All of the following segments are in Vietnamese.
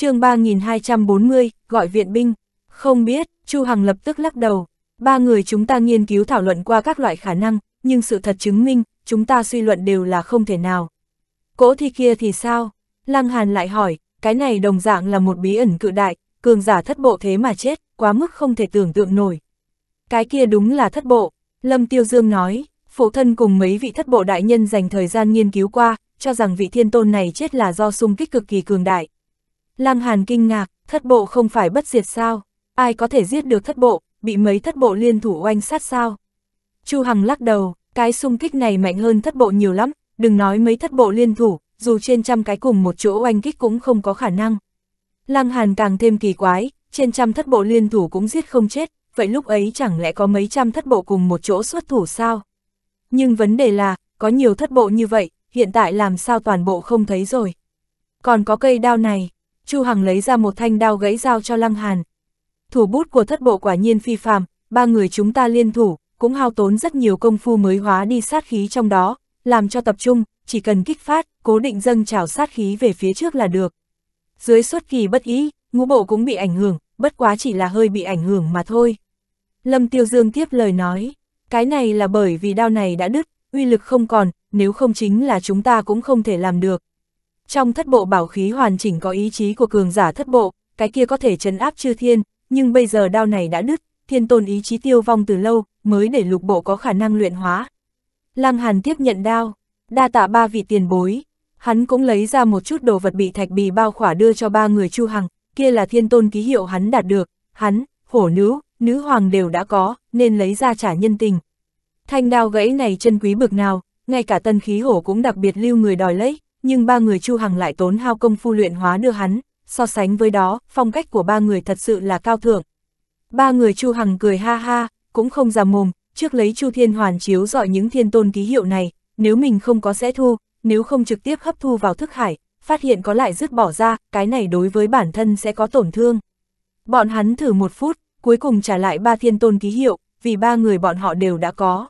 chương 3240, gọi viện binh. Không biết, Chu Hằng lập tức lắc đầu. Ba người chúng ta nghiên cứu thảo luận qua các loại khả năng, nhưng sự thật chứng minh, chúng ta suy luận đều là không thể nào. Cỗ thi kia thì sao? Lăng Hàn lại hỏi, cái này đồng dạng là một bí ẩn cự đại, cường giả thất bộ thế mà chết, quá mức không thể tưởng tượng nổi. Cái kia đúng là thất bộ, Lâm Tiêu Dương nói, phụ thân cùng mấy vị thất bộ đại nhân dành thời gian nghiên cứu qua, cho rằng vị thiên tôn này chết là do xung kích cực kỳ cường đại, Lam Hàn kinh ngạc, thất bộ không phải bất diệt sao? Ai có thể giết được thất bộ, bị mấy thất bộ liên thủ oanh sát sao? Chu Hằng lắc đầu, cái xung kích này mạnh hơn thất bộ nhiều lắm, đừng nói mấy thất bộ liên thủ, dù trên trăm cái cùng một chỗ oanh kích cũng không có khả năng. Lăng Hàn càng thêm kỳ quái, trên trăm thất bộ liên thủ cũng giết không chết, vậy lúc ấy chẳng lẽ có mấy trăm thất bộ cùng một chỗ xuất thủ sao? Nhưng vấn đề là, có nhiều thất bộ như vậy, hiện tại làm sao toàn bộ không thấy rồi? Còn có cây đao này, Chu Hằng lấy ra một thanh đao gãy dao cho Lăng Hàn. Thủ bút của thất bộ quả nhiên phi phàm, ba người chúng ta liên thủ, cũng hao tốn rất nhiều công phu mới hóa đi sát khí trong đó, làm cho tập trung, chỉ cần kích phát, cố định dâng trào sát khí về phía trước là được. Dưới xuất kỳ bất ý, ngũ bộ cũng bị ảnh hưởng, bất quá chỉ là hơi bị ảnh hưởng mà thôi. Lâm Tiêu Dương tiếp lời nói, cái này là bởi vì đao này đã đứt, uy lực không còn, nếu không chính là chúng ta cũng không thể làm được. Trong thất bộ bảo khí hoàn chỉnh có ý chí của cường giả thất bộ, cái kia có thể chấn áp chư thiên, nhưng bây giờ đao này đã đứt, thiên tôn ý chí tiêu vong từ lâu, mới để lục bộ có khả năng luyện hóa. Lăng Hàn tiếp nhận đao, đa tạ ba vị tiền bối, hắn cũng lấy ra một chút đồ vật bị thạch bì bao khỏa đưa cho ba người Chu Hằng, kia là thiên tôn ký hiệu hắn đạt được, hắn, hổ nữ, nữ hoàng đều đã có, nên lấy ra trả nhân tình. Thanh đao gãy này chân quý bực nào, ngay cả tân khí hổ cũng đặc biệt lưu người đòi lấy, nhưng ba người Chu Hằng lại tốn hao công phu luyện hóa đưa hắn, so sánh với đó, phong cách của ba người thật sự là cao thượng. Ba người Chu Hằng cười ha ha, cũng không giảm mồm, trước lấy Chu Thiên Hoàn chiếu dọi những thiên tôn ký hiệu này, nếu mình không có sẽ thu, nếu không trực tiếp hấp thu vào thức hải, phát hiện có lại dứt bỏ ra, cái này đối với bản thân sẽ có tổn thương. Bọn hắn thử một phút, cuối cùng trả lại ba thiên tôn ký hiệu, vì ba người bọn họ đều đã có.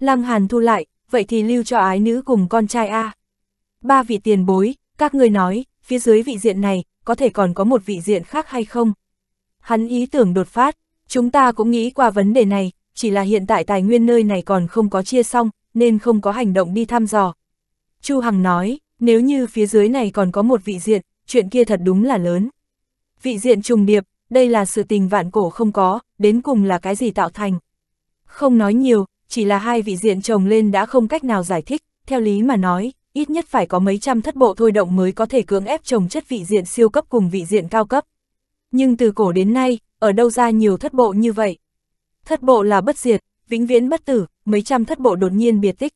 Lăng Hàn thu lại, vậy thì lưu cho ái nữ cùng con trai A. Ba vị tiền bối, các người nói, phía dưới vị diện này, có thể còn có một vị diện khác hay không? Hắn ý tưởng đột phát, chúng ta cũng nghĩ qua vấn đề này, chỉ là hiện tại tài nguyên nơi này còn không có chia xong, nên không có hành động đi thăm dò. Chu Hằng nói, nếu như phía dưới này còn có một vị diện, chuyện kia thật đúng là lớn. Vị diện trùng điệp, đây là sự tình vạn cổ không có, đến cùng là cái gì tạo thành. Không nói nhiều, chỉ là hai vị diện chồng lên đã không cách nào giải thích, theo lý mà nói, ít nhất phải có mấy trăm thất bộ thôi động mới có thể cưỡng ép trồng chất vị diện siêu cấp cùng vị diện cao cấp. Nhưng từ cổ đến nay, ở đâu ra nhiều thất bộ như vậy? Thất bộ là bất diệt, vĩnh viễn bất tử, mấy trăm thất bộ đột nhiên biệt tích.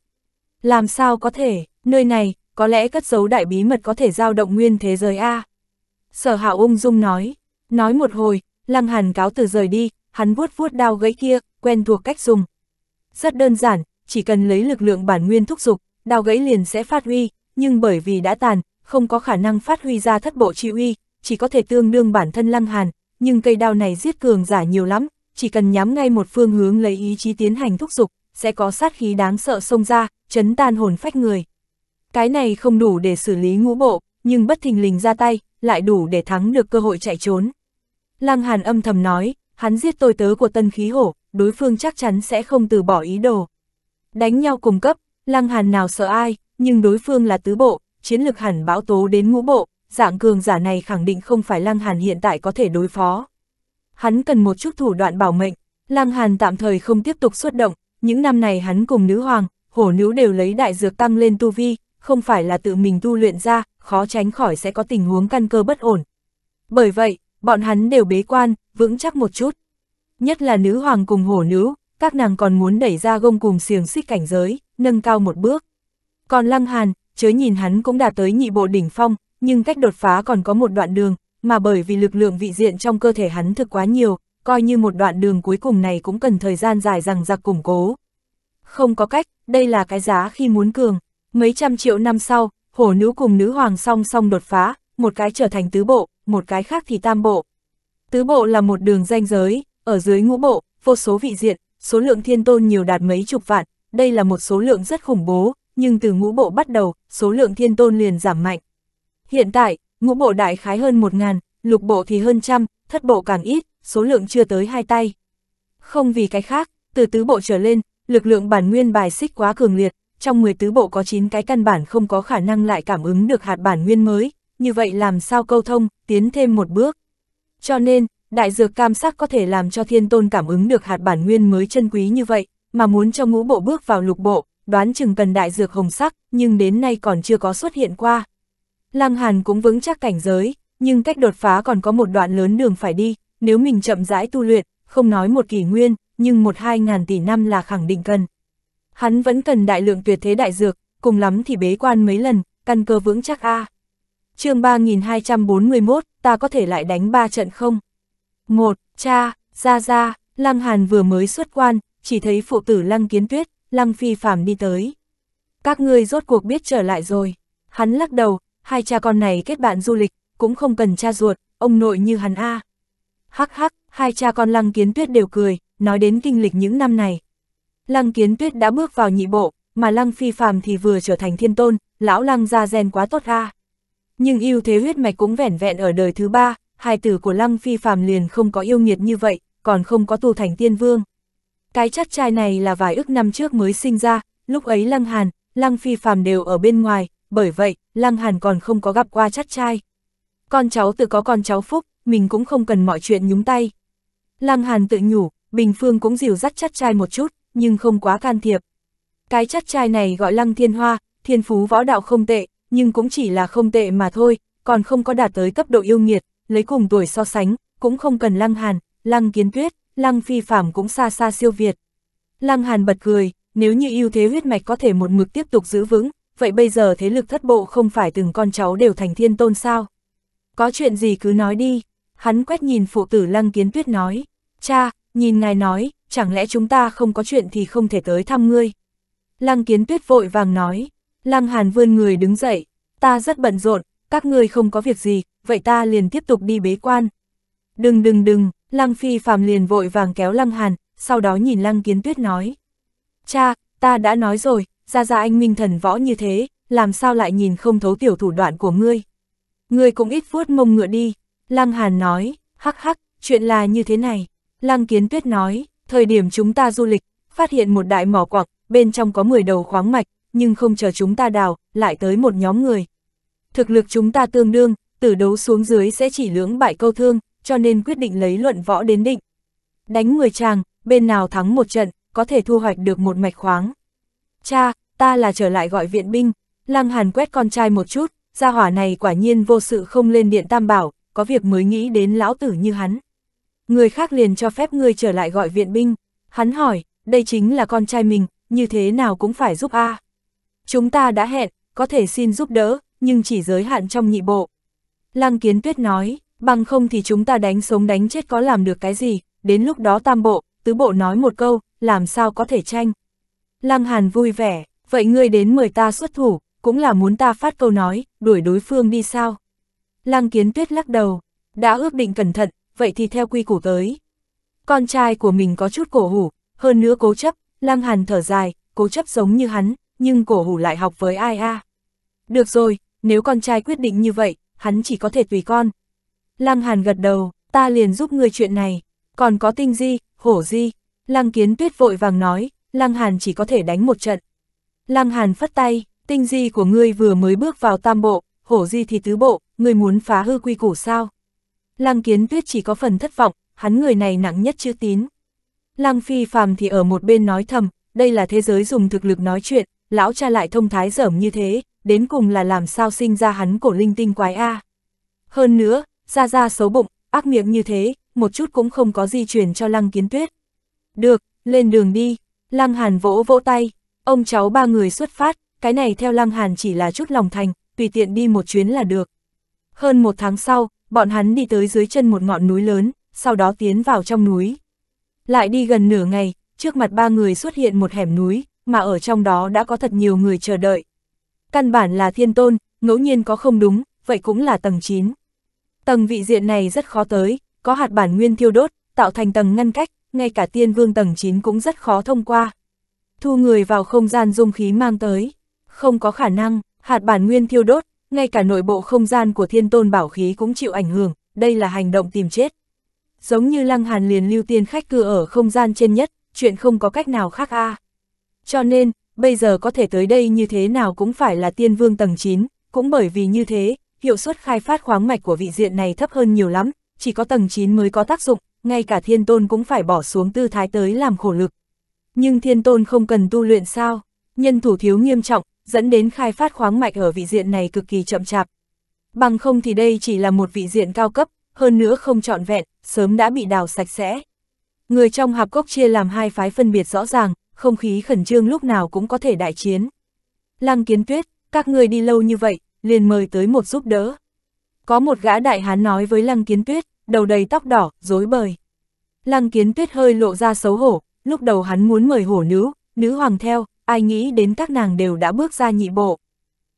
Làm sao có thể, nơi này, có lẽ cất giấu đại bí mật có thể giao động nguyên thế giới A. Sở hạo ung dung nói, nói một hồi, lăng hàn cáo từ rời đi, hắn vuốt vuốt đao gãy kia, quen thuộc cách dùng. Rất đơn giản, chỉ cần lấy lực lượng bản nguyên thúc dục đao gãy liền sẽ phát huy, nhưng bởi vì đã tàn, không có khả năng phát huy ra thất bộ chi uy, chỉ có thể tương đương bản thân Lăng Hàn, nhưng cây đao này giết cường giả nhiều lắm, chỉ cần nhắm ngay một phương hướng lấy ý chí tiến hành thúc dục, sẽ có sát khí đáng sợ xông ra, chấn tan hồn phách người. Cái này không đủ để xử lý ngũ bộ, nhưng bất thình lình ra tay, lại đủ để thắng được cơ hội chạy trốn. Lăng Hàn âm thầm nói, hắn giết tôi tớ của tân khí hổ, đối phương chắc chắn sẽ không từ bỏ ý đồ. Đánh nhau cùng cấp, Lăng Hàn nào sợ ai, nhưng đối phương là tứ bộ, chiến lực hẳn bão tố đến ngũ bộ, dạng cường giả này khẳng định không phải Lăng Hàn hiện tại có thể đối phó. Hắn cần một chút thủ đoạn bảo mệnh, Lăng Hàn tạm thời không tiếp tục xuất động, những năm này hắn cùng nữ hoàng, hổ nữ đều lấy đại dược tăng lên tu vi, không phải là tự mình tu luyện ra, khó tránh khỏi sẽ có tình huống căn cơ bất ổn. Bởi vậy, bọn hắn đều bế quan, vững chắc một chút. Nhất là nữ hoàng cùng hổ nữ, các nàng còn muốn đẩy ra gông cùng xiềng xích cảnh giới, nâng cao một bước. Còn Lăng Hàn, chớ nhìn hắn cũng đạt tới nhị bộ đỉnh phong, nhưng cách đột phá còn có một đoạn đường, mà bởi vì lực lượng vị diện trong cơ thể hắn thực quá nhiều, coi như một đoạn đường cuối cùng này cũng cần thời gian dài rằng giặc củng cố. Không có cách, đây là cái giá khi muốn cường. Mấy trăm triệu năm sau, hổ nữ cùng nữ hoàng song song đột phá, một cái trở thành tứ bộ, một cái khác thì tam bộ. Tứ bộ là một đường danh giới, ở dưới ngũ bộ, vô số vị diện, số lượng thiên tôn nhiều đạt mấy chục vạn, đây là một số lượng rất khủng bố, nhưng từ ngũ bộ bắt đầu, số lượng thiên tôn liền giảm mạnh. Hiện tại, ngũ bộ đại khái hơn một ngàn, lục bộ thì hơn trăm, thất bộ càng ít, số lượng chưa tới hai tay. Không vì cái khác, từ tứ bộ trở lên, lực lượng bản nguyên bài xích quá cường liệt, trong 10 tứ bộ có 9 cái căn bản không có khả năng lại cảm ứng được hạt bản nguyên mới, như vậy làm sao câu thông, tiến thêm một bước. Cho nên, đại dược cam sắc có thể làm cho thiên tôn cảm ứng được hạt bản nguyên mới chân quý như vậy, mà muốn cho ngũ bộ bước vào lục bộ, đoán chừng cần đại dược hồng sắc, nhưng đến nay còn chưa có xuất hiện qua. Lăng Hàn cũng vững chắc cảnh giới, nhưng cách đột phá còn có một đoạn lớn đường phải đi, nếu mình chậm rãi tu luyện, không nói một kỷ nguyên, nhưng một hai ngàn tỷ năm là khẳng định cần. Hắn vẫn cần đại lượng tuyệt thế đại dược, cùng lắm thì bế quan mấy lần, căn cơ vững chắc A. chương 3241, ta có thể lại đánh ba trận không? một Cha, ra ra, Lăng Hàn vừa mới xuất quan, chỉ thấy phụ tử Lăng Kiến Tuyết, Lăng Phi phàm đi tới. Các ngươi rốt cuộc biết trở lại rồi. Hắn lắc đầu, hai cha con này kết bạn du lịch, cũng không cần cha ruột, ông nội như hắn A. Hắc hắc, hai cha con Lăng Kiến Tuyết đều cười, nói đến kinh lịch những năm này. Lăng Kiến Tuyết đã bước vào nhị bộ, mà Lăng Phi phàm thì vừa trở thành thiên tôn, lão Lăng gia gen quá tốt A. Nhưng yêu thế huyết mạch cũng vẻn vẹn ở đời thứ ba, hai tử của Lăng Phi Phàm liền không có yêu nghiệt như vậy, còn không có tu thành tiên vương. Cái chắc trai này là vài ức năm trước mới sinh ra, lúc ấy Lăng Hàn, Lăng Phi Phàm đều ở bên ngoài, bởi vậy, Lăng Hàn còn không có gặp qua chắc trai. Con cháu tự có con cháu phúc, mình cũng không cần mọi chuyện nhúng tay. Lăng Hàn tự nhủ, Bình Phương cũng dìu dắt chắc trai một chút, nhưng không quá can thiệp. Cái chắc trai này gọi Lăng Thiên Hoa, thiên phú võ đạo không tệ, nhưng cũng chỉ là không tệ mà thôi, còn không có đạt tới cấp độ yêu nghiệt, lấy cùng tuổi so sánh, cũng không cần Lăng Hàn, Lăng Kiến Tuyết, Lăng Phi Phạm cũng xa xa siêu Việt. Lăng Hàn bật cười, nếu như ưu thế huyết mạch có thể một mực tiếp tục giữ vững, vậy bây giờ thế lực thất bộ không phải từng con cháu đều thành thiên tôn sao? Có chuyện gì cứ nói đi, hắn quét nhìn phụ tử Lăng Kiến Tuyết nói, cha, nhìn ngài nói, chẳng lẽ chúng ta không có chuyện thì không thể tới thăm ngươi. Lăng Kiến Tuyết vội vàng nói, Lăng Hàn vươn người đứng dậy, ta rất bận rộn, các ngươi không có việc gì, vậy ta liền tiếp tục đi bế quan. Đừng đừng đừng, Lăng Phi phàm liền vội vàng kéo Lăng Hàn, sau đó nhìn Lăng Kiến Tuyết nói. Cha, ta đã nói rồi, ra ra anh minh thần võ như thế, làm sao lại nhìn không thấu tiểu thủ đoạn của ngươi. Ngươi cũng ít vuốt mông ngựa đi, Lăng Hàn nói, hắc hắc, chuyện là như thế này. Lăng Kiến Tuyết nói, thời điểm chúng ta du lịch, phát hiện một đại mỏ quặng, bên trong có 10 đầu khoáng mạch, nhưng không chờ chúng ta đào, lại tới một nhóm người. Thực lực chúng ta tương đương, tử đấu xuống dưới sẽ chỉ lưỡng bại câu thương, cho nên quyết định lấy luận võ đến định. Đánh 10 chàng, bên nào thắng một trận, có thể thu hoạch được một mạch khoáng. Cha, ta là trở lại gọi viện binh, Lăng Hàn quét con trai một chút, gia hỏa này quả nhiên vô sự không lên điện tam bảo, có việc mới nghĩ đến lão tử như hắn. Người khác liền cho phép ngươi trở lại gọi viện binh, hắn hỏi, đây chính là con trai mình, như thế nào cũng phải giúp a. Chúng ta đã hẹn, có thể xin giúp đỡ, nhưng chỉ giới hạn trong nhị bộ. Lăng Kiến Tuyết nói, bằng không thì chúng ta đánh sống đánh chết có làm được cái gì, đến lúc đó tam bộ, tứ bộ nói một câu, làm sao có thể tranh. Lăng Hàn vui vẻ, vậy ngươi đến mời ta xuất thủ, cũng là muốn ta phát câu nói, đuổi đối phương đi sao. Lăng Kiến Tuyết lắc đầu, đã ước định cẩn thận, vậy thì theo quy củ tới. Con trai của mình có chút cổ hủ, hơn nữa cố chấp, Lăng Hàn thở dài, cố chấp giống như hắn, nhưng cổ hủ lại học với ai a. À? Được rồi, nếu con trai quyết định như vậy, hắn chỉ có thể tùy con. Lăng Hàn gật đầu, ta liền giúp người chuyện này, còn có tinh di, hổ di. Lăng Kiến Tuyết vội vàng nói, Lăng Hàn chỉ có thể đánh một trận. Lăng Hàn phất tay, tinh di của ngươi vừa mới bước vào tam bộ, hổ di thì tứ bộ, ngươi muốn phá hư quy củ sao? Lăng Kiến Tuyết chỉ có phần thất vọng, hắn người này nặng nhất chữ tín. Lăng Phi Phàm thì ở một bên nói thầm, đây là thế giới dùng thực lực nói chuyện, lão cha lại thông thái dởm như thế, đến cùng là làm sao sinh ra hắn cổ linh tinh quái A. Hơn nữa, ra ra xấu bụng, ác miệng như thế, một chút cũng không có di truyền cho Lăng Kiến Tuyết. Được, lên đường đi, Lăng Hàn vỗ vỗ tay, ông cháu ba người xuất phát, cái này theo Lăng Hàn chỉ là chút lòng thành, tùy tiện đi một chuyến là được. Hơn một tháng sau, bọn hắn đi tới dưới chân một ngọn núi lớn, sau đó tiến vào trong núi. Lại đi gần nửa ngày, trước mặt ba người xuất hiện một hẻm núi, mà ở trong đó đã có thật nhiều người chờ đợi. Căn bản là thiên tôn, ngẫu nhiên có không đúng, vậy cũng là tầng 9. Tầng vị diện này rất khó tới, có hạt bản nguyên thiêu đốt, tạo thành tầng ngăn cách, ngay cả tiên vương tầng 9 cũng rất khó thông qua. Thu người vào không gian dung khí mang tới, không có khả năng, hạt bản nguyên thiêu đốt, ngay cả nội bộ không gian của thiên tôn bảo khí cũng chịu ảnh hưởng, đây là hành động tìm chết. Giống như lăng hàn liền lưu tiên khách cư ở không gian trên nhất, chuyện không có cách nào khác a à. Cho nên, bây giờ có thể tới đây như thế nào cũng phải là tiên vương tầng 9, cũng bởi vì như thế, hiệu suất khai phát khoáng mạch của vị diện này thấp hơn nhiều lắm, chỉ có tầng 9 mới có tác dụng, ngay cả thiên tôn cũng phải bỏ xuống tư thái tới làm khổ lực. Nhưng thiên tôn không cần tu luyện sao, nhân thủ thiếu nghiêm trọng, dẫn đến khai phát khoáng mạch ở vị diện này cực kỳ chậm chạp. Bằng không thì đây chỉ là một vị diện cao cấp, hơn nữa không trọn vẹn, sớm đã bị đào sạch sẽ. Người trong hạp cốc chia làm hai phái phân biệt rõ ràng, không khí khẩn trương lúc nào cũng có thể đại chiến. Lăng kiến tuyết, các người đi lâu như vậy, liền mời tới một giúp đỡ. Có một gã đại hán nói với lăng kiến tuyết, đầu đầy tóc đỏ, dối bời. Lăng kiến tuyết hơi lộ ra xấu hổ, lúc đầu hắn muốn mời hổ nữ, nữ hoàng theo, ai nghĩ đến các nàng đều đã bước ra nhị bộ.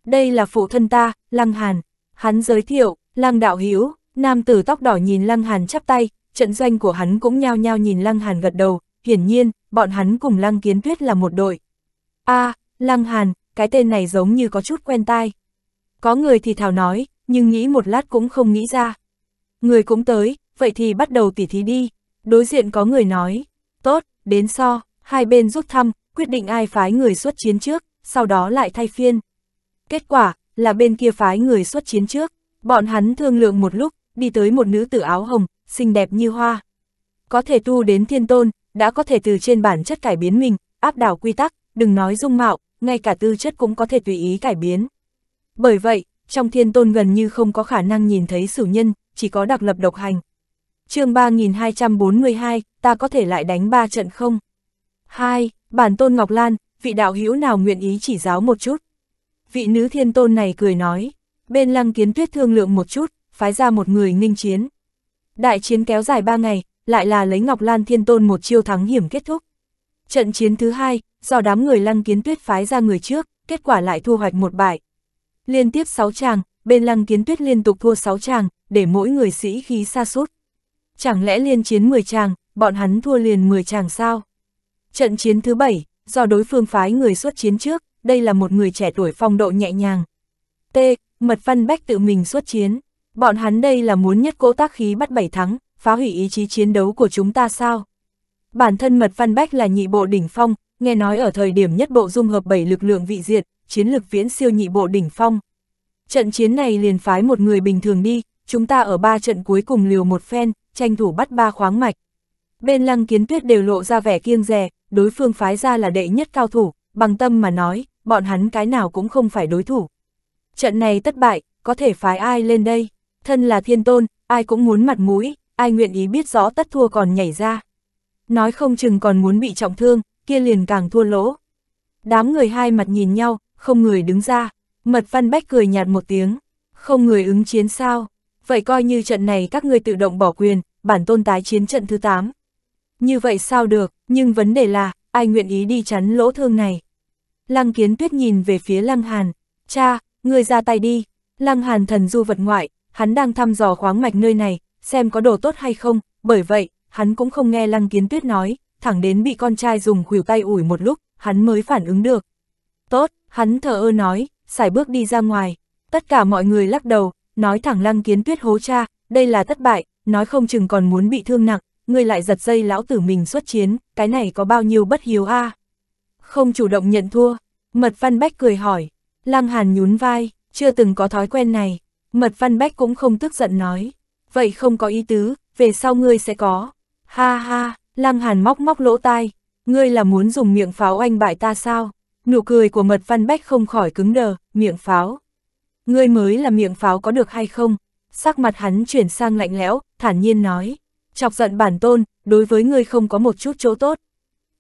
Đây là phụ thân ta, Lăng Hàn. Hắn giới thiệu, Lăng Đạo Hiếu, nam tử tóc đỏ nhìn Lăng Hàn chắp tay, trận doanh của hắn cũng nhao nhao nhìn Lăng Hàn gật đầu, hiển nhiên, bọn hắn cùng Lăng Kiến Tuyết là một đội. a à, Lăng Hàn, cái tên này giống như có chút quen tai. Có người thì thào nói, nhưng nghĩ một lát cũng không nghĩ ra. Người cũng tới, vậy thì bắt đầu tỉ thí đi. Đối diện có người nói, tốt, đến so, hai bên rút thăm, quyết định ai phái người xuất chiến trước, sau đó lại thay phiên. Kết quả, là bên kia phái người xuất chiến trước, bọn hắn thương lượng một lúc, đi tới một nữ tử áo hồng, xinh đẹp như hoa. Có thể tu đến thiên tôn, đã có thể từ trên bản chất cải biến mình, áp đảo quy tắc, đừng nói dung mạo, ngay cả tư chất cũng có thể tùy ý cải biến. Bởi vậy, trong thiên tôn gần như không có khả năng nhìn thấy sử nhân, chỉ có đặc lập độc hành. chương 3242, ta có thể lại đánh ba trận không? 2. Bản tôn Ngọc Lan, vị đạo hữu nào nguyện ý chỉ giáo một chút? Vị nữ thiên tôn này cười nói, bên lăng kiến tuyết thương lượng một chút, phái ra một người nghinh chiến. Đại chiến kéo dài 3 ngày, lại là lấy Ngọc Lan Thiên Tôn một chiêu thắng hiểm kết thúc. Trận chiến thứ hai, do đám người Lăng Kiến Tuyết phái ra người trước, kết quả lại thu hoạch một bại. Liên tiếp 6 chàng, bên Lăng Kiến Tuyết liên tục thua 6 chàng, để mỗi người sĩ khí xa sút Chẳng lẽ liên chiến 10 chàng, bọn hắn thua liền 10 chàng sao? Trận chiến thứ bảy do đối phương phái người xuất chiến trước, đây là một người trẻ tuổi phong độ nhẹ nhàng. T. Mật Văn Bách tự mình xuất chiến, bọn hắn đây là muốn nhất cỗ tác khí bắt bảy thắng, phá hủy ý chí chiến đấu của chúng ta sao? Bản thân Mật Văn Bách là nhị bộ đỉnh phong, nghe nói ở thời điểm nhất bộ dung hợp 7 lực lượng vị diệt, chiến lực viễn siêu nhị bộ đỉnh phong. Trận chiến này liền phái một người bình thường đi, chúng ta ở ba trận cuối cùng liều một phen, tranh thủ bắt ba khoáng mạch. Bên lăng kiến tuyết đều lộ ra vẻ kiêng rè, đối phương phái ra là đệ nhất cao thủ, bằng tâm mà nói, bọn hắn cái nào cũng không phải đối thủ. Trận này thất bại, có thể phái ai lên đây? Thân là thiên tôn, ai cũng muốn mặt mũi, ai nguyện ý biết rõ tất thua còn nhảy ra. Nói không chừng còn muốn bị trọng thương, kia liền càng thua lỗ. Đám người hai mặt nhìn nhau, không người đứng ra, mật văn bách cười nhạt một tiếng, không người ứng chiến sao, vậy coi như trận này các người tự động bỏ quyền, bản tôn tái chiến trận thứ 8. Như vậy sao được, nhưng vấn đề là, ai nguyện ý đi chắn lỗ thương này. Lăng kiến tuyết nhìn về phía lăng hàn, cha, ngươi ra tay đi, lăng hàn thần du vật ngoại, hắn đang thăm dò khoáng mạch nơi này, xem có đồ tốt hay không, bởi vậy, hắn cũng không nghe Lăng Kiến Tuyết nói, thẳng đến bị con trai dùng khuỷu tay ủi một lúc, hắn mới phản ứng được. Tốt, hắn thờ ơ nói, xài bước đi ra ngoài, tất cả mọi người lắc đầu, nói thẳng Lăng Kiến Tuyết hố cha, đây là thất bại, nói không chừng còn muốn bị thương nặng, người lại giật dây lão tử mình xuất chiến, cái này có bao nhiêu bất hiếu a à? Không chủ động nhận thua, Mật Văn Bách cười hỏi, Lăng Hàn nhún vai, chưa từng có thói quen này, Mật Văn Bách cũng không tức giận nói vậy không có ý tứ, về sau ngươi sẽ có. Ha ha, Lăng Hàn móc móc lỗ tai, ngươi là muốn dùng miệng pháo anh bại ta sao? Nụ cười của Mật Văn Bách không khỏi cứng đờ, miệng pháo. Ngươi mới là miệng pháo có được hay không? Sắc mặt hắn chuyển sang lạnh lẽo, thản nhiên nói. Chọc giận bản tôn, đối với ngươi không có một chút chỗ tốt.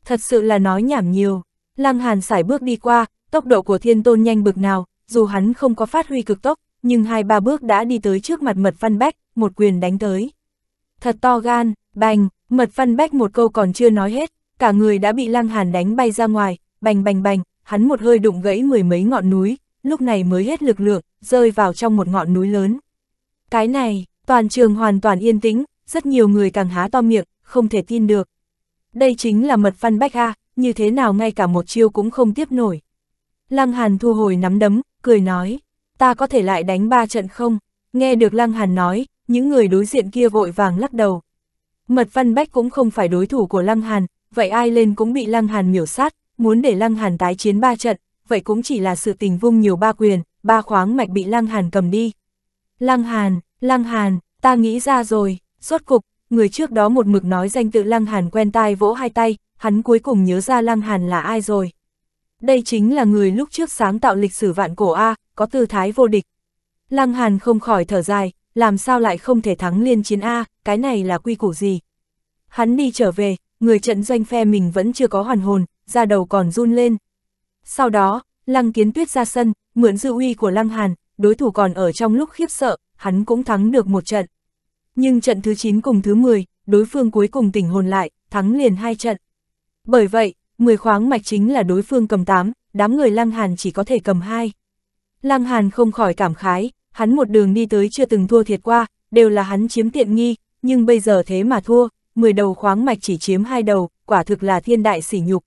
Thật sự là nói nhảm nhiều. Lăng Hàn sải bước đi qua, tốc độ của thiên tôn nhanh bực nào, dù hắn không có phát huy cực tốc, nhưng hai ba bước đã đi tới trước mặt Mật Văn Bách, một quyền đánh tới. Thật to gan, bành, mật văn bách một câu còn chưa nói hết, cả người đã bị lăng hàn đánh bay ra ngoài, bành bành bành, hắn một hơi đụng gãy mười mấy ngọn núi, lúc này mới hết lực lượng, rơi vào trong một ngọn núi lớn. Cái này, toàn trường hoàn toàn yên tĩnh, rất nhiều người càng há to miệng, không thể tin được. Đây chính là mật văn bách A, như thế nào ngay cả một chiêu cũng không tiếp nổi. Lăng Hàn thu hồi nắm đấm, cười nói, ta có thể lại đánh ba trận không? Nghe được Lăng Hàn nói, những người đối diện kia vội vàng lắc đầu. Mật Văn Bách cũng không phải đối thủ của Lăng Hàn, vậy ai lên cũng bị Lăng Hàn miểu sát, muốn để Lăng Hàn tái chiến ba trận, vậy cũng chỉ là sự tình vung nhiều ba quyền, ba khoáng mạch bị Lăng Hàn cầm đi. Lăng Hàn, Lăng Hàn, ta nghĩ ra rồi, rốt cục, người trước đó một mực nói danh tự Lăng Hàn quen tai vỗ hai tay, hắn cuối cùng nhớ ra Lăng Hàn là ai rồi. Đây chính là người lúc trước sáng tạo lịch sử vạn cổ A, có tư thái vô địch. Lăng Hàn không khỏi thở dài, làm sao lại không thể thắng liên chiến A, cái này là quy củ gì. Hắn đi trở về, người trận doanh phe mình vẫn chưa có hoàn hồn, da đầu còn run lên. Sau đó, Lăng Kiến Tuyết ra sân, mượn dư uy của Lăng Hàn, đối thủ còn ở trong lúc khiếp sợ, hắn cũng thắng được một trận. Nhưng trận thứ 9 cùng thứ 10, đối phương cuối cùng tỉnh hồn lại, thắng liền hai trận. Bởi vậy, 10 khoáng mạch chính là đối phương cầm 8, đám người Lăng Hàn chỉ có thể cầm 2. Lăng Hàn không khỏi cảm khái, hắn một đường đi tới chưa từng thua thiệt qua, đều là hắn chiếm tiện nghi, nhưng bây giờ thế mà thua, 10 đầu khoáng mạch chỉ chiếm hai đầu, quả thực là thiên đại sỉ nhục.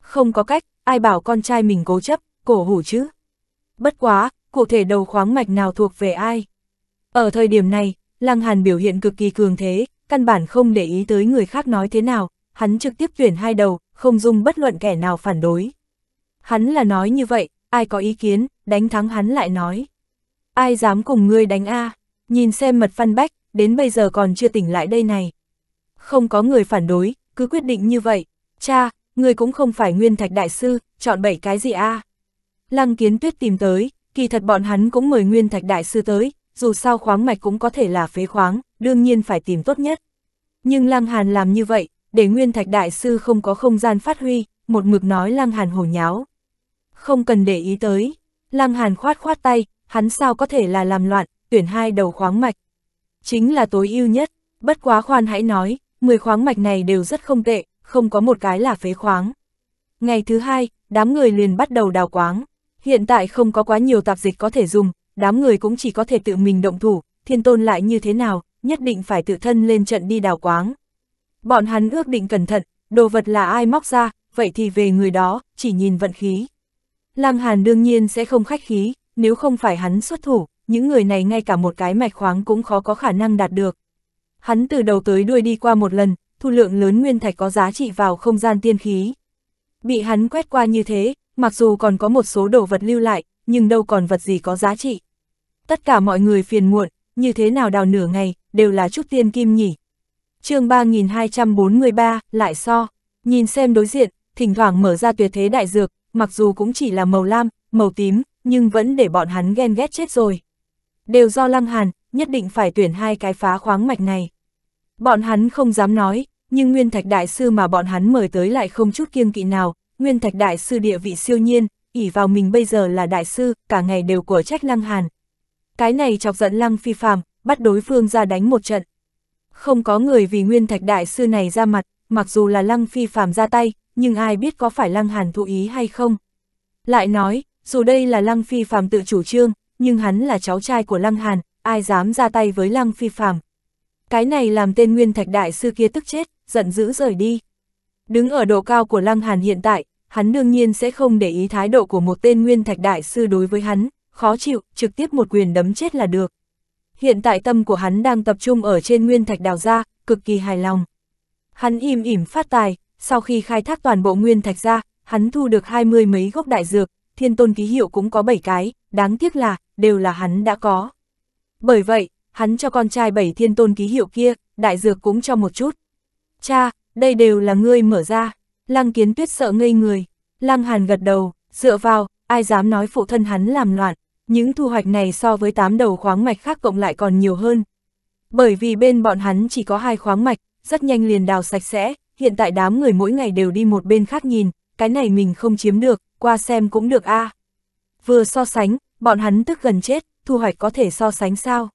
Không có cách, ai bảo con trai mình cố chấp, cổ hủ chứ. Bất quá, cụ thể đầu khoáng mạch nào thuộc về ai? Ở thời điểm này, Lăng Hàn biểu hiện cực kỳ cường thế, căn bản không để ý tới người khác nói thế nào, hắn trực tiếp tuyển hai đầu, không dung bất luận kẻ nào phản đối. Hắn là nói như vậy, ai có ý kiến, đánh thắng hắn lại nói. Ai dám cùng ngươi đánh A, nhìn xem mật phan bách, đến bây giờ còn chưa tỉnh lại đây này. Không có người phản đối, cứ quyết định như vậy. Cha, ngươi cũng không phải nguyên thạch đại sư, chọn bảy cái gì A. À? Lăng kiến tuyết tìm tới, kỳ thật bọn hắn cũng mời nguyên thạch đại sư tới, dù sao khoáng mạch cũng có thể là phế khoáng, đương nhiên phải tìm tốt nhất. Nhưng Lăng Hàn làm như vậy, để Nguyên Thạch Đại Sư không có không gian phát huy, một mực nói Lăng Hàn hồ nháo. Không cần để ý tới, Lăng Hàn khoát khoát tay, hắn sao có thể là làm loạn, tuyển hai đầu khoáng mạch. Chính là tối ưu nhất, bất quá khoan hãy nói, 10 khoáng mạch này đều rất không tệ, không có một cái là phế khoáng. Ngày thứ hai, đám người liền bắt đầu đào quáng. Hiện tại không có quá nhiều tạp dịch có thể dùng, đám người cũng chỉ có thể tự mình động thủ, thiên tôn lại như thế nào, nhất định phải tự thân lên trận đi đào quáng. Bọn hắn ước định cẩn thận, đồ vật là ai móc ra, vậy thì về người đó, chỉ nhìn vận khí. Lăng Hàn đương nhiên sẽ không khách khí, nếu không phải hắn xuất thủ, những người này ngay cả một cái mạch khoáng cũng khó có khả năng đạt được. Hắn từ đầu tới đuôi đi qua một lần, thu lượng lớn nguyên thạch có giá trị vào không gian tiên khí. Bị hắn quét qua như thế, mặc dù còn có một số đồ vật lưu lại, nhưng đâu còn vật gì có giá trị. Tất cả mọi người phiền muộn, như thế nào đào nửa ngày, đều là chút tiên kim nhỉ. chương 3243, lại so, nhìn xem đối diện, thỉnh thoảng mở ra tuyệt thế đại dược, mặc dù cũng chỉ là màu lam, màu tím, nhưng vẫn để bọn hắn ghen ghét chết rồi. Đều do Lăng Hàn, nhất định phải tuyển hai cái phá khoáng mạch này. Bọn hắn không dám nói, nhưng Nguyên Thạch Đại Sư mà bọn hắn mời tới lại không chút kiêng kỵ nào, Nguyên Thạch Đại Sư địa vị siêu nhiên, ỉ vào mình bây giờ là Đại Sư, cả ngày đều của trách Lăng Hàn. Cái này chọc giận Lăng Phi Phàm, bắt đối phương ra đánh một trận. Không có người vì Nguyên Thạch Đại Sư này ra mặt, mặc dù là Lăng Phi Phàm ra tay, nhưng ai biết có phải Lăng Hàn thụ ý hay không. Lại nói, dù đây là Lăng Phi phàm tự chủ trương, nhưng hắn là cháu trai của Lăng Hàn, ai dám ra tay với Lăng Phi phàm Cái này làm tên Nguyên Thạch Đại Sư kia tức chết, giận dữ rời đi. Đứng ở độ cao của Lăng Hàn hiện tại, hắn đương nhiên sẽ không để ý thái độ của một tên Nguyên Thạch Đại Sư đối với hắn, khó chịu, trực tiếp một quyền đấm chết là được. Hiện tại tâm của hắn đang tập trung ở trên Nguyên Thạch Đào ra, cực kỳ hài lòng. Hắn im ỉm phát tài, sau khi khai thác toàn bộ Nguyên Thạch ra, hắn thu được hai mươi mấy gốc đại dược, thiên tôn ký hiệu cũng có 7 cái, đáng tiếc là, đều là hắn đã có. Bởi vậy, hắn cho con trai bảy thiên tôn ký hiệu kia, đại dược cũng cho một chút. Cha, đây đều là ngươi mở ra, lăng kiến tuyết sợ ngây người, lăng hàn gật đầu, dựa vào, ai dám nói phụ thân hắn làm loạn, những thu hoạch này so với tám đầu khoáng mạch khác cộng lại còn nhiều hơn. Bởi vì bên bọn hắn chỉ có hai khoáng mạch, rất nhanh liền đào sạch sẽ, hiện tại đám người mỗi ngày đều đi một bên khác nhìn, cái này mình không chiếm được, qua xem cũng được a. À. Vừa so sánh, bọn hắn tức gần chết, thu hoạch có thể so sánh sao?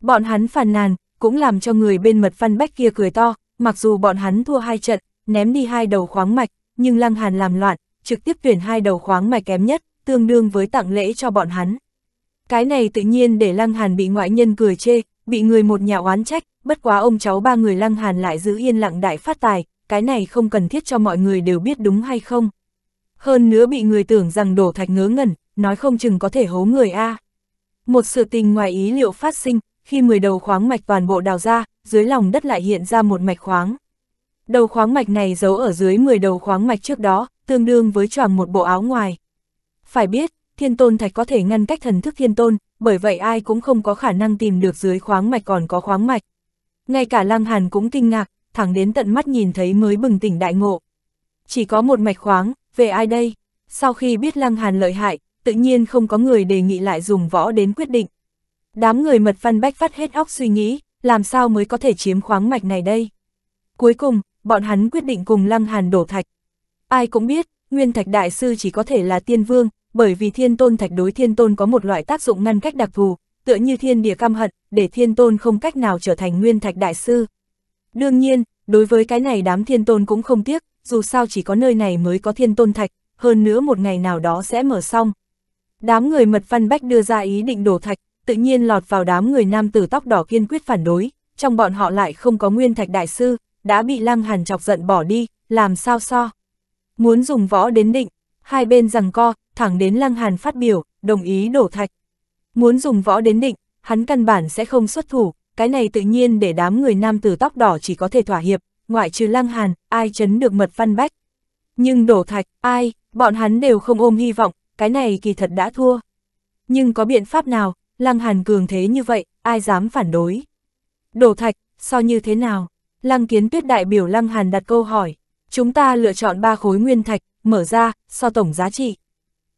Bọn hắn phàn nàn, cũng làm cho người bên mật văn bách kia cười to, mặc dù bọn hắn thua hai trận, ném đi hai đầu khoáng mạch, nhưng Lăng Hàn làm loạn, trực tiếp tuyển hai đầu khoáng mạch kém nhất, tương đương với tặng lễ cho bọn hắn. Cái này tự nhiên để Lăng Hàn bị ngoại nhân cười chê, bị người một nhà oán trách, bất quá ông cháu ba người Lăng Hàn lại giữ yên lặng đại phát tài, cái này không cần thiết cho mọi người đều biết đúng hay không hơn nữa bị người tưởng rằng đổ thạch ngớ ngẩn, nói không chừng có thể hố người A. Một sự tình ngoài ý liệu phát sinh, khi 10 đầu khoáng mạch toàn bộ đào ra, dưới lòng đất lại hiện ra một mạch khoáng. Đầu khoáng mạch này giấu ở dưới 10 đầu khoáng mạch trước đó, tương đương với choàng một bộ áo ngoài. Phải biết, thiên tôn thạch có thể ngăn cách thần thức thiên tôn, bởi vậy ai cũng không có khả năng tìm được dưới khoáng mạch còn có khoáng mạch. Ngay cả lang Hàn cũng kinh ngạc, thẳng đến tận mắt nhìn thấy mới bừng tỉnh đại ngộ. Chỉ có một mạch khoáng, về ai đây? Sau khi biết Lăng Hàn lợi hại, tự nhiên không có người đề nghị lại dùng võ đến quyết định. Đám người mật văn bách phát hết óc suy nghĩ, làm sao mới có thể chiếm khoáng mạch này đây? Cuối cùng, bọn hắn quyết định cùng Lăng Hàn đổ thạch. Ai cũng biết, Nguyên Thạch Đại Sư chỉ có thể là tiên vương, bởi vì thiên tôn thạch đối thiên tôn có một loại tác dụng ngăn cách đặc thù, tựa như thiên địa cam hận, để thiên tôn không cách nào trở thành Nguyên Thạch Đại Sư. Đương nhiên, đối với cái này đám thiên tôn cũng không tiếc, dù sao chỉ có nơi này mới có thiên tôn thạch, hơn nữa một ngày nào đó sẽ mở xong. Đám người mật văn bách đưa ra ý định đổ thạch, tự nhiên lọt vào đám người nam tử tóc đỏ kiên quyết phản đối, trong bọn họ lại không có nguyên thạch đại sư, đã bị lăng hàn chọc giận bỏ đi, làm sao so. Muốn dùng võ đến định, hai bên rằng co, thẳng đến lăng hàn phát biểu, đồng ý đổ thạch. Muốn dùng võ đến định, hắn căn bản sẽ không xuất thủ, cái này tự nhiên để đám người nam tử tóc đỏ chỉ có thể thỏa hiệp, ngoại trừ Lăng Hàn, ai chấn được mật văn bách. Nhưng đổ thạch, ai, bọn hắn đều không ôm hy vọng, cái này kỳ thật đã thua. Nhưng có biện pháp nào, Lăng Hàn cường thế như vậy, ai dám phản đối. Đổ thạch, so như thế nào? Lăng kiến tuyết đại biểu Lăng Hàn đặt câu hỏi. Chúng ta lựa chọn ba khối nguyên thạch, mở ra, so tổng giá trị.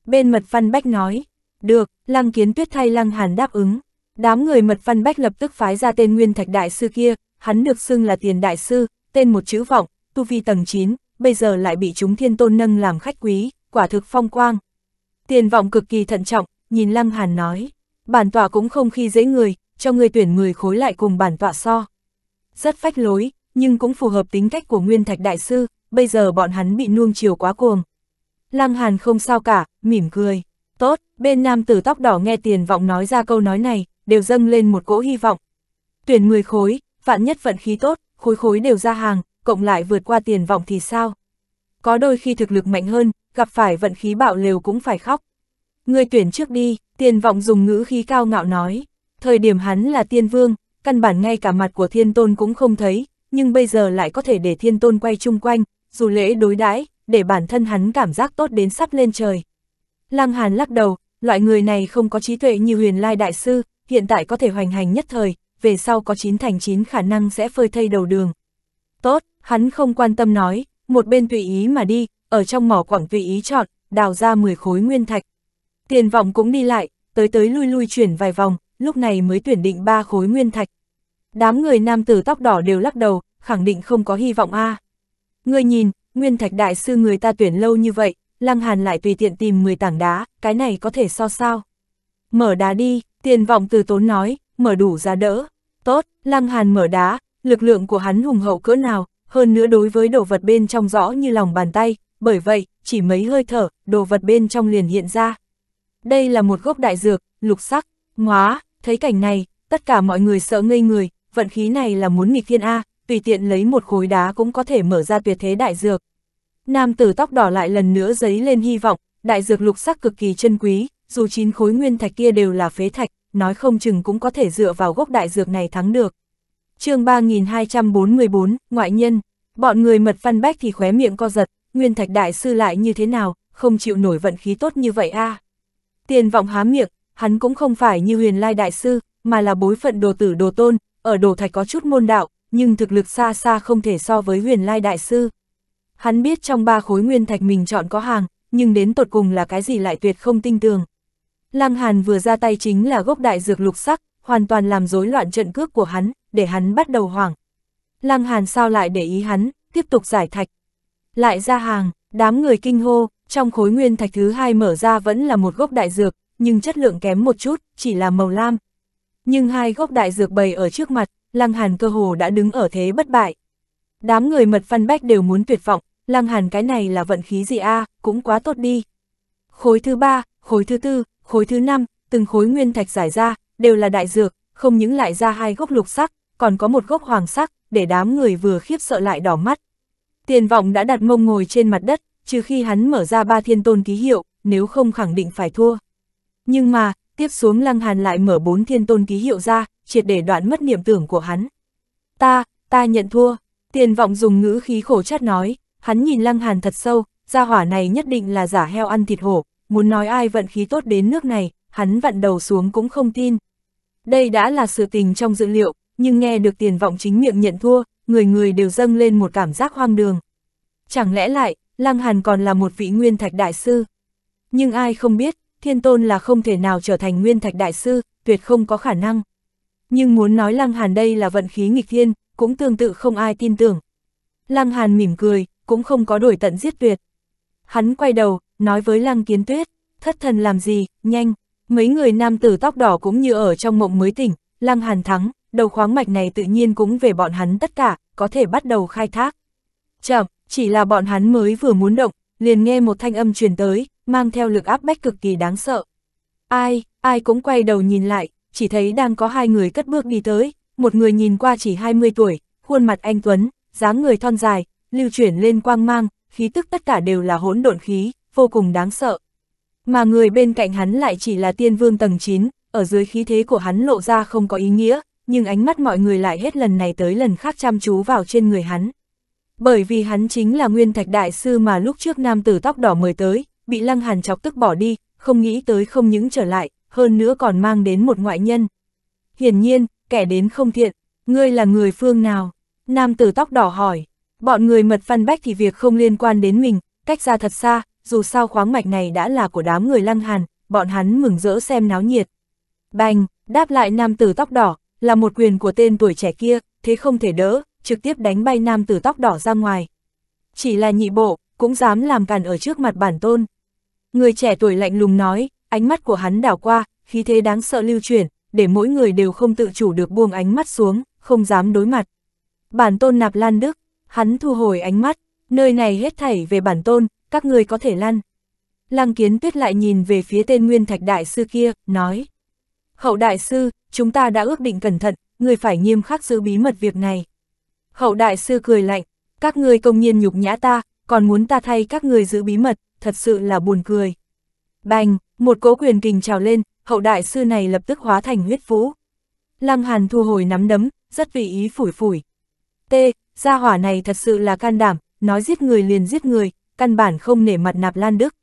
Bên mật văn bách nói, được, Lăng kiến tuyết thay Lăng Hàn đáp ứng. Đám người mật văn bách lập tức phái ra tên nguyên thạch đại sư kia, hắn được xưng là tiền đại sư, tên một chữ vọng, tu vi tầng 9, bây giờ lại bị chúng thiên tôn nâng làm khách quý, quả thực phong quang. Tiền vọng cực kỳ thận trọng, nhìn Lăng Hàn nói, bản tọa cũng không khi dễ người, cho người tuyển người khối lại cùng bản tọa so. Rất phách lối, nhưng cũng phù hợp tính cách của Nguyên Thạch Đại Sư, bây giờ bọn hắn bị nuông chiều quá cuồng. Lăng Hàn không sao cả, mỉm cười. Tốt, bên nam tử tóc đỏ nghe tiền vọng nói ra câu nói này, đều dâng lên một cỗ hy vọng. Tuyển người khối, vạn nhất vận khí tốt, khối khối đều ra hàng, cộng lại vượt qua tiền vọng thì sao? Có đôi khi thực lực mạnh hơn, gặp phải vận khí bạo lều cũng phải khóc. Người tuyển trước đi, tiền vọng dùng ngữ khí cao ngạo nói. Thời điểm hắn là tiên vương, căn bản ngay cả mặt của thiên tôn cũng không thấy, nhưng bây giờ lại có thể để thiên tôn quay chung quanh, dù lễ đối đãi để bản thân hắn cảm giác tốt đến sắp lên trời. Lăng Hàn lắc đầu, loại người này không có trí tuệ như huyền lai đại sư, hiện tại có thể hoành hành nhất thời, về sau có chín thành chín khả năng sẽ phơi thây đầu đường. Tốt, hắn không quan tâm nói, một bên tùy ý mà đi, ở trong mỏ quảng tùy ý chọn, đào ra 10 khối nguyên thạch. Tiền vọng cũng đi lại, tới tới lui lui chuyển vài vòng, lúc này mới tuyển định 3 khối nguyên thạch. Đám người nam tử tóc đỏ đều lắc đầu, khẳng định không có hy vọng a. À. Người nhìn, nguyên thạch đại sư người ta tuyển lâu như vậy, Lăng Hàn lại tùy tiện tìm 10 tảng đá, cái này có thể so sao. Mở đá đi, tiền vọng từ tốn nói, mở đủ ra đỡ. Tốt, Lăng Hàn mở đá, lực lượng của hắn hùng hậu cỡ nào, hơn nữa đối với đồ vật bên trong rõ như lòng bàn tay, bởi vậy, chỉ mấy hơi thở, đồ vật bên trong liền hiện ra. Đây là một gốc đại dược, lục sắc, ngóa, thấy cảnh này, tất cả mọi người sợ ngây người, vận khí này là muốn nghịch thiên A, tùy tiện lấy một khối đá cũng có thể mở ra tuyệt thế đại dược. Nam tử tóc đỏ lại lần nữa giấy lên hy vọng, đại dược lục sắc cực kỳ chân quý, dù chín khối nguyên thạch kia đều là phế thạch, nói không chừng cũng có thể dựa vào gốc đại dược này thắng được. chương 3244, Ngoại nhân, bọn người mật văn bách thì khóe miệng co giật, nguyên thạch đại sư lại như thế nào, không chịu nổi vận khí tốt như vậy a à. Tiền vọng há miệng, hắn cũng không phải như huyền lai đại sư, mà là bối phận đồ tử đồ tôn, ở đồ thạch có chút môn đạo, nhưng thực lực xa xa không thể so với huyền lai đại sư. Hắn biết trong ba khối nguyên thạch mình chọn có hàng, nhưng đến tột cùng là cái gì lại tuyệt không tin tưởng. Lăng Hàn vừa ra tay chính là gốc đại dược lục sắc, hoàn toàn làm rối loạn trận cước của hắn, để hắn bắt đầu hoảng. Lăng Hàn sao lại để ý hắn, tiếp tục giải thạch. Lại ra hàng, đám người kinh hô, trong khối nguyên thạch thứ hai mở ra vẫn là một gốc đại dược, nhưng chất lượng kém một chút, chỉ là màu lam. Nhưng hai gốc đại dược bày ở trước mặt, Lăng Hàn cơ hồ đã đứng ở thế bất bại. Đám người mật phân bách đều muốn tuyệt vọng, Lăng Hàn cái này là vận khí gì a à, cũng quá tốt đi. Khối thứ ba, khối thứ tư, khối thứ năm từng khối nguyên thạch giải ra, đều là đại dược, không những lại ra hai gốc lục sắc, còn có một gốc hoàng sắc, để đám người vừa khiếp sợ lại đỏ mắt. Tiền vọng đã đặt mông ngồi trên mặt đất, trừ khi hắn mở ra ba thiên tôn ký hiệu, nếu không khẳng định phải thua. Nhưng mà, tiếp xuống lăng hàn lại mở bốn thiên tôn ký hiệu ra, triệt để đoạn mất niềm tưởng của hắn. Ta, ta nhận thua, tiền vọng dùng ngữ khí khổ chát nói, hắn nhìn lăng hàn thật sâu, gia hỏa này nhất định là giả heo ăn thịt hổ, muốn nói ai vận khí tốt đến nước này, hắn vặn đầu xuống cũng không tin. Đây đã là sự tình trong dữ liệu, nhưng nghe được tiền vọng chính miệng nhận thua, người người đều dâng lên một cảm giác hoang đường. Chẳng lẽ lại, Lăng Hàn còn là một vị nguyên thạch đại sư? Nhưng ai không biết, thiên tôn là không thể nào trở thành nguyên thạch đại sư, tuyệt không có khả năng. Nhưng muốn nói Lăng Hàn đây là vận khí nghịch thiên, cũng tương tự không ai tin tưởng. Lăng Hàn mỉm cười, cũng không có đổi tận giết tuyệt. Hắn quay đầu, nói với lăng kiến tuyết, thất thần làm gì, nhanh, mấy người nam tử tóc đỏ cũng như ở trong mộng mới tỉnh, lăng hàn thắng, đầu khoáng mạch này tự nhiên cũng về bọn hắn tất cả, có thể bắt đầu khai thác. Chậm, chỉ là bọn hắn mới vừa muốn động, liền nghe một thanh âm truyền tới, mang theo lực áp bách cực kỳ đáng sợ. Ai, ai cũng quay đầu nhìn lại, chỉ thấy đang có hai người cất bước đi tới, một người nhìn qua chỉ 20 tuổi, khuôn mặt anh Tuấn, dáng người thon dài, lưu chuyển lên quang mang, khí tức tất cả đều là hỗn độn khí, vô cùng đáng sợ. Mà người bên cạnh hắn lại chỉ là tiên vương tầng 9, ở dưới khí thế của hắn lộ ra không có ý nghĩa, nhưng ánh mắt mọi người lại hết lần này tới lần khác chăm chú vào trên người hắn. Bởi vì hắn chính là nguyên thạch đại sư mà lúc trước nam tử tóc đỏ mời tới, bị lăng hàn chọc tức bỏ đi, không nghĩ tới không những trở lại, hơn nữa còn mang đến một ngoại nhân. Hiển nhiên, kẻ đến không thiện, ngươi là người phương nào? Nam tử tóc đỏ hỏi, bọn người mật văn bách thì việc không liên quan đến mình, cách ra thật xa, dù sao khoáng mạch này đã là của đám người lăng hàn, bọn hắn mừng rỡ xem náo nhiệt. Bành, đáp lại nam tử tóc đỏ, là một quyền của tên tuổi trẻ kia, thế không thể đỡ, trực tiếp đánh bay nam tử tóc đỏ ra ngoài. Chỉ là nhị bộ, cũng dám làm càn ở trước mặt bản tôn. Người trẻ tuổi lạnh lùng nói, ánh mắt của hắn đảo qua, khí thế đáng sợ lưu chuyển, để mỗi người đều không tự chủ được buông ánh mắt xuống, không dám đối mặt. Bản tôn nạp lan đức, hắn thu hồi ánh mắt, nơi này hết thảy về bản tôn, các người có thể lăn. Lăng kiến tuyết lại nhìn về phía tên nguyên thạch đại sư kia, nói. Hậu đại sư, chúng ta đã ước định cẩn thận, người phải nghiêm khắc giữ bí mật việc này. Hậu đại sư cười lạnh, các người công nhiên nhục nhã ta, còn muốn ta thay các người giữ bí mật, thật sự là buồn cười. Bành, một cố quyền kình trào lên, hậu đại sư này lập tức hóa thành huyết vũ. Lăng Hàn thu hồi nắm đấm, rất vị ý phủi phủi. T, gia hỏa này thật sự là can đảm, nói giết người liền giết người, căn bản không nể mặt Nạp Lan Đức.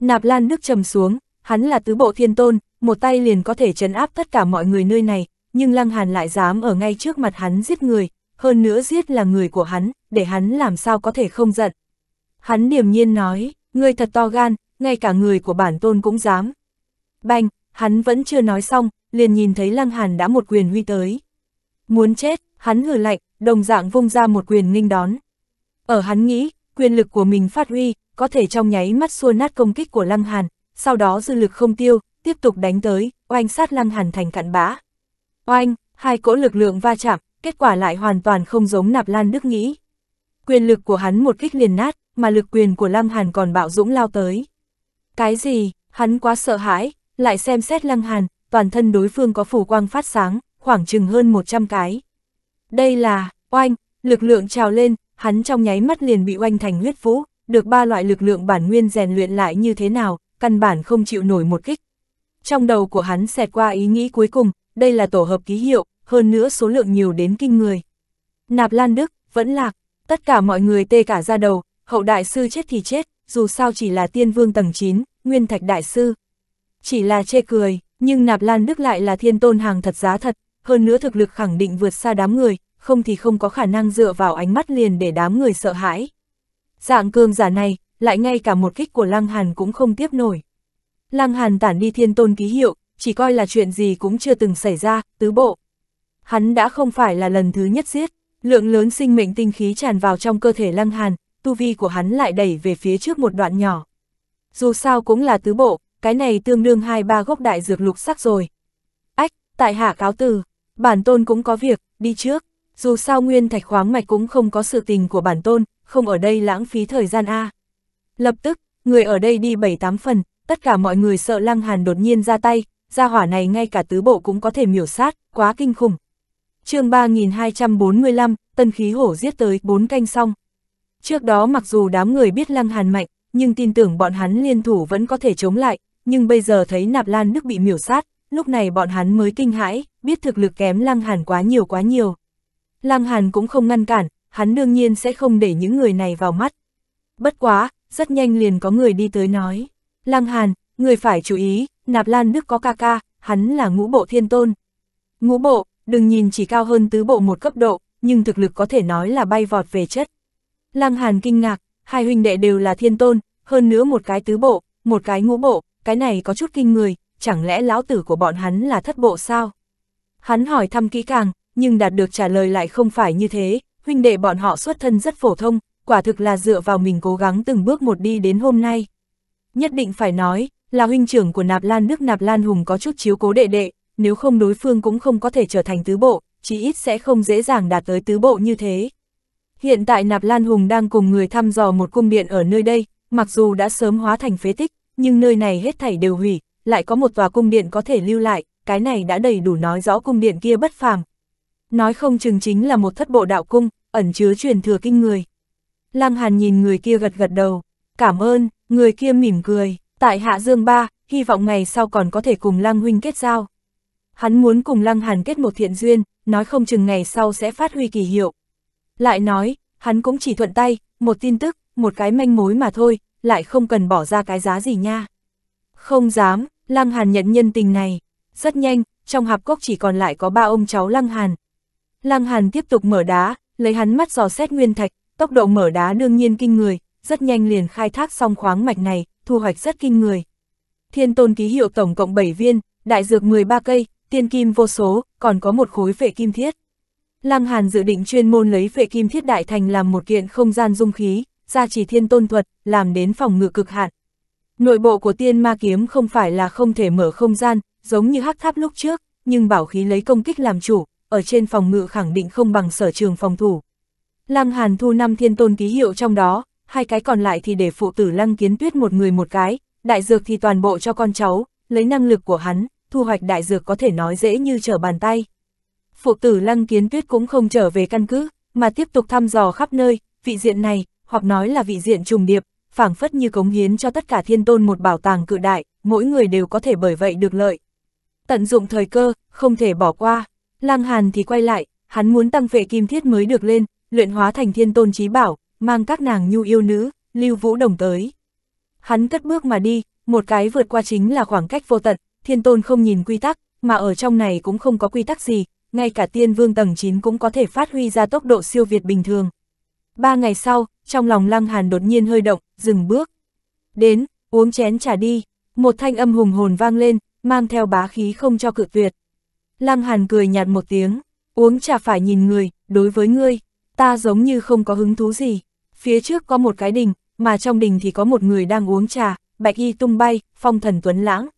Nạp Lan Đức trầm xuống, hắn là tứ bộ thiên tôn, một tay liền có thể chấn áp tất cả mọi người nơi này, nhưng Lăng Hàn lại dám ở ngay trước mặt hắn giết người, hơn nữa giết là người của hắn, để hắn làm sao có thể không giận. Hắn điềm nhiên nói, ngươi thật to gan, ngay cả người của bản tôn cũng dám. bành hắn vẫn chưa nói xong, liền nhìn thấy Lăng Hàn đã một quyền huy tới. Muốn chết, hắn hừ lạnh, đồng dạng vung ra một quyền nghênh đón. Ở hắn nghĩ, quyền lực của mình phát huy, có thể trong nháy mắt xua nát công kích của Lăng Hàn, sau đó dư lực không tiêu, tiếp tục đánh tới, oanh sát Lăng Hàn thành cạn bã. Oanh, hai cỗ lực lượng va chạm, kết quả lại hoàn toàn không giống Nạp Lan Đức nghĩ. Quyền lực của hắn một kích liền nát, mà lực quyền của Lăng Hàn còn bạo dũng lao tới. Cái gì, hắn quá sợ hãi, lại xem xét Lăng Hàn, toàn thân đối phương có phủ quang phát sáng, khoảng chừng hơn 100 cái. Đây là, oanh, lực lượng trào lên, hắn trong nháy mắt liền bị oanh thành huyết vũ, được ba loại lực lượng bản nguyên rèn luyện lại như thế nào, căn bản không chịu nổi một kích. Trong đầu của hắn xẹt qua ý nghĩ cuối cùng, đây là tổ hợp ký hiệu, hơn nữa số lượng nhiều đến kinh người. Nạp Lan Đức, vẫn lạc, tất cả mọi người tê cả ra đầu, hậu đại sư chết thì chết, dù sao chỉ là tiên vương tầng 9, nguyên thạch đại sư. Chỉ là chê cười, nhưng Nạp Lan Đức lại là thiên tôn hàng thật giá thật, hơn nữa thực lực khẳng định vượt xa đám người, không thì không có khả năng dựa vào ánh mắt liền để đám người sợ hãi. Dạng cường giả này, lại ngay cả một kích của Lăng Hàn cũng không tiếp nổi. Lăng Hàn tản đi thiên tôn ký hiệu, chỉ coi là chuyện gì cũng chưa từng xảy ra, tứ bộ. Hắn đã không phải là lần thứ nhất giết, lượng lớn sinh mệnh tinh khí tràn vào trong cơ thể Lăng Hàn, tu vi của hắn lại đẩy về phía trước một đoạn nhỏ. Dù sao cũng là tứ bộ, cái này tương đương hai ba gốc đại dược lục sắc rồi. Ách, tại hạ cáo từ, bản tôn cũng có việc, đi trước dù sao nguyên thạch khoáng mạch cũng không có sự tình của bản tôn, không ở đây lãng phí thời gian A. Lập tức, người ở đây đi bảy tám phần, tất cả mọi người sợ lăng hàn đột nhiên ra tay, ra hỏa này ngay cả tứ bộ cũng có thể miểu sát, quá kinh khủng. chương 3245, tân khí hổ giết tới 4 canh xong. Trước đó mặc dù đám người biết lăng hàn mạnh, nhưng tin tưởng bọn hắn liên thủ vẫn có thể chống lại, nhưng bây giờ thấy nạp lan đức bị miểu sát, lúc này bọn hắn mới kinh hãi, biết thực lực kém lăng hàn quá nhiều quá nhiều. Lăng Hàn cũng không ngăn cản, hắn đương nhiên sẽ không để những người này vào mắt. Bất quá, rất nhanh liền có người đi tới nói. Lăng Hàn, người phải chú ý, Nạp Lan Đức có ca ca, hắn là ngũ bộ thiên tôn. Ngũ bộ, đừng nhìn chỉ cao hơn tứ bộ một cấp độ, nhưng thực lực có thể nói là bay vọt về chất. Lăng Hàn kinh ngạc, hai huynh đệ đều là thiên tôn, hơn nữa một cái tứ bộ, một cái ngũ bộ, cái này có chút kinh người, chẳng lẽ lão tử của bọn hắn là thất bộ sao? Hắn hỏi thăm kỹ càng, nhưng đạt được trả lời lại không phải như thế, huynh đệ bọn họ xuất thân rất phổ thông, quả thực là dựa vào mình cố gắng từng bước một đi đến hôm nay. Nhất định phải nói, là huynh trưởng của Nạp Lan nước Nạp Lan Hùng có chút chiếu cố đệ đệ, nếu không đối phương cũng không có thể trở thành tứ bộ, chỉ ít sẽ không dễ dàng đạt tới tứ bộ như thế. Hiện tại Nạp Lan Hùng đang cùng người thăm dò một cung điện ở nơi đây, mặc dù đã sớm hóa thành phế tích, nhưng nơi này hết thảy đều hủy, lại có một tòa cung điện có thể lưu lại, cái này đã đầy đủ nói rõ cung điện kia bất phàm, nói không chừng chính là một thất bộ đạo cung, ẩn chứa truyền thừa kinh người. Lăng Hàn nhìn người kia gật gật đầu, cảm ơn, người kia mỉm cười, tại Hạ Dương Ba, hy vọng ngày sau còn có thể cùng Lăng Huynh kết giao. Hắn muốn cùng Lăng Hàn kết một thiện duyên, nói không chừng ngày sau sẽ phát huy kỳ hiệu. Lại nói, hắn cũng chỉ thuận tay, một tin tức, một cái manh mối mà thôi, lại không cần bỏ ra cái giá gì nha. Không dám, Lăng Hàn nhận nhân tình này. Rất nhanh, trong hạp cốc chỉ còn lại có ba ông cháu Lăng Hàn, Lăng Hàn tiếp tục mở đá, lấy hắn mắt dò xét nguyên thạch, tốc độ mở đá đương nhiên kinh người, rất nhanh liền khai thác xong khoáng mạch này, thu hoạch rất kinh người. Thiên tôn ký hiệu tổng cộng 7 viên, đại dược 13 cây, tiên kim vô số, còn có một khối vệ kim thiết. Lăng Hàn dự định chuyên môn lấy vệ kim thiết đại thành làm một kiện không gian dung khí, gia trì thiên tôn thuật, làm đến phòng ngự cực hạn. Nội bộ của tiên ma kiếm không phải là không thể mở không gian, giống như hắc tháp lúc trước, nhưng bảo khí lấy công kích làm chủ, ở trên phòng ngự khẳng định không bằng sở trường phòng thủ. Lăng Hàn thu năm thiên tôn ký hiệu trong đó, hai cái còn lại thì để phụ tử Lăng Kiến Tuyết một người một cái, đại dược thì toàn bộ cho con cháu, lấy năng lực của hắn, thu hoạch đại dược có thể nói dễ như trở bàn tay. Phụ tử Lăng Kiến Tuyết cũng không trở về căn cứ, mà tiếp tục thăm dò khắp nơi, vị diện này, hoặc nói là vị diện trùng điệp, phảng phất như cống hiến cho tất cả thiên tôn một bảo tàng cự đại, mỗi người đều có thể bởi vậy được lợi. Tận dụng thời cơ, không thể bỏ qua. Lang Hàn thì quay lại, hắn muốn tăng vệ kim thiết mới được lên, luyện hóa thành thiên tôn trí bảo, mang các nàng nhu yêu nữ, lưu vũ đồng tới. Hắn cất bước mà đi, một cái vượt qua chính là khoảng cách vô tận, thiên tôn không nhìn quy tắc, mà ở trong này cũng không có quy tắc gì, ngay cả tiên vương tầng 9 cũng có thể phát huy ra tốc độ siêu việt bình thường. Ba ngày sau, trong lòng Lăng Hàn đột nhiên hơi động, dừng bước. Đến, uống chén trà đi, một thanh âm hùng hồn vang lên, mang theo bá khí không cho cự tuyệt. Lăng Hàn cười nhạt một tiếng, uống trà phải nhìn người, đối với ngươi, ta giống như không có hứng thú gì. Phía trước có một cái đình, mà trong đình thì có một người đang uống trà, bạch y tung bay, phong thần tuấn lãng.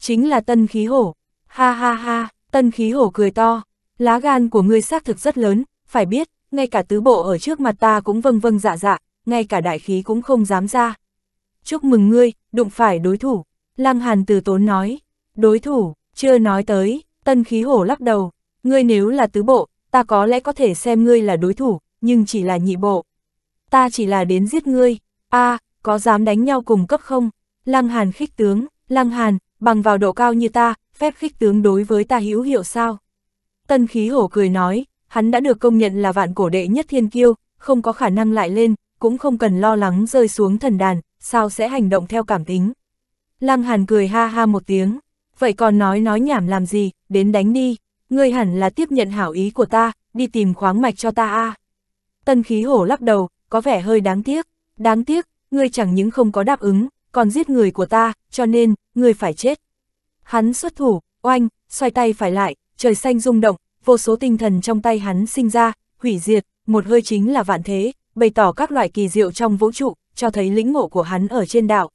Chính là tân khí hổ. Ha ha ha, tân khí hổ cười to, lá gan của ngươi xác thực rất lớn, phải biết, ngay cả tứ bộ ở trước mặt ta cũng vâng vâng dạ dạ, ngay cả đại khí cũng không dám ra. Chúc mừng ngươi, đụng phải đối thủ. Lăng Hàn từ tốn nói, đối thủ, chưa nói tới, Tân khí hổ lắc đầu, ngươi nếu là tứ bộ, ta có lẽ có thể xem ngươi là đối thủ, nhưng chỉ là nhị bộ. Ta chỉ là đến giết ngươi, a à, có dám đánh nhau cùng cấp không? Lăng Hàn khích tướng, Lăng Hàn, bằng vào độ cao như ta, phép khích tướng đối với ta hữu hiệu sao? Tân khí hổ cười nói, hắn đã được công nhận là vạn cổ đệ nhất thiên kiêu, không có khả năng lại lên, cũng không cần lo lắng rơi xuống thần đàn, sao sẽ hành động theo cảm tính. Lăng Hàn cười ha ha một tiếng, vậy còn nói nói nhảm làm gì, đến đánh đi, ngươi hẳn là tiếp nhận hảo ý của ta, đi tìm khoáng mạch cho ta a. À. Tân khí hổ lắc đầu, có vẻ hơi đáng tiếc, đáng tiếc, ngươi chẳng những không có đáp ứng, còn giết người của ta, cho nên, ngươi phải chết. Hắn xuất thủ, oanh, xoay tay phải lại, trời xanh rung động, vô số tinh thần trong tay hắn sinh ra, hủy diệt, một hơi chính là vạn thế, bày tỏ các loại kỳ diệu trong vũ trụ, cho thấy lĩnh ngộ của hắn ở trên đạo.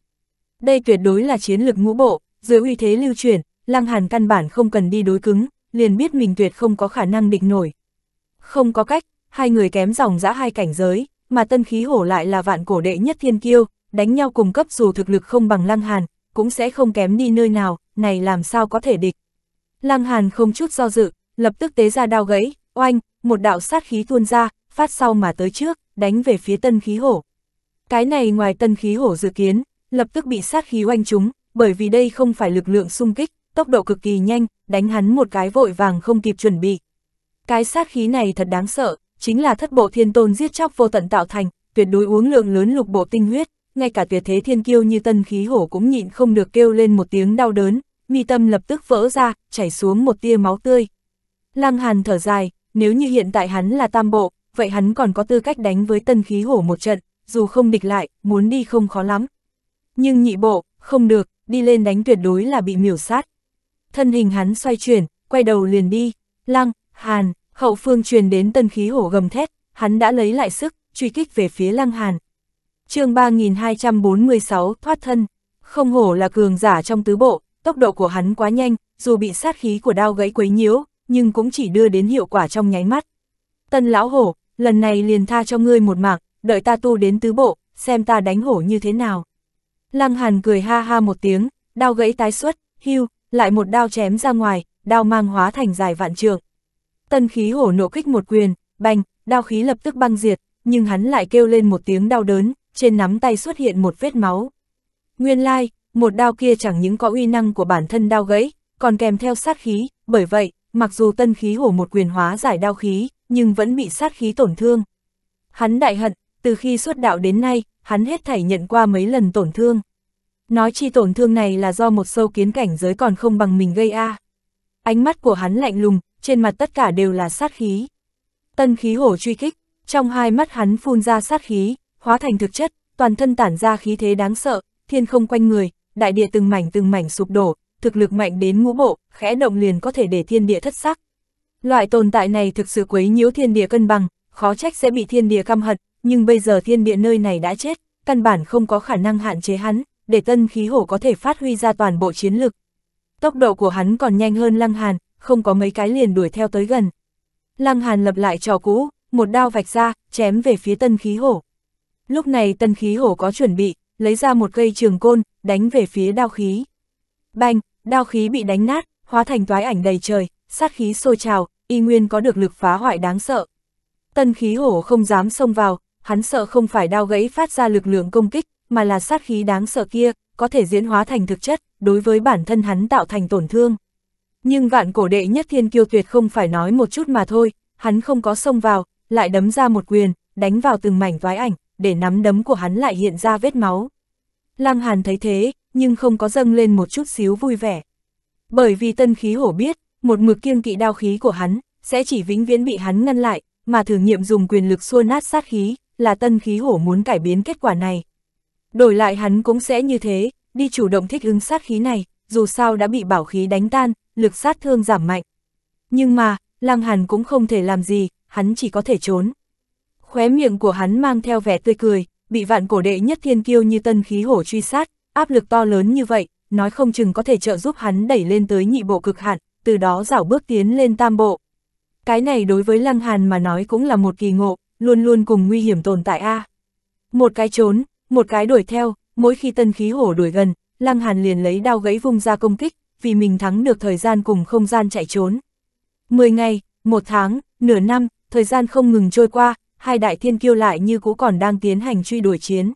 Đây tuyệt đối là chiến lược ngũ bộ, dưới uy thế lưu chuyển, Lăng Hàn căn bản không cần đi đối cứng, liền biết mình tuyệt không có khả năng địch nổi. Không có cách, hai người kém dòng dã hai cảnh giới, mà tân khí hổ lại là vạn cổ đệ nhất thiên kiêu, đánh nhau cùng cấp dù thực lực không bằng Lăng Hàn, cũng sẽ không kém đi nơi nào, này làm sao có thể địch. Lăng Hàn không chút do dự, lập tức tế ra đao gãy, oanh, một đạo sát khí tuôn ra, phát sau mà tới trước, đánh về phía tân khí hổ. Cái này ngoài tân khí hổ dự kiến, lập tức bị sát khí oanh trúng, bởi vì đây không phải lực lượng xung kích, tốc độ cực kỳ nhanh, đánh hắn một cái vội vàng không kịp chuẩn bị. Cái sát khí này thật đáng sợ, chính là thất bộ thiên tôn giết chóc vô tận tạo thành, tuyệt đối uống lượng lớn lục bộ tinh huyết, ngay cả tuyệt thế thiên kiêu như tân khí hổ cũng nhịn không được kêu lên một tiếng đau đớn, mi tâm lập tức vỡ ra, chảy xuống một tia máu tươi. Lăng Hàn thở dài, nếu như hiện tại hắn là tam bộ, vậy hắn còn có tư cách đánh với tân khí hổ một trận, dù không địch lại, muốn đi không khó lắm. Nhưng nhị bộ, không được, đi lên đánh tuyệt đối là bị miểu sát. Thân hình hắn xoay chuyển, quay đầu liền đi, lăng, hàn, hậu phương truyền đến tân khí hổ gầm thét, hắn đã lấy lại sức, truy kích về phía lăng hàn. chương 3246 thoát thân, không hổ là cường giả trong tứ bộ, tốc độ của hắn quá nhanh, dù bị sát khí của đao gãy quấy nhiễu, nhưng cũng chỉ đưa đến hiệu quả trong nháy mắt. Tân lão hổ, lần này liền tha cho ngươi một mạng, đợi ta tu đến tứ bộ, xem ta đánh hổ như thế nào. Lăng Hàn cười ha ha một tiếng, đao gãy tái xuất, hưu, lại một đao chém ra ngoài, đao mang hóa thành dài vạn trường. Tân khí hổ nộ kích một quyền, bành, đao khí lập tức băng diệt, nhưng hắn lại kêu lên một tiếng đau đớn, trên nắm tay xuất hiện một vết máu. Nguyên lai, like, một đao kia chẳng những có uy năng của bản thân đao gãy, còn kèm theo sát khí, bởi vậy, mặc dù tân khí hổ một quyền hóa giải đao khí, nhưng vẫn bị sát khí tổn thương. Hắn đại hận, từ khi xuất đạo đến nay, hắn hết thảy nhận qua mấy lần tổn thương. Nói chi tổn thương này là do một sâu kiến cảnh giới còn không bằng mình gây a. Ánh mắt của hắn lạnh lùng, trên mặt tất cả đều là sát khí. Tân khí hổ truy kích, trong hai mắt hắn phun ra sát khí, hóa thành thực chất, toàn thân tản ra khí thế đáng sợ, thiên không quanh người, đại địa từng mảnh từng mảnh sụp đổ, thực lực mạnh đến ngũ bộ, khẽ động liền có thể để thiên địa thất sắc. Loại tồn tại này thực sự quấy nhiễu thiên địa cân bằng, khó trách sẽ bị thiên địa căm hận, nhưng bây giờ thiên địa nơi này đã chết, căn bản không có khả năng hạn chế hắn, để tân khí hổ có thể phát huy ra toàn bộ chiến lực. Tốc độ của hắn còn nhanh hơn Lăng Hàn, không có mấy cái liền đuổi theo tới gần. Lăng Hàn lập lại trò cũ, một đao vạch ra, chém về phía tân khí hổ. Lúc này tân khí hổ có chuẩn bị, lấy ra một cây trường côn, đánh về phía đao khí. Banh, đao khí bị đánh nát, hóa thành toái ảnh đầy trời, sát khí sôi trào, y nguyên có được lực phá hoại đáng sợ. Tân khí hổ không dám xông vào, hắn sợ không phải đao gãy phát ra lực lượng công kích, mà là sát khí đáng sợ kia, có thể diễn hóa thành thực chất, đối với bản thân hắn tạo thành tổn thương. Nhưng vạn cổ đệ nhất thiên kiêu tuyệt không phải nói một chút mà thôi, hắn không có xông vào, lại đấm ra một quyền, đánh vào từng mảnh vái ảnh, để nắm đấm của hắn lại hiện ra vết máu. Lăng Hàn thấy thế, nhưng không có dâng lên một chút xíu vui vẻ. Bởi vì tân khí hổ biết, một mực kiêng kỵ đao khí của hắn, sẽ chỉ vĩnh viễn bị hắn ngăn lại, mà thử nghiệm dùng quyền lực xua nát sát khí, là tân khí hổ muốn cải biến kết quả này. Đổi lại hắn cũng sẽ như thế, đi chủ động thích ứng sát khí này, dù sao đã bị bảo khí đánh tan, lực sát thương giảm mạnh. Nhưng mà, Lăng Hàn cũng không thể làm gì, hắn chỉ có thể trốn. Khóe miệng của hắn mang theo vẻ tươi cười, bị vạn cổ đệ nhất thiên kiêu như tân khí hổ truy sát, áp lực to lớn như vậy, nói không chừng có thể trợ giúp hắn đẩy lên tới nhị bộ cực hạn, từ đó dảo bước tiến lên tam bộ. Cái này đối với Lăng Hàn mà nói cũng là một kỳ ngộ, luôn luôn cùng nguy hiểm tồn tại a. À. Một cái trốn, một cái đuổi theo, mỗi khi tân khí hổ đuổi gần, Lăng Hàn liền lấy đao gãy vung ra công kích, vì mình thắng được thời gian cùng không gian chạy trốn. mười ngày, một tháng, nửa năm, thời gian không ngừng trôi qua, hai đại thiên kiêu lại như cũ còn đang tiến hành truy đuổi chiến.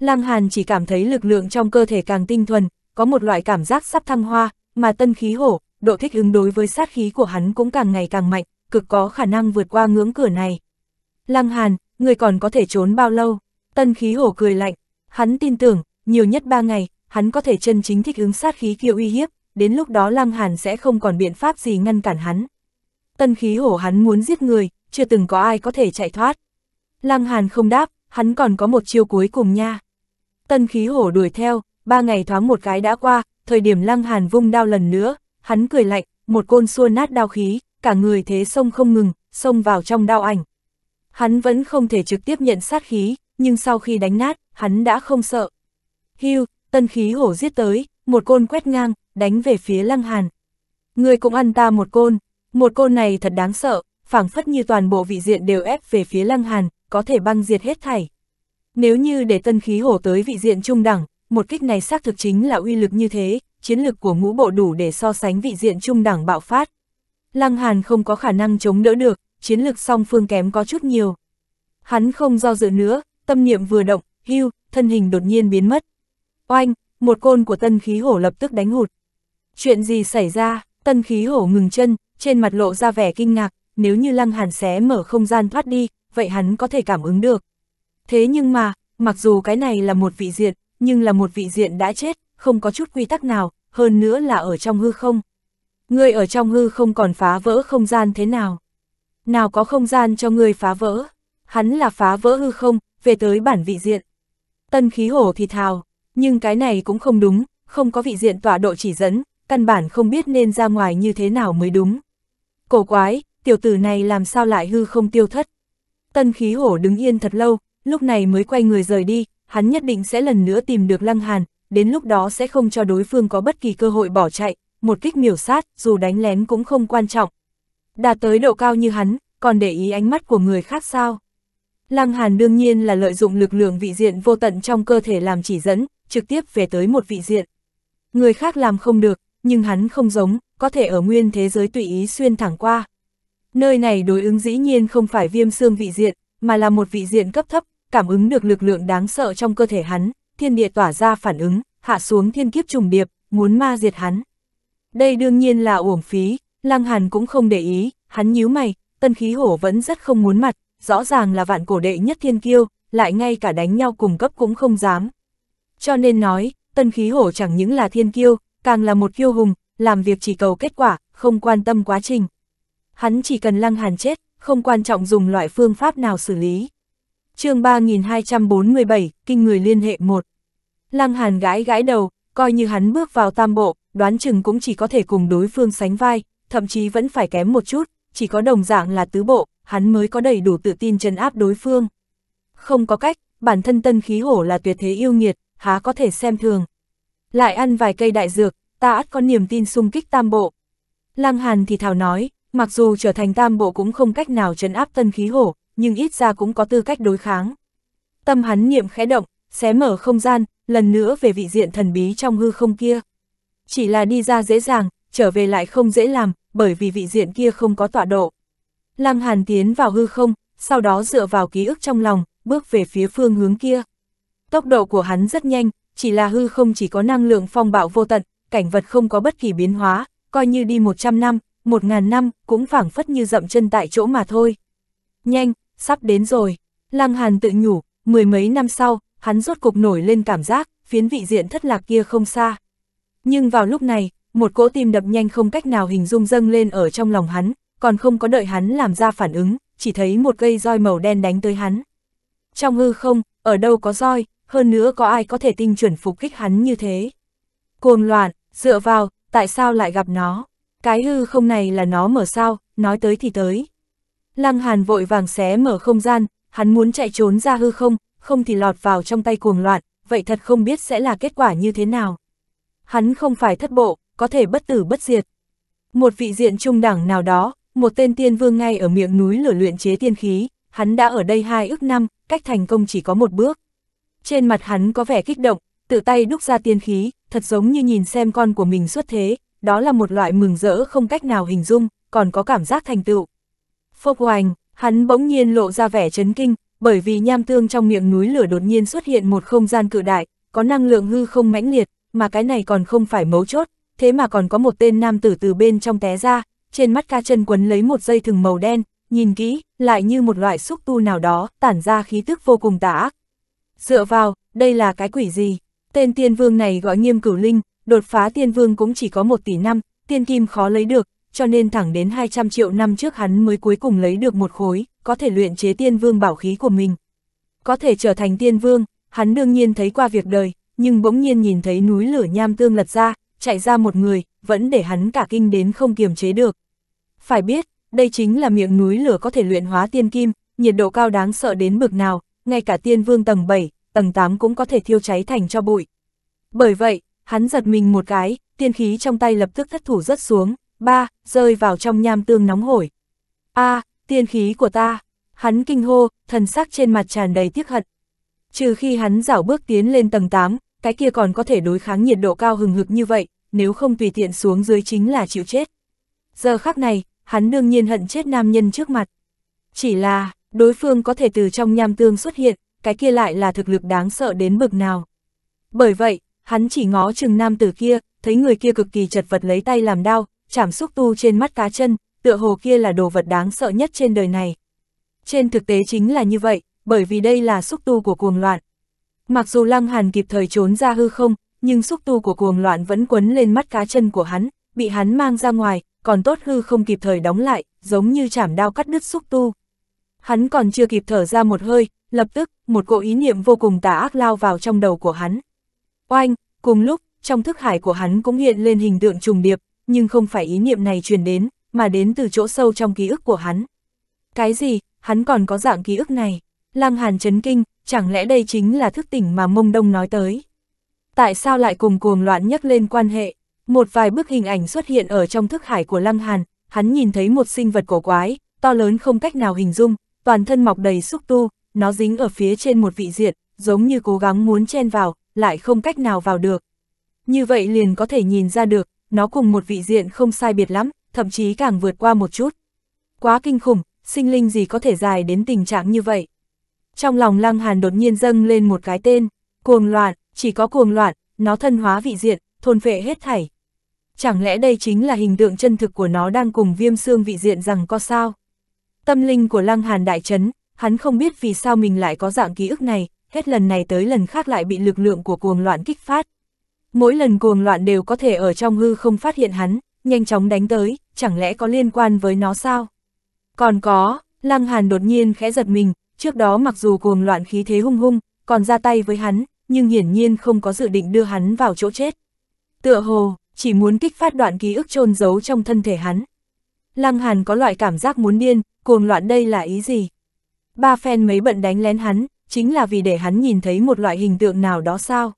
Lăng Hàn chỉ cảm thấy lực lượng trong cơ thể càng tinh thuần, có một loại cảm giác sắp thăng hoa, mà tân khí hổ, độ thích ứng đối với sát khí của hắn cũng càng ngày càng mạnh, cực có khả năng vượt qua ngưỡng cửa này. Lăng Hàn, người còn có thể trốn bao lâu? Tân khí hổ cười lạnh, hắn tin tưởng, nhiều nhất ba ngày, hắn có thể chân chính thích ứng sát khí kia uy hiếp, đến lúc đó Lăng Hàn sẽ không còn biện pháp gì ngăn cản hắn. Tân khí hổ hắn muốn giết người, chưa từng có ai có thể chạy thoát. Lăng Hàn không đáp, hắn còn có một chiêu cuối cùng nha. Tân khí hổ đuổi theo, ba ngày thoáng một cái đã qua, thời điểm Lăng Hàn vung đao lần nữa, hắn cười lạnh, một côn xua nát đao khí, cả người thế sông không ngừng, sông vào trong đao ảnh. Hắn vẫn không thể trực tiếp nhận sát khí, nhưng sau khi đánh nát, hắn đã không sợ. Hưu, tân khí hổ giết tới, một côn quét ngang, đánh về phía Lăng Hàn. Người cũng ăn ta một côn, một côn này thật đáng sợ, phảng phất như toàn bộ vị diện đều ép về phía Lăng Hàn, có thể băng diệt hết thảy. Nếu như để tân khí hổ tới vị diện trung đẳng, một kích này xác thực chính là uy lực như thế, chiến lực của ngũ bộ đủ để so sánh vị diện trung đẳng bạo phát. Lăng Hàn không có khả năng chống đỡ được, chiến lực song phương kém có chút nhiều. Hắn không do dự nữa, tâm niệm vừa động, hưu, thân hình đột nhiên biến mất. Oanh, một côn của tân khí hổ lập tức đánh hụt. Chuyện gì xảy ra, tân khí hổ ngừng chân, trên mặt lộ ra vẻ kinh ngạc, nếu như lăng hàn xé mở không gian thoát đi, vậy hắn có thể cảm ứng được. Thế nhưng mà, mặc dù cái này là một vị diện, nhưng là một vị diện đã chết, không có chút quy tắc nào, hơn nữa là ở trong hư không. Người ở trong hư không còn phá vỡ không gian thế nào nào có không gian cho người phá vỡ. Hắn là phá vỡ hư không, về tới bản vị diện. Tân khí hổ thì thào, nhưng cái này cũng không đúng, không có vị diện tọa độ chỉ dẫn, căn bản không biết nên ra ngoài như thế nào mới đúng. Cổ quái, tiểu tử này làm sao lại hư không tiêu thất. Tân khí hổ đứng yên thật lâu, lúc này mới quay người rời đi, hắn nhất định sẽ lần nữa tìm được lăng hàn, đến lúc đó sẽ không cho đối phương có bất kỳ cơ hội bỏ chạy, một kích miểu sát, dù đánh lén cũng không quan trọng, đạt tới độ cao như hắn, còn để ý ánh mắt của người khác sao. Lăng Hàn đương nhiên là lợi dụng lực lượng vị diện vô tận trong cơ thể làm chỉ dẫn, trực tiếp về tới một vị diện. Người khác làm không được, nhưng hắn không giống, có thể ở nguyên thế giới tùy ý xuyên thẳng qua. Nơi này đối ứng dĩ nhiên không phải viêm xương vị diện, mà là một vị diện cấp thấp, cảm ứng được lực lượng đáng sợ trong cơ thể hắn, thiên địa tỏa ra phản ứng, hạ xuống thiên kiếp trùng điệp, muốn ma diệt hắn. Đây đương nhiên là uổng phí, Lăng Hàn cũng không để ý, hắn nhíu mày, tân khí hổ vẫn rất không muốn mặt, rõ ràng là vạn cổ đệ nhất thiên kiêu, lại ngay cả đánh nhau cùng cấp cũng không dám. Cho nên nói, tân khí hổ chẳng những là thiên kiêu, càng là một kiêu hùng, làm việc chỉ cầu kết quả, không quan tâm quá trình. Hắn chỉ cần lăng hàn chết, không quan trọng dùng loại phương pháp nào xử lý. chương 3247, Kinh người liên hệ 1 Lăng hàn gãi gãi đầu, coi như hắn bước vào tam bộ, đoán chừng cũng chỉ có thể cùng đối phương sánh vai, thậm chí vẫn phải kém một chút, chỉ có đồng dạng là tứ bộ, hắn mới có đầy đủ tự tin chấn áp đối phương. Không có cách, bản thân tân khí hổ là tuyệt thế yêu nghiệt, há có thể xem thường. Lại ăn vài cây đại dược, ta ắt có niềm tin xung kích tam bộ. Lăng Hàn thì thào nói, mặc dù trở thành tam bộ cũng không cách nào chấn áp tân khí hổ, nhưng ít ra cũng có tư cách đối kháng. Tâm hắn niệm khẽ động, xé mở không gian, lần nữa về vị diện thần bí trong hư không kia. Chỉ là đi ra dễ dàng, trở về lại không dễ làm, bởi vì vị diện kia không có tọa độ. Lăng Hàn tiến vào hư không, sau đó dựa vào ký ức trong lòng, bước về phía phương hướng kia. Tốc độ của hắn rất nhanh, chỉ là hư không chỉ có năng lượng phong bạo vô tận, cảnh vật không có bất kỳ biến hóa, coi như đi 100 năm, 1.000 năm, cũng phảng phất như dậm chân tại chỗ mà thôi. Nhanh, sắp đến rồi. Lăng Hàn tự nhủ, mười mấy năm sau, hắn rốt cục nổi lên cảm giác, phiến vị diện thất lạc kia không xa. Nhưng vào lúc này, một cỗ tim đập nhanh không cách nào hình dung dâng lên ở trong lòng hắn, còn không có đợi hắn làm ra phản ứng, chỉ thấy một cây roi màu đen đánh tới hắn. Trong hư không, ở đâu có roi, hơn nữa có ai có thể tinh chuẩn phục kích hắn như thế. Cuồng loạn, dựa vào, tại sao lại gặp nó? Cái hư không này là nó mở sao, nói tới thì tới. Lăng Hàn vội vàng xé mở không gian, hắn muốn chạy trốn ra hư không, không thì lọt vào trong tay cuồng loạn, vậy thật không biết sẽ là kết quả như thế nào. Hắn không phải thất bộ, có thể bất tử bất diệt. Một vị diện trung đẳng nào đó, một tên tiên vương ngay ở miệng núi lửa luyện chế tiên khí, hắn đã ở đây hai ước năm, cách thành công chỉ có một bước. Trên mặt hắn có vẻ kích động, tự tay đúc ra tiên khí, thật giống như nhìn xem con của mình xuất thế, đó là một loại mừng rỡ không cách nào hình dung, còn có cảm giác thành tựu. Phốc hoành, hắn bỗng nhiên lộ ra vẻ chấn kinh, bởi vì nham tương trong miệng núi lửa đột nhiên xuất hiện một không gian cự đại, có năng lượng hư không mãnh liệt, mà cái này còn không phải mấu chốt, thế mà còn có một tên nam tử từ bên trong té ra, trên mắt ca chân quấn lấy một dây thừng màu đen, nhìn kỹ, lại như một loại xúc tu nào đó, tản ra khí tức vô cùng tà ác. Dựa vào, đây là cái quỷ gì? Tên tiên vương này gọi nghiêm cửu linh, đột phá tiên vương cũng chỉ có một tỷ năm, tiên kim khó lấy được, cho nên thẳng đến 200 triệu năm trước hắn mới cuối cùng lấy được một khối, có thể luyện chế tiên vương bảo khí của mình. Có thể trở thành tiên vương, hắn đương nhiên thấy qua việc đời, nhưng bỗng nhiên nhìn thấy núi lửa nham tương lật ra, chạy ra một người, vẫn để hắn cả kinh đến không kiềm chế được. Phải biết, đây chính là miệng núi lửa có thể luyện hóa tiên kim, nhiệt độ cao đáng sợ đến bực nào, ngay cả tiên vương tầng 7, tầng 8 cũng có thể thiêu cháy thành cho bụi. Bởi vậy, hắn giật mình một cái, tiên khí trong tay lập tức thất thủ rớt xuống, ba, rơi vào trong nham tương nóng hổi. a à, tiên khí của ta, hắn kinh hô, thần sắc trên mặt tràn đầy tiếc hận. Trừ khi hắn dảo bước tiến lên tầng 8, cái kia còn có thể đối kháng nhiệt độ cao hừng hực như vậy, nếu không tùy tiện xuống dưới chính là chịu chết. Giờ khắc này, hắn đương nhiên hận chết nam nhân trước mặt. Chỉ là, đối phương có thể từ trong nham tương xuất hiện, cái kia lại là thực lực đáng sợ đến bực nào. Bởi vậy, hắn chỉ ngó chừng nam tử kia, thấy người kia cực kỳ chật vật lấy tay làm đau, chảm xúc tu trên mắt cá chân, tựa hồ kia là đồ vật đáng sợ nhất trên đời này. Trên thực tế chính là như vậy, bởi vì đây là xúc tu của cuồng loạn, Mặc dù Lăng Hàn kịp thời trốn ra hư không, nhưng xúc tu của cuồng loạn vẫn quấn lên mắt cá chân của hắn, bị hắn mang ra ngoài, còn tốt hư không kịp thời đóng lại, giống như chảm đao cắt đứt xúc tu. Hắn còn chưa kịp thở ra một hơi, lập tức, một cỗ ý niệm vô cùng tà ác lao vào trong đầu của hắn. Oanh, cùng lúc, trong thức hải của hắn cũng hiện lên hình tượng trùng điệp, nhưng không phải ý niệm này truyền đến, mà đến từ chỗ sâu trong ký ức của hắn. Cái gì, hắn còn có dạng ký ức này? Lăng Hàn chấn kinh, chẳng lẽ đây chính là thức tỉnh mà Mông Đông nói tới. Tại sao lại cùng cuồng loạn nhắc lên quan hệ? Một vài bức hình ảnh xuất hiện ở trong thức hải của Lăng Hàn, hắn nhìn thấy một sinh vật cổ quái, to lớn không cách nào hình dung, toàn thân mọc đầy xúc tu, nó dính ở phía trên một vị diện, giống như cố gắng muốn chen vào, lại không cách nào vào được. Như vậy liền có thể nhìn ra được, nó cùng một vị diện không sai biệt lắm, thậm chí càng vượt qua một chút. Quá kinh khủng, sinh linh gì có thể dài đến tình trạng như vậy. Trong lòng Lăng Hàn đột nhiên dâng lên một cái tên, cuồng loạn, chỉ có cuồng loạn, nó thân hóa vị diện, thôn phệ hết thảy. Chẳng lẽ đây chính là hình tượng chân thực của nó đang cùng viêm xương vị diện rằng có sao? Tâm linh của Lăng Hàn đại chấn, hắn không biết vì sao mình lại có dạng ký ức này, hết lần này tới lần khác lại bị lực lượng của cuồng loạn kích phát. Mỗi lần cuồng loạn đều có thể ở trong hư không phát hiện hắn, nhanh chóng đánh tới, chẳng lẽ có liên quan với nó sao? Còn có, Lăng Hàn đột nhiên khẽ giật mình, trước đó mặc dù cuồng loạn khí thế hung hung, còn ra tay với hắn, nhưng hiển nhiên không có dự định đưa hắn vào chỗ chết. Tựa hồ, chỉ muốn kích phát đoạn ký ức chôn giấu trong thân thể hắn. Lăng Hàn có loại cảm giác muốn điên, cuồng loạn đây là ý gì? Ba phen mấy bận đánh lén hắn, chính là vì để hắn nhìn thấy một loại hình tượng nào đó sao?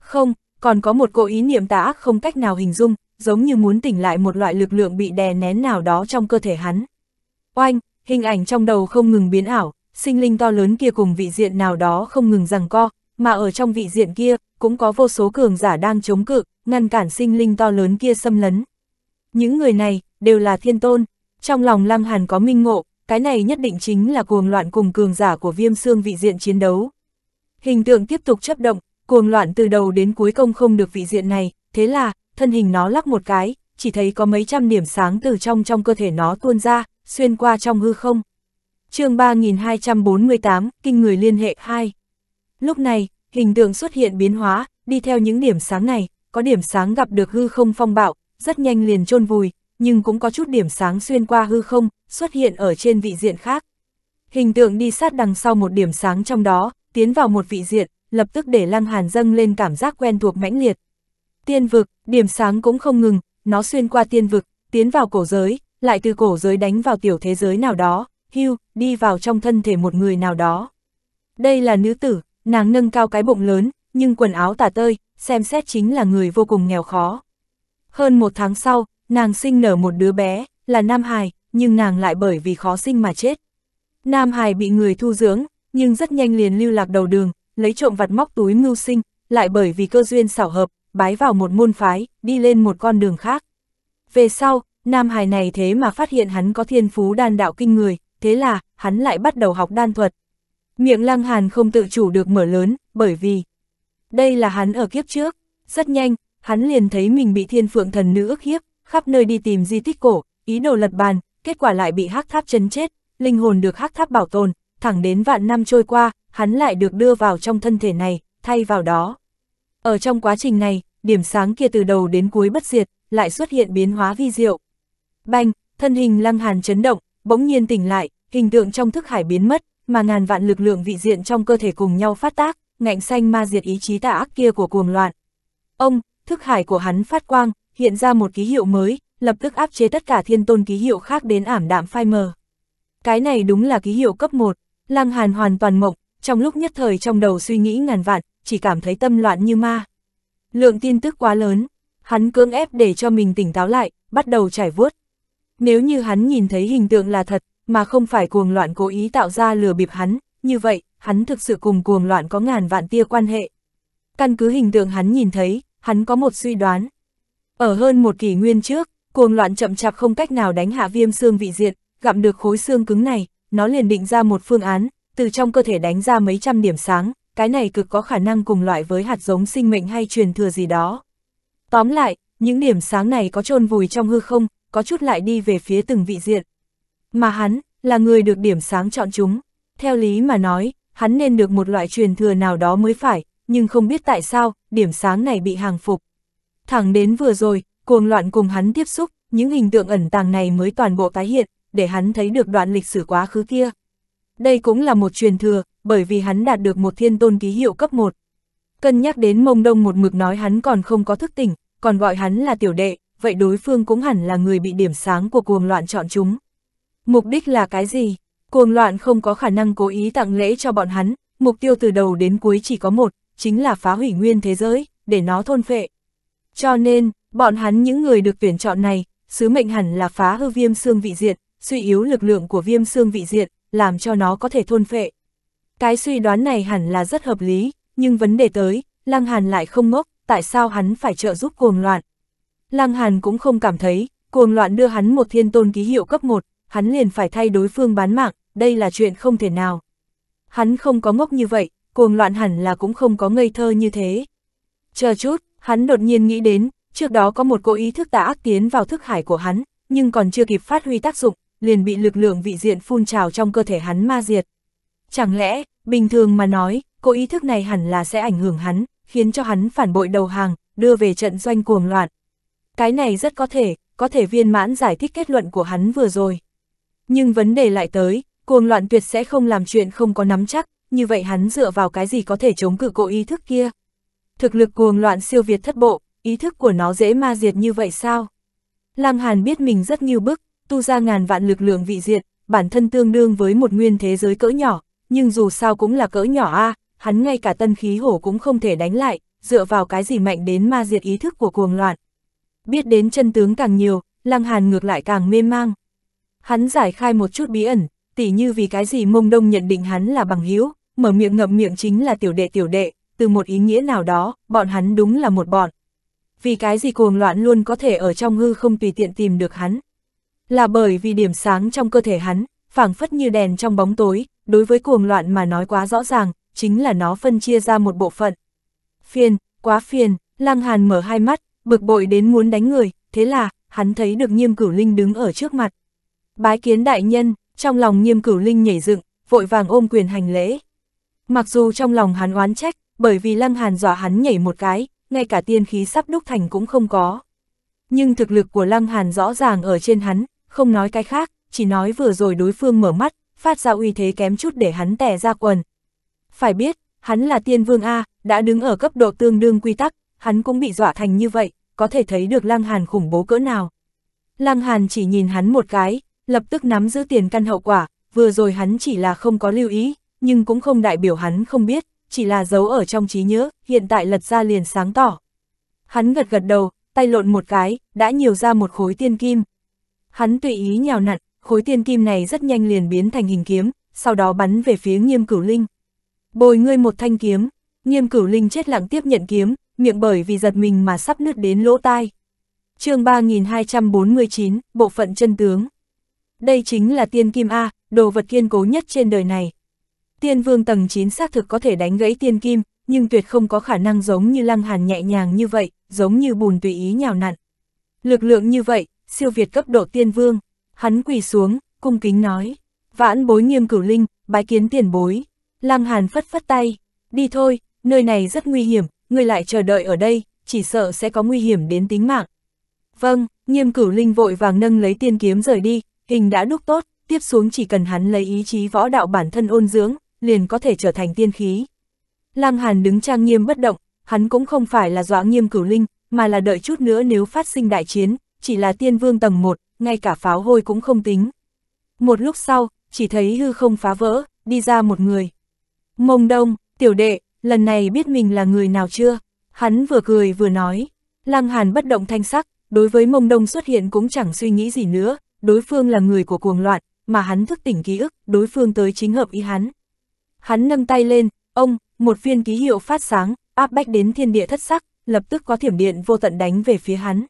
Không, còn có một cỗ ý niệm tà ác không cách nào hình dung, giống như muốn tỉnh lại một loại lực lượng bị đè nén nào đó trong cơ thể hắn. Oanh, hình ảnh trong đầu không ngừng biến ảo, sinh linh to lớn kia cùng vị diện nào đó không ngừng rằng co, mà ở trong vị diện kia, cũng có vô số cường giả đang chống cự, ngăn cản sinh linh to lớn kia xâm lấn. Những người này, đều là thiên tôn, trong lòng Lăng Hàn có minh ngộ, cái này nhất định chính là cuồng loạn cùng cường giả của viêm xương vị diện chiến đấu. Hình tượng tiếp tục chấp động, cuồng loạn từ đầu đến cuối công không được vị diện này, thế là, thân hình nó lắc một cái, chỉ thấy có mấy trăm điểm sáng từ trong trong cơ thể nó tuôn ra, xuyên qua trong hư không chương 3248, kinh người liên hệ 2. Lúc này, hình tượng xuất hiện biến hóa, đi theo những điểm sáng này, có điểm sáng gặp được hư không phong bạo, rất nhanh liền chôn vùi, nhưng cũng có chút điểm sáng xuyên qua hư không, xuất hiện ở trên vị diện khác. Hình tượng đi sát đằng sau một điểm sáng trong đó, tiến vào một vị diện, lập tức để Lăng Hàn dâng lên cảm giác quen thuộc mãnh liệt. Tiên vực, điểm sáng cũng không ngừng, nó xuyên qua tiên vực, tiến vào cổ giới, lại từ cổ giới đánh vào tiểu thế giới nào đó, hưu, đi vào trong thân thể một người nào đó. Đây là nữ tử, nàng nâng cao cái bụng lớn, nhưng quần áo tả tơi, xem xét chính là người vô cùng nghèo khó. Hơn một tháng sau, nàng sinh nở một đứa bé, là Nam Hải, nhưng nàng lại bởi vì khó sinh mà chết. Nam Hải bị người thu dưỡng, nhưng rất nhanh liền lưu lạc đầu đường, lấy trộm vặt móc túi mưu sinh, lại bởi vì cơ duyên xảo hợp, bái vào một môn phái, đi lên một con đường khác. Về sau, Nam Hải này thế mà phát hiện hắn có thiên phú đan đạo kinh người, thế là, hắn lại bắt đầu học đan thuật. Miệng Lăng Hàn không tự chủ được mở lớn, bởi vì đây là hắn ở kiếp trước. Rất nhanh, hắn liền thấy mình bị thiên phượng thần nữ ức hiếp, khắp nơi đi tìm di tích cổ, ý đồ lật bàn, kết quả lại bị hắc tháp chấn chết, linh hồn được hắc tháp bảo tồn, thẳng đến vạn năm trôi qua, hắn lại được đưa vào trong thân thể này, thay vào đó. Ở trong quá trình này, điểm sáng kia từ đầu đến cuối bất diệt, lại xuất hiện biến hóa vi diệu. Bành, thân hình lăng hàn chấn động, bỗng nhiên tỉnh lại, hình tượng trong thức hải biến mất, mà ngàn vạn lực lượng vị diện trong cơ thể cùng nhau phát tác, ngạnh xanh ma diệt ý chí tà ác kia của cuồng loạn. Ông, thức hải của hắn phát quang, hiện ra một ký hiệu mới, lập tức áp chế tất cả thiên tôn ký hiệu khác đến ảm đạm phai mờ. Cái này đúng là ký hiệu cấp 1, lang Hàn hoàn toàn mộng, trong lúc nhất thời trong đầu suy nghĩ ngàn vạn, chỉ cảm thấy tâm loạn như ma. Lượng tin tức quá lớn, hắn cưỡng ép để cho mình tỉnh táo lại, bắt đầu trải vuốt, nếu như hắn nhìn thấy hình tượng là thật, mà không phải cuồng loạn cố ý tạo ra lừa bịp hắn, như vậy, hắn thực sự cùng cuồng loạn có ngàn vạn tia quan hệ. Căn cứ hình tượng hắn nhìn thấy, hắn có một suy đoán. Ở hơn một kỷ nguyên trước, cuồng loạn chậm chạp không cách nào đánh hạ viêm xương vị diện, gặm được khối xương cứng này, nó liền định ra một phương án, từ trong cơ thể đánh ra mấy trăm điểm sáng, cái này cực có khả năng cùng loại với hạt giống sinh mệnh hay truyền thừa gì đó. Tóm lại, những điểm sáng này có chôn vùi trong hư không, có chút lại đi về phía từng vị diện. Mà hắn, là người được điểm sáng chọn chúng. Theo lý mà nói, hắn nên được một loại truyền thừa nào đó mới phải, nhưng không biết tại sao, điểm sáng này bị hàng phục. Thẳng đến vừa rồi, cuồng loạn cùng hắn tiếp xúc, những hình tượng ẩn tàng này mới toàn bộ tái hiện, để hắn thấy được đoạn lịch sử quá khứ kia. Đây cũng là một truyền thừa, bởi vì hắn đạt được một thiên tôn ký hiệu cấp 1. Cân nhắc đến mông đông một mực nói hắn còn không có thức tỉnh, còn gọi hắn là tiểu đệ, vậy đối phương cũng hẳn là người bị điểm sáng của cuồng loạn chọn chúng. Mục đích là cái gì? Cuồng loạn không có khả năng cố ý tặng lễ cho bọn hắn, mục tiêu từ đầu đến cuối chỉ có một, chính là phá hủy nguyên thế giới, để nó thôn phệ. Cho nên, bọn hắn những người được tuyển chọn này, sứ mệnh hẳn là phá hư viêm xương vị diện, suy yếu lực lượng của viêm xương vị diện, làm cho nó có thể thôn phệ. Cái suy đoán này hẳn là rất hợp lý, nhưng vấn đề tới, Lăng Hàn lại không ngốc, tại sao hắn phải trợ giúp cuồng loạn? Lăng Hàn cũng không cảm thấy, cuồng loạn đưa hắn một thiên tôn ký hiệu cấp 1, hắn liền phải thay đối phương bán mạng, đây là chuyện không thể nào. Hắn không có ngốc như vậy, cuồng loạn hẳn là cũng không có ngây thơ như thế. Chờ chút, hắn đột nhiên nghĩ đến, trước đó có một cố ý thức tà ác tiến vào thức hải của hắn, nhưng còn chưa kịp phát huy tác dụng, liền bị lực lượng vị diện phun trào trong cơ thể hắn ma diệt. Chẳng lẽ, bình thường mà nói, cố ý thức này hẳn là sẽ ảnh hưởng hắn, khiến cho hắn phản bội đầu hàng, đưa về trận doanh cuồng loạn, cái này rất có thể, có thể viên mãn giải thích kết luận của hắn vừa rồi. Nhưng vấn đề lại tới, cuồng loạn tuyệt sẽ không làm chuyện không có nắm chắc, như vậy hắn dựa vào cái gì có thể chống cự cỗ ý thức kia. Thực lực cuồng loạn siêu việt thất bộ, ý thức của nó dễ ma diệt như vậy sao? Lăng Hàn biết mình rất nghiêu bức, tu ra ngàn vạn lực lượng vị diệt, bản thân tương đương với một nguyên thế giới cỡ nhỏ, nhưng dù sao cũng là cỡ nhỏ a, hắn ngay cả tân khí hổ cũng không thể đánh lại, dựa vào cái gì mạnh đến ma diệt ý thức của cuồng loạn biết đến chân tướng càng nhiều, Lăng Hàn ngược lại càng mê mang. Hắn giải khai một chút bí ẩn, tỉ như vì cái gì mông đông nhận định hắn là bằng hữu mở miệng ngậm miệng chính là tiểu đệ tiểu đệ, từ một ý nghĩa nào đó, bọn hắn đúng là một bọn. Vì cái gì cuồng loạn luôn có thể ở trong hư không tùy tiện tìm được hắn. Là bởi vì điểm sáng trong cơ thể hắn, phảng phất như đèn trong bóng tối, đối với cuồng loạn mà nói quá rõ ràng, chính là nó phân chia ra một bộ phận. Phiền, quá phiền, Lăng Hàn mở hai mắt, bực bội đến muốn đánh người, thế là, hắn thấy được Nghiêm Cửu Linh đứng ở trước mặt. Bái kiến đại nhân, trong lòng Nghiêm Cửu Linh nhảy dựng, vội vàng ôm quyền hành lễ. Mặc dù trong lòng hắn oán trách, bởi vì Lăng Hàn dọa hắn nhảy một cái, ngay cả tiên khí sắp đúc thành cũng không có. Nhưng thực lực của Lăng Hàn rõ ràng ở trên hắn, không nói cái khác, chỉ nói vừa rồi đối phương mở mắt, phát ra uy thế kém chút để hắn tè ra quần. Phải biết, hắn là tiên vương A, đã đứng ở cấp độ tương đương quy tắc, hắn cũng bị dọa thành như vậy, có thể thấy được Lăng Hàn khủng bố cỡ nào. Lăng Hàn chỉ nhìn hắn một cái, lập tức nắm giữ tiền căn hậu quả, vừa rồi hắn chỉ là không có lưu ý, nhưng cũng không đại biểu hắn không biết, chỉ là giấu ở trong trí nhớ, hiện tại lật ra liền sáng tỏ. Hắn gật gật đầu, tay lộn một cái, đã nhiều ra một khối tiên kim. Hắn tùy ý nhào nặn, khối tiên kim này rất nhanh liền biến thành hình kiếm, sau đó bắn về phía nghiêm cửu linh. Bồi ngươi một thanh kiếm, nghiêm cửu linh chết lặng tiếp nhận kiếm, miệng bởi vì giật mình mà sắp nứt đến lỗ tai. chương 3249, bộ phận chân tướng. Đây chính là tiên kim A, đồ vật kiên cố nhất trên đời này. Tiên vương tầng 9 xác thực có thể đánh gãy tiên kim, nhưng tuyệt không có khả năng giống như lăng hàn nhẹ nhàng như vậy, giống như bùn tùy ý nhào nặn. Lực lượng như vậy, siêu việt cấp độ tiên vương, hắn quỳ xuống, cung kính nói, vãn bối nghiêm cửu linh, bái kiến tiền bối. Lăng hàn phất phất tay, đi thôi, nơi này rất nguy hiểm, người lại chờ đợi ở đây, chỉ sợ sẽ có nguy hiểm đến tính mạng. Vâng, nghiêm cửu linh vội vàng nâng lấy tiên kiếm rời đi, hình đã đúc tốt, tiếp xuống chỉ cần hắn lấy ý chí võ đạo bản thân ôn dưỡng, liền có thể trở thành tiên khí. Lăng Hàn đứng trang nghiêm bất động, hắn cũng không phải là dọa nghiêm cửu linh, mà là đợi chút nữa nếu phát sinh đại chiến, chỉ là tiên vương tầng 1, ngay cả pháo hôi cũng không tính. Một lúc sau, chỉ thấy hư không phá vỡ, đi ra một người. Mông đông, tiểu đệ, lần này biết mình là người nào chưa? Hắn vừa cười vừa nói, Lăng Hàn bất động thanh sắc, đối với mông đông xuất hiện cũng chẳng suy nghĩ gì nữa, đối phương là người của cuồng loạn, mà hắn thức tỉnh ký ức, đối phương tới chính hợp ý hắn. Hắn nâng tay lên, ông, một viên ký hiệu phát sáng, áp bách đến thiên địa thất sắc, lập tức có thiểm điện vô tận đánh về phía hắn.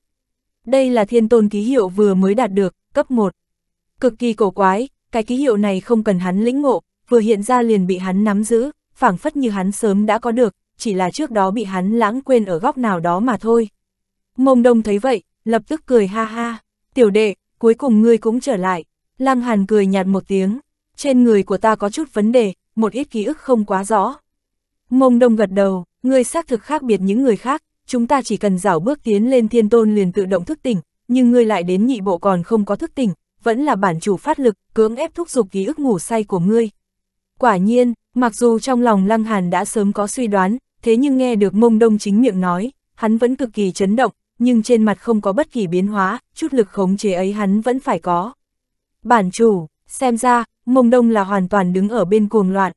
Đây là thiên tôn ký hiệu vừa mới đạt được, cấp 1. Cực kỳ cổ quái, cái ký hiệu này không cần hắn lĩnh ngộ, vừa hiện ra liền bị hắn nắm giữ, phảng phất như hắn sớm đã có được, chỉ là trước đó bị hắn lãng quên ở góc nào đó mà thôi. Mông đông thấy vậy, lập tức cười ha ha, tiểu đệ, cuối cùng ngươi cũng trở lại. Lăng Hàn cười nhạt một tiếng, trên người của ta có chút vấn đề, một ít ký ức không quá rõ. Mông đông gật đầu, ngươi xác thực khác biệt những người khác, chúng ta chỉ cần dảo bước tiến lên thiên tôn liền tự động thức tỉnh, nhưng ngươi lại đến nhị bộ còn không có thức tỉnh, vẫn là bản chủ phát lực, cưỡng ép thúc giục ký ức ngủ say của ngươi. Quả nhiên, Mặc dù trong lòng Lăng Hàn đã sớm có suy đoán, thế nhưng nghe được mông đông chính miệng nói, hắn vẫn cực kỳ chấn động, nhưng trên mặt không có bất kỳ biến hóa, chút lực khống chế ấy hắn vẫn phải có. Bản chủ, xem ra, mông đông là hoàn toàn đứng ở bên cuồng loạn.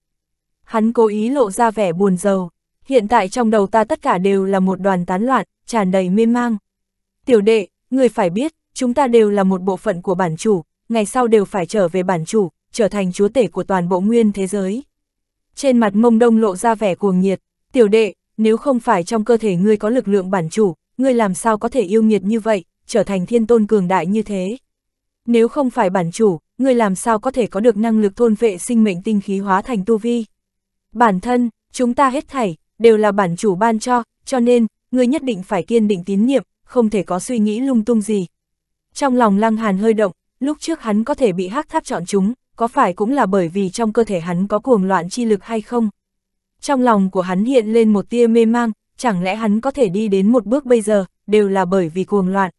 Hắn cố ý lộ ra vẻ buồn rầu, hiện tại trong đầu ta tất cả đều là một đoàn tán loạn, tràn đầy mê mang. Tiểu đệ, người phải biết, chúng ta đều là một bộ phận của bản chủ, ngày sau đều phải trở về bản chủ, trở thành chúa tể của toàn bộ nguyên thế giới trên mặt mông đông lộ ra vẻ cuồng nhiệt, tiểu đệ, nếu không phải trong cơ thể ngươi có lực lượng bản chủ, ngươi làm sao có thể yêu nghiệt như vậy, trở thành thiên tôn cường đại như thế. Nếu không phải bản chủ, ngươi làm sao có thể có được năng lực thôn vệ sinh mệnh tinh khí hóa thành tu vi. Bản thân, chúng ta hết thảy, đều là bản chủ ban cho, cho nên, ngươi nhất định phải kiên định tín niệm, không thể có suy nghĩ lung tung gì. Trong lòng lăng hàn hơi động, lúc trước hắn có thể bị hắc tháp chọn chúng, có phải cũng là bởi vì trong cơ thể hắn có cuồng loạn chi lực hay không? Trong lòng của hắn hiện lên một tia mê mang, chẳng lẽ hắn có thể đi đến một bước bây giờ, đều là bởi vì cuồng loạn.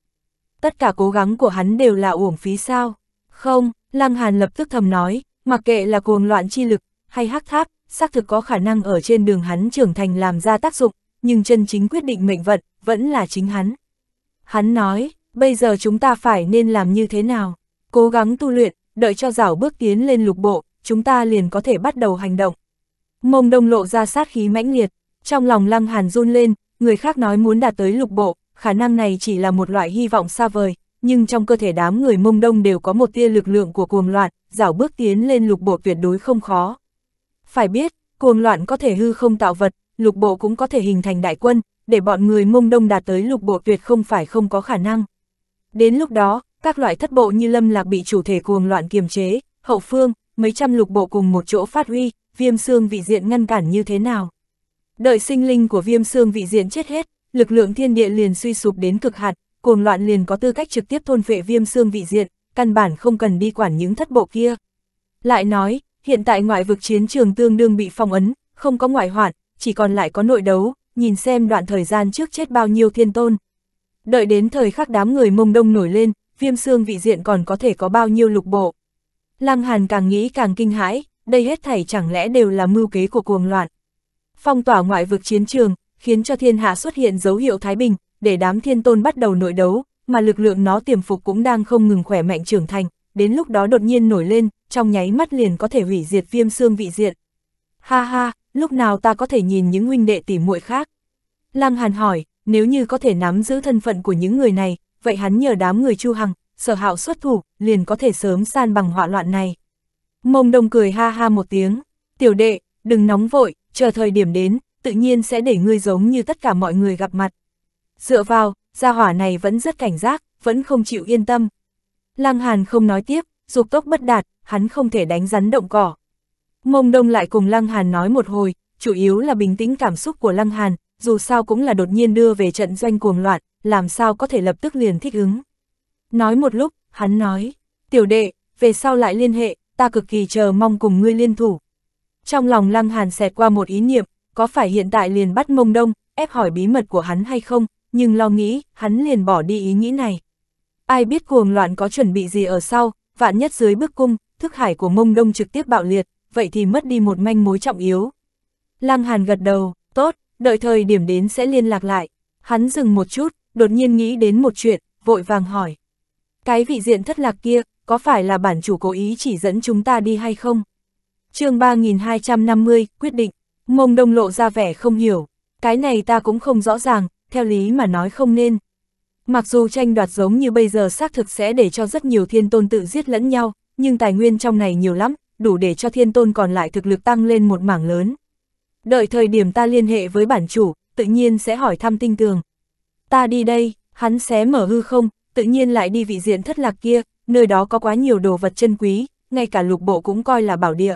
Tất cả cố gắng của hắn đều là uổng phí sao? Không, Lăng Hàn lập tức thầm nói, mặc kệ là cuồng loạn chi lực, hay hắc tháp, xác thực có khả năng ở trên đường hắn trưởng thành làm ra tác dụng, nhưng chân chính quyết định mệnh vận, vẫn là chính hắn. Hắn nói, bây giờ chúng ta phải nên làm như thế nào? Cố gắng tu luyện, đợi cho rào bước tiến lên lục bộ, chúng ta liền có thể bắt đầu hành động. Mông đông lộ ra sát khí mãnh liệt, trong lòng lăng hàn run lên, người khác nói muốn đạt tới lục bộ, khả năng này chỉ là một loại hy vọng xa vời, nhưng trong cơ thể đám người mông đông đều có một tia lực lượng của cuồng loạn, rào bước tiến lên lục bộ tuyệt đối không khó. Phải biết, cuồng loạn có thể hư không tạo vật, lục bộ cũng có thể hình thành đại quân, để bọn người mông đông đạt tới lục bộ tuyệt không phải không có khả năng. Đến lúc đó, các loại thất bộ như lâm lạc bị chủ thể cuồng loạn kiềm chế, hậu phương, mấy trăm lục bộ cùng một chỗ phát huy, viêm xương vị diện ngăn cản như thế nào. Đợi sinh linh của viêm xương vị diện chết hết, lực lượng thiên địa liền suy sụp đến cực hạn, cuồng loạn liền có tư cách trực tiếp thôn vệ viêm xương vị diện, căn bản không cần đi quản những thất bộ kia. Lại nói, hiện tại ngoại vực chiến trường tương đương bị phong ấn, không có ngoại hoạn, chỉ còn lại có nội đấu, nhìn xem đoạn thời gian trước chết bao nhiêu thiên tôn. Đợi đến thời khắc đám người mông đông nổi lên, viêm xương vị diện còn có thể có bao nhiêu lục bộ. Lăng Hàn càng nghĩ càng kinh hãi, đây hết thảy chẳng lẽ đều là mưu kế của cuồng loạn. Phong tỏa ngoại vực chiến trường, khiến cho thiên hạ xuất hiện dấu hiệu thái bình, để đám thiên tôn bắt đầu nội đấu, mà lực lượng nó tiềm phục cũng đang không ngừng khỏe mạnh trưởng thành, đến lúc đó đột nhiên nổi lên, trong nháy mắt liền có thể hủy diệt viêm xương vị diện. Ha ha, lúc nào ta có thể nhìn những huynh đệ tỉ muội khác? Lăng Hàn hỏi, nếu như có thể nắm giữ thân phận của những người này, vậy hắn nhờ đám người Chu Hằng, sở hạo xuất thủ, liền có thể sớm san bằng họa loạn này. Mông đông cười ha ha một tiếng, tiểu đệ, đừng nóng vội, chờ thời điểm đến, tự nhiên sẽ để ngươi giống như tất cả mọi người gặp mặt. Dựa vào, gia hỏa này vẫn rất cảnh giác, vẫn không chịu yên tâm. Lăng Hàn không nói tiếp, dục tốc bất đạt, hắn không thể đánh rắn động cỏ. Mông Đông lại cùng Lăng Hàn nói một hồi, chủ yếu là bình tĩnh cảm xúc của Lăng Hàn, dù sao cũng là đột nhiên đưa về trận doanh cuồng loạn, làm sao có thể lập tức liền thích ứng. Nói một lúc, hắn nói, tiểu đệ, về sau lại liên hệ, ta cực kỳ chờ mong cùng ngươi liên thủ. Trong lòng Lăng Hàn xẹt qua một ý niệm, có phải hiện tại liền bắt mông đông, ép hỏi bí mật của hắn hay không, nhưng lo nghĩ, hắn liền bỏ đi ý nghĩ này. Ai biết cuồng loạn có chuẩn bị gì ở sau, vạn nhất dưới bức cung, thức hải của mông đông trực tiếp bạo liệt, vậy thì mất đi một manh mối trọng yếu. Lăng Hàn gật đầu, tốt, đợi thời điểm đến sẽ liên lạc lại. Hắn dừng một chút, đột nhiên nghĩ đến một chuyện, vội vàng hỏi. Cái vị diện thất lạc kia, có phải là bản chủ cố ý chỉ dẫn chúng ta đi hay không? chương 3250, quyết định, mông đông lộ ra vẻ không hiểu, cái này ta cũng không rõ ràng, theo lý mà nói không nên. Mặc dù tranh đoạt giống như bây giờ xác thực sẽ để cho rất nhiều thiên tôn tự giết lẫn nhau, nhưng tài nguyên trong này nhiều lắm, đủ để cho thiên tôn còn lại thực lực tăng lên một mảng lớn, Đợi thời điểm ta liên hệ với bản chủ, tự nhiên sẽ hỏi thăm tinh tường. Ta đi đây, hắn xé mở hư không, tự nhiên lại đi vị diện thất lạc kia, nơi đó có quá nhiều đồ vật chân quý, ngay cả lục bộ cũng coi là bảo địa.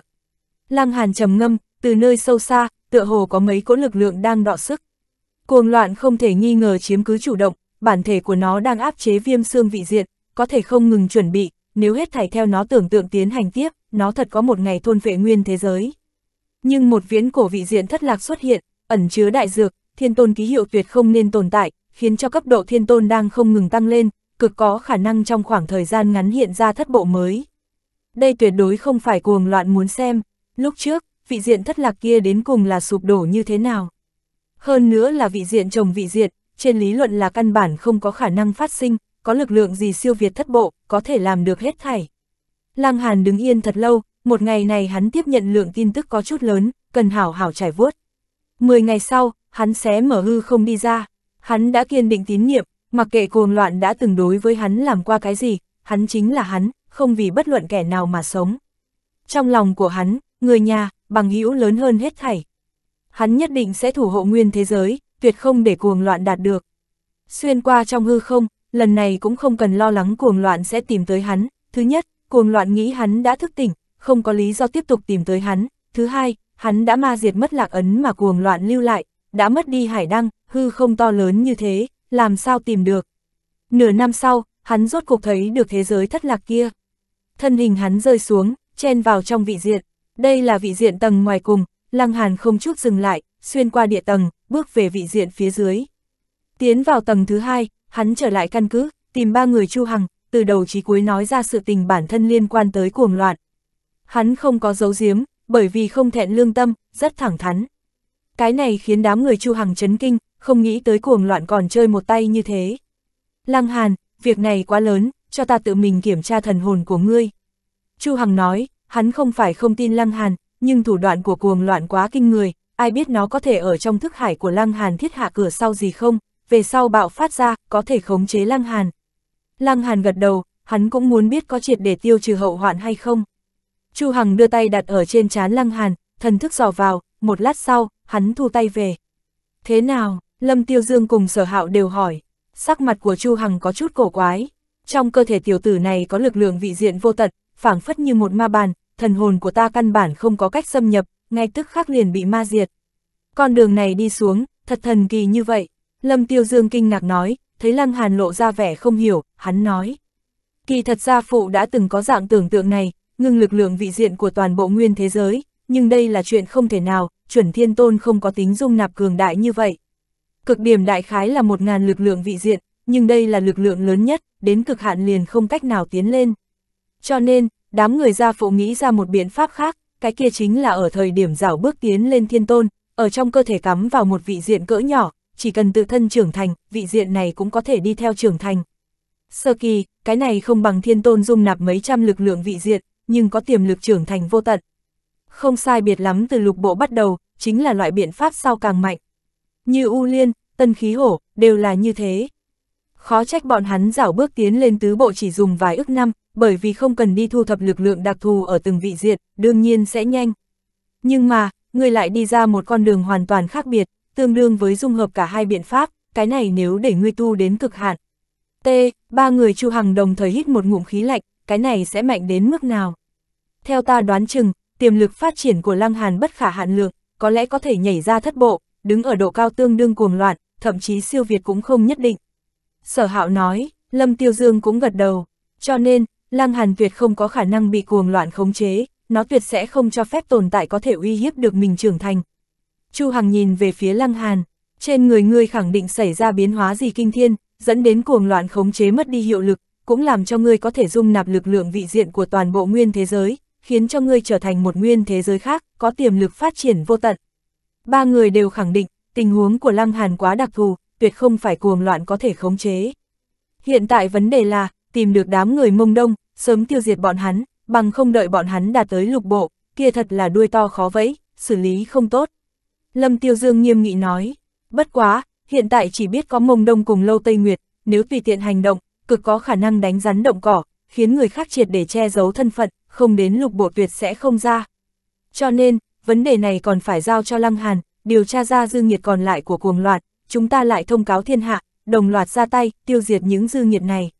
Lăng Hàn trầm ngâm, từ nơi sâu xa, tựa hồ có mấy cỗ lực lượng đang đọ sức. Cuồng loạn không thể nghi ngờ chiếm cứ chủ động, bản thể của nó đang áp chế viêm xương vị diện, có thể không ngừng chuẩn bị, nếu hết thảy theo nó tưởng tượng tiến hành tiếp, nó thật có một ngày thôn vệ nguyên thế giới. Nhưng một viễn cổ vị diện thất lạc xuất hiện, ẩn chứa đại dược, thiên tôn ký hiệu tuyệt không nên tồn tại, khiến cho cấp độ thiên tôn đang không ngừng tăng lên, cực có khả năng trong khoảng thời gian ngắn hiện ra thất bộ mới. Đây tuyệt đối không phải cuồng loạn muốn xem, lúc trước, vị diện thất lạc kia đến cùng là sụp đổ như thế nào. Hơn nữa là vị diện chồng vị diện, trên lý luận là căn bản không có khả năng phát sinh, có lực lượng gì siêu việt thất bộ, có thể làm được hết thảy. Lăng Hàn đứng yên thật lâu, một ngày này hắn tiếp nhận lượng tin tức có chút lớn, cần hảo hảo trải vuốt. Mười ngày sau, hắn sẽ mở hư không đi ra, hắn đã kiên định tín nhiệm, mặc kệ cuồng loạn đã từng đối với hắn làm qua cái gì, hắn chính là hắn, không vì bất luận kẻ nào mà sống. Trong lòng của hắn, người nhà, bằng hữu lớn hơn hết thảy. Hắn nhất định sẽ thủ hộ nguyên thế giới, tuyệt không để cuồng loạn đạt được. Xuyên qua trong hư không, lần này cũng không cần lo lắng cuồng loạn sẽ tìm tới hắn. Thứ nhất, cuồng loạn nghĩ hắn đã thức tỉnh, không có lý do tiếp tục tìm tới hắn. Thứ hai, hắn đã ma diệt mất lạc ấn mà cuồng loạn lưu lại, đã mất đi hải đăng, hư không to lớn như thế, làm sao tìm được. Nửa năm sau, hắn rốt cuộc thấy được thế giới thất lạc kia. Thân hình hắn rơi xuống, chen vào trong vị diện. Đây là vị diện tầng ngoài cùng, Lăng Hàn không chút dừng lại, xuyên qua địa tầng, bước về vị diện phía dưới. Tiến vào tầng thứ hai, hắn trở lại căn cứ, tìm ba người Chu Hằng, từ đầu chí cuối nói ra sự tình bản thân liên quan tới cuồng loạn, Hắn không có giấu giếm, bởi vì không thẹn lương tâm, rất thẳng thắn. Cái này khiến đám người Chu Hằng chấn kinh, không nghĩ tới cuồng loạn còn chơi một tay như thế. Lăng Hàn, việc này quá lớn, cho ta tự mình kiểm tra thần hồn của ngươi. Chu Hằng nói, hắn không phải không tin Lăng Hàn, nhưng thủ đoạn của cuồng loạn quá kinh người, ai biết nó có thể ở trong thức hải của Lăng Hàn thiết hạ cửa sau gì không, về sau bạo phát ra, có thể khống chế Lăng Hàn. Lăng Hàn gật đầu, hắn cũng muốn biết có triệt để tiêu trừ hậu hoạn hay không. Chu Hằng đưa tay đặt ở trên trán Lăng Hàn, thần thức dò vào, một lát sau, hắn thu tay về. Thế nào, Lâm Tiêu Dương cùng sở hạo đều hỏi, sắc mặt của Chu Hằng có chút cổ quái. Trong cơ thể tiểu tử này có lực lượng vị diện vô tận, phảng phất như một ma bàn, thần hồn của ta căn bản không có cách xâm nhập, ngay tức khắc liền bị ma diệt. Con đường này đi xuống, thật thần kỳ như vậy. Lâm Tiêu Dương kinh ngạc nói, thấy Lăng Hàn lộ ra vẻ không hiểu, hắn nói. Kỳ thật gia phụ đã từng có dạng tưởng tượng này, ngưng lực lượng vị diện của toàn bộ nguyên thế giới, nhưng đây là chuyện không thể nào, chuẩn thiên tôn không có tính dung nạp cường đại như vậy. Cực điểm đại khái là 1.000 lực lượng vị diện, nhưng đây là lực lượng lớn nhất, đến cực hạn liền không cách nào tiến lên. Cho nên, đám người gia phụ nghĩ ra một biện pháp khác, cái kia chính là ở thời điểm rảo bước tiến lên thiên tôn, ở trong cơ thể cắm vào một vị diện cỡ nhỏ, chỉ cần tự thân trưởng thành, vị diện này cũng có thể đi theo trưởng thành. Sơ kỳ, cái này không bằng thiên tôn dung nạp mấy trăm lực lượng vị diện, nhưng có tiềm lực trưởng thành vô tận. Không sai biệt lắm từ lục bộ bắt đầu, chính là loại biện pháp sau càng mạnh. Như U Liên, Tân Khí Hổ, đều là như thế. Khó trách bọn hắn dảo bước tiến lên tứ bộ chỉ dùng vài ức năm, bởi vì không cần đi thu thập lực lượng đặc thù ở từng vị diện, đương nhiên sẽ nhanh. Nhưng mà, người lại đi ra một con đường hoàn toàn khác biệt, tương đương với dung hợp cả hai biện pháp, cái này nếu để ngươi tu đến cực hạn. T, ba người Chu Hằng đồng thời hít một ngụm khí lạnh, cái này sẽ mạnh đến mức nào. Theo ta đoán chừng, tiềm lực phát triển của Lăng Hàn bất khả hạn lượng, có lẽ có thể nhảy ra thất bộ, đứng ở độ cao tương đương cuồng loạn, thậm chí siêu việt cũng không nhất định. Sở hạo nói, Lâm Tiêu Dương cũng gật đầu, cho nên, Lăng Hàn tuyệt không có khả năng bị cuồng loạn khống chế, nó tuyệt sẽ không cho phép tồn tại có thể uy hiếp được mình trưởng thành. Chu Hằng nhìn về phía Lăng Hàn, trên người ngươi khẳng định xảy ra biến hóa gì kinh thiên, dẫn đến cuồng loạn khống chế mất đi hiệu lực, cũng làm cho ngươi có thể dung nạp lực lượng vị diện của toàn bộ nguyên thế giới, khiến cho ngươi trở thành một nguyên thế giới khác, có tiềm lực phát triển vô tận. Ba người đều khẳng định, tình huống của Lăng Hàn quá đặc thù, tuyệt không phải cuồng loạn có thể khống chế. Hiện tại vấn đề là, tìm được đám người mông đông, sớm tiêu diệt bọn hắn, bằng không đợi bọn hắn đạt tới lục bộ, kia thật là đuôi to khó vẫy, xử lý không tốt. Lâm Tiêu Dương nghiêm nghị nói, bất quá, hiện tại chỉ biết có mông đông cùng lâu Tây Nguyệt, nếu tùy tiện hành động, cực có khả năng đánh rắn động cỏ, khiến người khác triệt để che giấu thân phận, không đến lục bộ tuyệt sẽ không ra. Cho nên, vấn đề này còn phải giao cho Lăng Hàn, điều tra ra dư nghiệt còn lại của cuồng loạt, chúng ta lại thông cáo thiên hạ, đồng loạt ra tay, tiêu diệt những dư nghiệt này.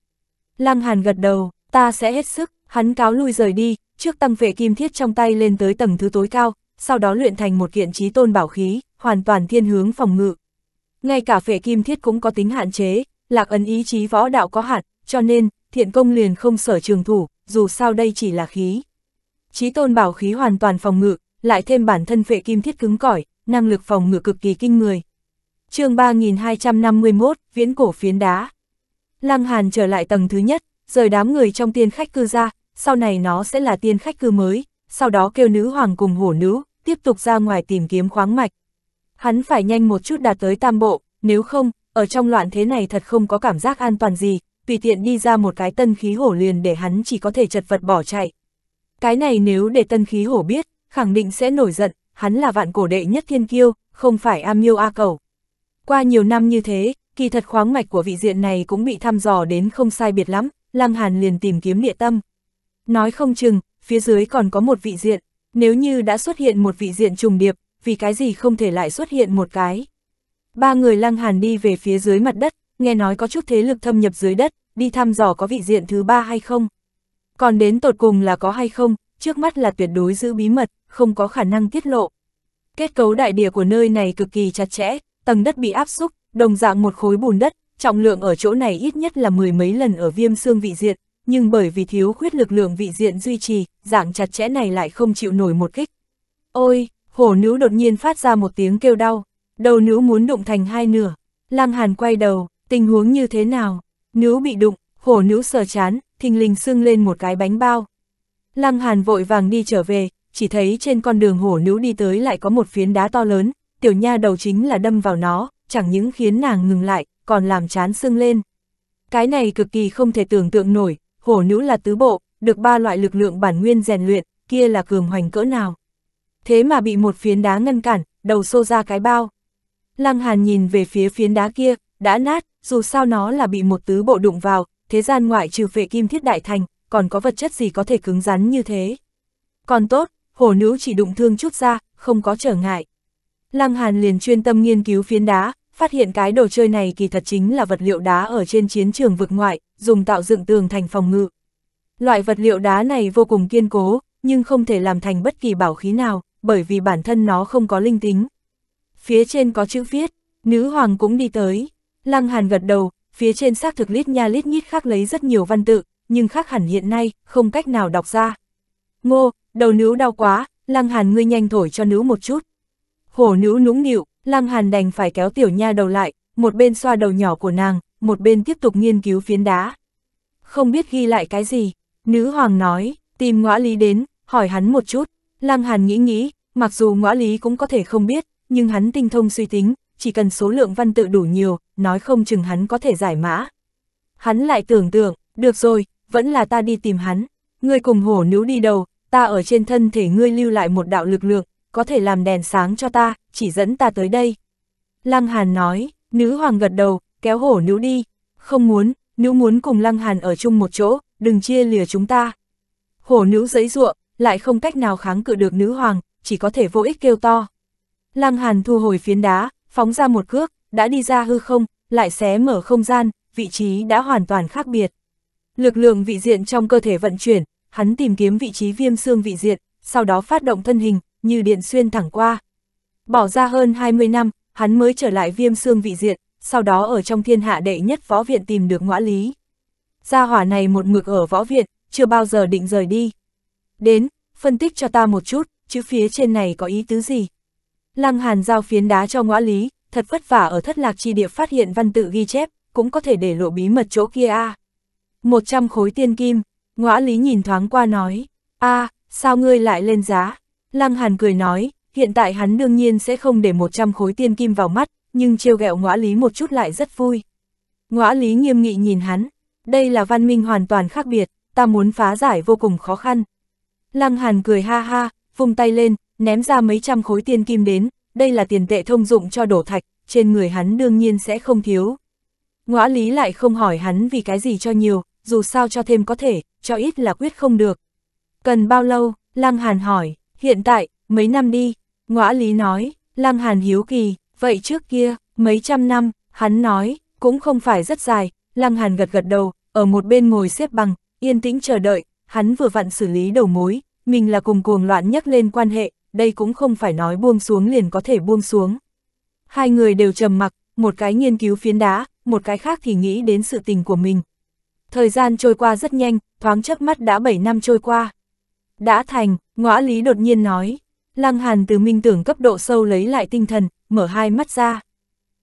Lăng Hàn gật đầu, ta sẽ hết sức, hắn cáo lui rời đi, trước tăng vệ kim thiết trong tay lên tới tầng thứ tối cao, sau đó luyện thành một kiện trí tôn bảo khí, hoàn toàn thiên hướng phòng ngự. Ngay cả phệ kim thiết cũng có tính hạn chế, Lạc Ấn ý chí võ đạo có hạn, cho nên, thiện công liền không sở trường thủ, dù sao đây chỉ là khí. Chí tôn bảo khí hoàn toàn phòng ngự, lại thêm bản thân phệ kim thiết cứng cỏi, năng lực phòng ngự cực kỳ kinh người. chương 3251, viễn cổ phiến đá. Lăng Hàn trở lại tầng thứ nhất, rời đám người trong tiên khách cư ra, sau này nó sẽ là tiên khách cư mới, sau đó kêu nữ hoàng cùng hổ nữ, tiếp tục ra ngoài tìm kiếm khoáng mạch. Hắn phải nhanh một chút đạt tới tam bộ, nếu không, ở trong loạn thế này thật không có cảm giác an toàn gì, tùy tiện đi ra một cái tân khí hổ liền để hắn chỉ có thể chật vật bỏ chạy. Cái này nếu để tân khí hổ biết, khẳng định sẽ nổi giận, hắn là vạn cổ đệ nhất thiên kiêu, không phải am Miêu A Cầu. Qua nhiều năm như thế, kỳ thật khoáng mạch của vị diện này cũng bị thăm dò đến không sai biệt lắm, Lăng Hàn liền tìm kiếm địa tâm. Nói không chừng, phía dưới còn có một vị diện, nếu như đã xuất hiện một vị diện trùng điệp, vì cái gì không thể lại xuất hiện một cái. Ba người lăng hàn đi về phía dưới mặt đất, nghe nói có chút thế lực thâm nhập dưới đất, đi thăm dò có vị diện thứ ba hay không. Còn đến tột cùng là có hay không, trước mắt là tuyệt đối giữ bí mật, không có khả năng tiết lộ. Kết cấu đại địa của nơi này cực kỳ chặt chẽ, tầng đất bị áp xúc, đồng dạng một khối bùn đất, trọng lượng ở chỗ này ít nhất là mười mấy lần ở viêm xương vị diện, nhưng bởi vì thiếu khuyết lực lượng vị diện duy trì, dạng chặt chẽ này lại không chịu nổi một kích. Ôi, hổ nữ đột nhiên phát ra một tiếng kêu đau, đầu nữ muốn đụng thành hai nửa. Lăng Hàn quay đầu, tình huống như thế nào? Nữ bị đụng, hổ nữ sờ chán, thình lình sưng lên một cái bánh bao. Lăng Hàn vội vàng đi trở về, chỉ thấy trên con đường hổ nữ đi tới lại có một phiến đá to lớn, tiểu nha đầu chính là đâm vào nó, chẳng những khiến nàng ngừng lại, còn làm chán sưng lên. Cái này cực kỳ không thể tưởng tượng nổi, hổ nữ là tứ bộ, được ba loại lực lượng bản nguyên rèn luyện, kia là cường hoành cỡ nào. Thế mà bị một phiến đá ngăn cản, đầu xô ra cái bao. Lăng Hàn nhìn về phía phiến đá kia, đã nát, dù sao nó là bị một tứ bộ đụng vào, thế gian ngoại trừ vệ kim thiết đại thành, còn có vật chất gì có thể cứng rắn như thế. Còn tốt, hổ nữ chỉ đụng thương chút ra, không có trở ngại. Lăng Hàn liền chuyên tâm nghiên cứu phiến đá, phát hiện cái đồ chơi này kỳ thật chính là vật liệu đá ở trên chiến trường vực ngoại, dùng tạo dựng tường thành phòng ngự. Loại vật liệu đá này vô cùng kiên cố, nhưng không thể làm thành bất kỳ bảo khí nào, bởi vì bản thân nó không có linh tính, phía trên có chữ viết, nữ hoàng cũng đi tới. Lăng Hàn gật đầu, phía trên xác thực lít nha lít nhít khác lấy rất nhiều văn tự, nhưng khác hẳn hiện nay, không cách nào đọc ra. Ngô, đầu nữ đau quá, Lăng Hàn ngươi nhanh thổi cho nữ một chút. Hổ nữ nũng nịu, Lăng Hàn đành phải kéo tiểu nha đầu lại, một bên xoa đầu nhỏ của nàng, một bên tiếp tục nghiên cứu phiến đá. Không biết ghi lại cái gì, nữ hoàng nói, tìm ngõ lý đến, hỏi hắn một chút. Lăng Hàn nghĩ nghĩ, mặc dù ngõ lý cũng có thể không biết, nhưng hắn tinh thông suy tính, chỉ cần số lượng văn tự đủ nhiều, nói không chừng hắn có thể giải mã. Hắn lại tưởng tượng, được rồi, vẫn là ta đi tìm hắn, ngươi cùng hổ níu đi đầu, ta ở trên thân thể ngươi lưu lại một đạo lực lượng, có thể làm đèn sáng cho ta, chỉ dẫn ta tới đây. Lăng Hàn nói, nữ hoàng gật đầu, kéo hổ níu đi, không muốn, nữ muốn cùng Lăng Hàn ở chung một chỗ, đừng chia lìa chúng ta. Hổ nữ giấy ruộng, lại không cách nào kháng cự được nữ hoàng, chỉ có thể vô ích kêu to. Lăng Hàn thu hồi phiến đá, phóng ra một cước, đã đi ra hư không, lại xé mở không gian, vị trí đã hoàn toàn khác biệt. Lực lượng vị diện trong cơ thể vận chuyển, hắn tìm kiếm vị trí viêm xương vị diện, sau đó phát động thân hình, như điện xuyên thẳng qua. Bỏ ra hơn 20 năm, hắn mới trở lại viêm xương vị diện, sau đó ở trong thiên hạ đệ nhất võ viện tìm được ngõ lý. Gia hỏa này một mực ở võ viện, chưa bao giờ định rời đi. Đến, phân tích cho ta một chút, chữ phía trên này có ý tứ gì? Lăng Hàn giao phiến đá cho ngõ lý, thật vất vả ở thất lạc chi địa phát hiện văn tự ghi chép, cũng có thể để lộ bí mật chỗ kia a. Một trăm khối tiên kim, ngõ lý nhìn thoáng qua nói, a, sao ngươi lại lên giá? Lăng Hàn cười nói, hiện tại hắn đương nhiên sẽ không để một trăm khối tiên kim vào mắt, nhưng trêu ghẹo ngõ lý một chút lại rất vui. Ngõ lý nghiêm nghị nhìn hắn, đây là văn minh hoàn toàn khác biệt, ta muốn phá giải vô cùng khó khăn. Lăng Hàn cười ha ha, vung tay lên, ném ra mấy trăm khối tiên kim đến, đây là tiền tệ thông dụng cho đổ thạch, trên người hắn đương nhiên sẽ không thiếu. Ngõ lý lại không hỏi hắn vì cái gì cho nhiều, dù sao cho thêm có thể, cho ít là quyết không được. Cần bao lâu, Lăng Hàn hỏi, hiện tại, mấy năm đi, ngõ lý nói, Lăng Hàn hiếu kỳ, vậy trước kia, mấy trăm năm, hắn nói, cũng không phải rất dài, Lăng Hàn gật gật đầu, ở một bên ngồi xếp bằng, yên tĩnh chờ đợi, hắn vừa vặn xử lý đầu mối, mình là cùng cuồng loạn nhắc lên quan hệ, đây cũng không phải nói buông xuống liền có thể buông xuống. Hai người đều trầm mặc, một cái nghiên cứu phiến đá, một cái khác thì nghĩ đến sự tình của mình. Thời gian trôi qua rất nhanh, thoáng chớp mắt đã 7 năm trôi qua. Đã thành, ngõ lý đột nhiên nói. Lăng Hàn từ minh tưởng cấp độ sâu lấy lại tinh thần, mở hai mắt ra.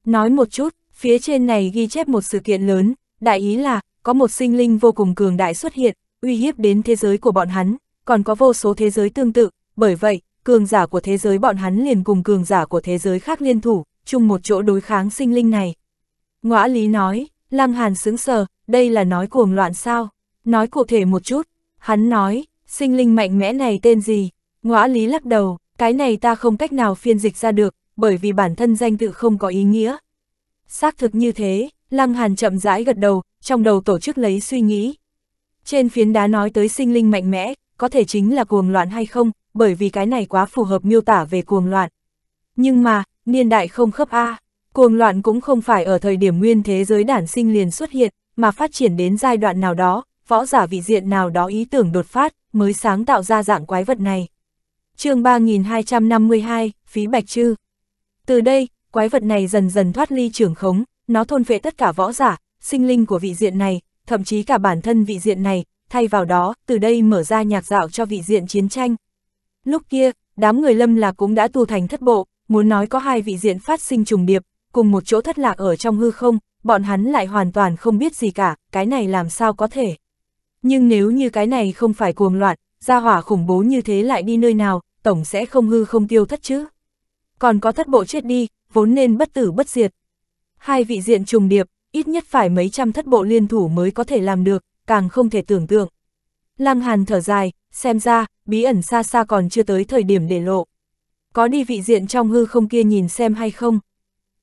Nói một chút, phía trên này ghi chép một sự kiện lớn, đại ý là, có một sinh linh vô cùng cường đại xuất hiện, uy hiếp đến thế giới của bọn hắn, còn có vô số thế giới tương tự, bởi vậy, cường giả của thế giới bọn hắn liền cùng cường giả của thế giới khác liên thủ, chung một chỗ đối kháng sinh linh này. Ngõa lý nói, Lăng Hàn sững sờ, đây là nói cuồng loạn sao? Nói cụ thể một chút, hắn nói, sinh linh mạnh mẽ này tên gì? Ngõa lý lắc đầu, cái này ta không cách nào phiên dịch ra được, bởi vì bản thân danh tự không có ý nghĩa. Xác thực như thế, Lăng Hàn chậm rãi gật đầu, trong đầu tổ chức lấy suy nghĩ. Trên phiến đá nói tới sinh linh mạnh mẽ, có thể chính là cuồng loạn hay không, bởi vì cái này quá phù hợp miêu tả về cuồng loạn. Nhưng mà, niên đại không khớp A, cuồng loạn cũng không phải ở thời điểm nguyên thế giới đản sinh liền xuất hiện, mà phát triển đến giai đoạn nào đó, võ giả vị diện nào đó ý tưởng đột phát, mới sáng tạo ra dạng quái vật này. chương 3252, Phí Bạch Trư Từ đây, quái vật này dần dần thoát ly trưởng khống, nó thôn phệ tất cả võ giả, sinh linh của vị diện này, thậm chí cả bản thân vị diện này, thay vào đó, từ đây mở ra nhạc dạo cho vị diện chiến tranh, Lúc kia, đám người lâm lạc cũng đã tu thành thất bộ, muốn nói có hai vị diện phát sinh trùng điệp, cùng một chỗ thất lạc ở trong hư không, bọn hắn lại hoàn toàn không biết gì cả, cái này làm sao có thể. Nhưng nếu như cái này không phải cuồng loạn, gia hỏa khủng bố như thế lại đi nơi nào, tổng sẽ không hư không tiêu thất chứ. Còn có thất bộ chết đi, vốn nên bất tử bất diệt. Hai vị diện trùng điệp, ít nhất phải mấy trăm thất bộ liên thủ mới có thể làm được, càng không thể tưởng tượng. Lăng Hàn thở dài, xem ra, bí ẩn xa xa còn chưa tới thời điểm để lộ. Có đi vị diện trong hư không kia nhìn xem hay không?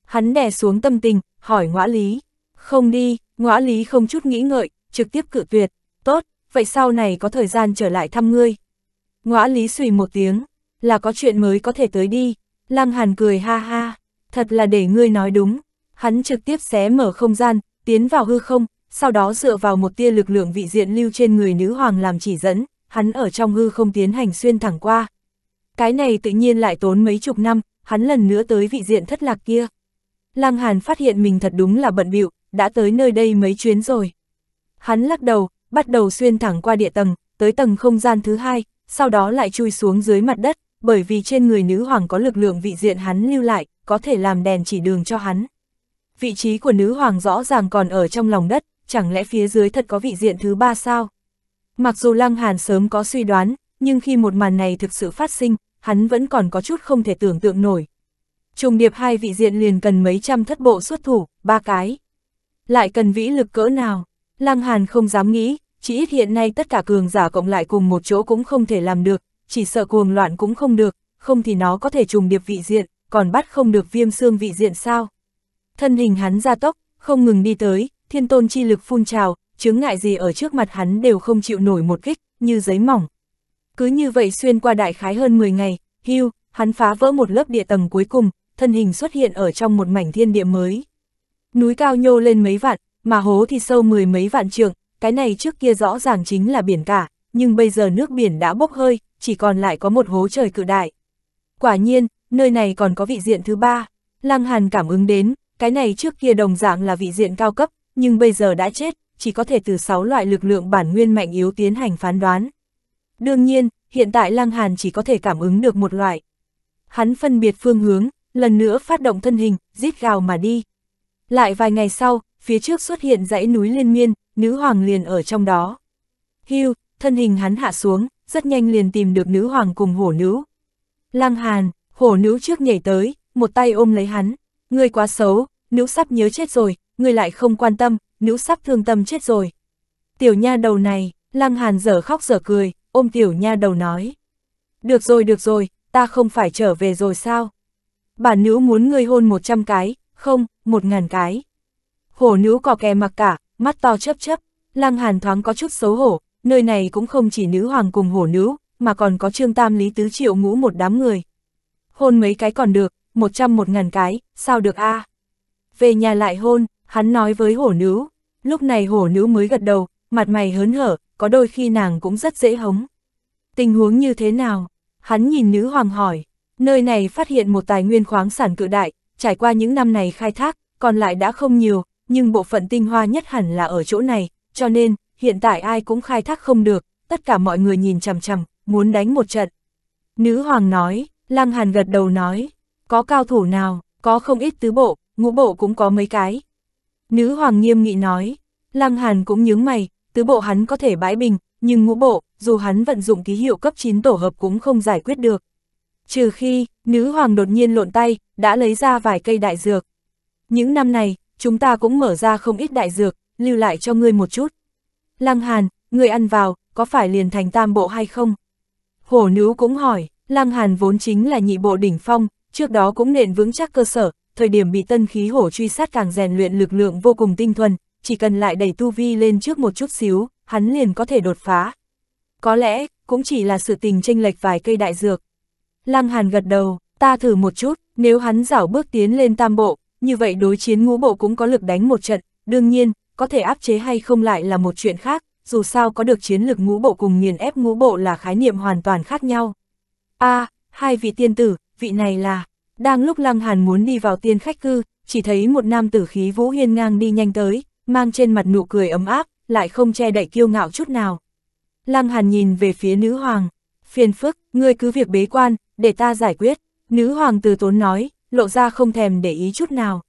Hắn đè xuống tâm tình, hỏi ngõ lý. Không đi, ngõ lý không chút nghĩ ngợi, trực tiếp cự tuyệt. Tốt, vậy sau này có thời gian trở lại thăm ngươi. Ngõ lý xùy một tiếng, là có chuyện mới có thể tới đi. Lăng Hàn cười ha ha, thật là để ngươi nói đúng. Hắn trực tiếp xé mở không gian, tiến vào hư không, sau đó dựa vào một tia lực lượng vị diện lưu trên người nữ hoàng làm chỉ dẫn, hắn ở trong hư không tiến hành xuyên thẳng qua. Cái này tự nhiên lại tốn mấy chục năm, hắn lần nữa tới vị diện thất lạc kia. Lăng Hàn phát hiện mình thật đúng là bận bịu, đã tới nơi đây mấy chuyến rồi. Hắn lắc đầu, bắt đầu xuyên thẳng qua địa tầng, tới tầng không gian thứ hai, sau đó lại chui xuống dưới mặt đất, bởi vì trên người nữ hoàng có lực lượng vị diện hắn lưu lại, có thể làm đèn chỉ đường cho hắn. Vị trí của nữ hoàng rõ ràng còn ở trong lòng đất, chẳng lẽ phía dưới thật có vị diện thứ ba sao? Mặc dù Lăng Hàn sớm có suy đoán, nhưng khi một màn này thực sự phát sinh, hắn vẫn còn có chút không thể tưởng tượng nổi. Trùng điệp hai vị diện liền cần mấy trăm thất bộ xuất thủ, ba cái. Lại cần vĩ lực cỡ nào? Lăng Hàn không dám nghĩ, chỉ ít hiện nay tất cả cường giả cộng lại cùng một chỗ cũng không thể làm được, chỉ sợ cuồng loạn cũng không được, không thì nó có thể trùng điệp vị diện, còn bắt không được viêm xương vị diện sao. Thân hình hắn ra tốc, không ngừng đi tới, thiên tôn chi lực phun trào, chướng ngại gì ở trước mặt hắn đều không chịu nổi một kích, như giấy mỏng. Cứ như vậy xuyên qua đại khái hơn 10 ngày, hưu, hắn phá vỡ một lớp địa tầng cuối cùng, thân hình xuất hiện ở trong một mảnh thiên địa mới. Núi cao nhô lên mấy vạn, mà hố thì sâu mười mấy vạn trượng, cái này trước kia rõ ràng chính là biển cả, nhưng bây giờ nước biển đã bốc hơi, chỉ còn lại có một hố trời cự đại. Quả nhiên, nơi này còn có vị diện thứ ba. Lăng Hàn cảm ứng đến, cái này trước kia đồng dạng là vị diện cao cấp, nhưng bây giờ đã chết, chỉ có thể từ 6 loại lực lượng bản nguyên mạnh yếu tiến hành phán đoán. Đương nhiên, hiện tại Lăng Hàn chỉ có thể cảm ứng được một loại. Hắn phân biệt phương hướng, lần nữa phát động thân hình, giết gào mà đi. Lại vài ngày sau, phía trước xuất hiện dãy núi liên miên, nữ hoàng liền ở trong đó. Hưu, thân hình hắn hạ xuống, rất nhanh liền tìm được nữ hoàng cùng hổ nữ. Lăng Hàn, hổ nữ trước nhảy tới, một tay ôm lấy hắn. Ngươi quá xấu, nữ sắp nhớ chết rồi, ngươi lại không quan tâm, nữ sắp thương tâm chết rồi. Tiểu nha đầu này, lăng hàn dở khóc dở cười, ôm tiểu nha đầu nói. Được rồi được rồi, ta không phải trở về rồi sao? Bản nữ muốn ngươi hôn một trăm cái, không, một ngàn cái. Hổ nữ cò kè mặc cả, mắt to chớp chớp, lăng hàn thoáng có chút xấu hổ, nơi này cũng không chỉ nữ hoàng cùng hổ nữ, mà còn có trương tam lý tứ triệu ngũ một đám người. Hôn mấy cái còn được, một trăm một ngàn cái, sao được a à? Về nhà lại hôn, Hắn nói với hổ nữ, lúc này hổ nữ mới gật đầu, mặt mày hớn hở, có đôi khi nàng cũng rất dễ hống. Tình huống như thế nào? Hắn nhìn nữ hoàng hỏi, nơi này phát hiện một tài nguyên khoáng sản cự đại, trải qua những năm này khai thác, còn lại đã không nhiều, nhưng bộ phận tinh hoa nhất hẳn là ở chỗ này, cho nên, hiện tại ai cũng khai thác không được, tất cả mọi người nhìn chằm chằm, muốn đánh một trận. Nữ hoàng nói, Lăng Hàn gật đầu nói, có cao thủ nào, có không ít tứ bộ, ngũ bộ cũng có mấy cái, Nữ hoàng nghiêm nghị nói, Lăng Hàn cũng nhướng mày, tứ bộ hắn có thể bãi bình, nhưng ngũ bộ, dù hắn vận dụng ký hiệu cấp 9 tổ hợp cũng không giải quyết được. Trừ khi, nữ hoàng đột nhiên lộn tay, đã lấy ra vài cây đại dược. Những năm này, chúng ta cũng mở ra không ít đại dược, lưu lại cho ngươi một chút. Lăng Hàn, ngươi ăn vào, có phải liền thành tam bộ hay không? Hổ nữ cũng hỏi, Lăng Hàn vốn chính là nhị bộ đỉnh phong, trước đó cũng nền vững chắc cơ sở, thời điểm bị tân khí hổ truy sát càng rèn luyện lực lượng vô cùng tinh thuần, chỉ cần lại đẩy tu vi lên trước một chút xíu, hắn liền có thể đột phá. Có lẽ, cũng chỉ là sự tình tranh lệch vài cây đại dược. Lăng Hàn gật đầu, ta thử một chút, nếu hắn giảo bước tiến lên tam bộ, như vậy đối chiến ngũ bộ cũng có lực đánh một trận, đương nhiên, có thể áp chế hay không lại là một chuyện khác, dù sao có được chiến lực ngũ bộ cùng nghiền ép ngũ bộ là khái niệm hoàn toàn khác nhau. a à, hai vị tiên tử, vị này là... Đang lúc Lăng Hàn muốn đi vào tiên khách cư, chỉ thấy một nam tử khí vũ hiên ngang đi nhanh tới, mang trên mặt nụ cười ấm áp, lại không che đậy kiêu ngạo chút nào. Lăng Hàn nhìn về phía nữ hoàng, phiền phức, ngươi cứ việc bế quan, để ta giải quyết, nữ hoàng từ tốn nói, lộ ra không thèm để ý chút nào.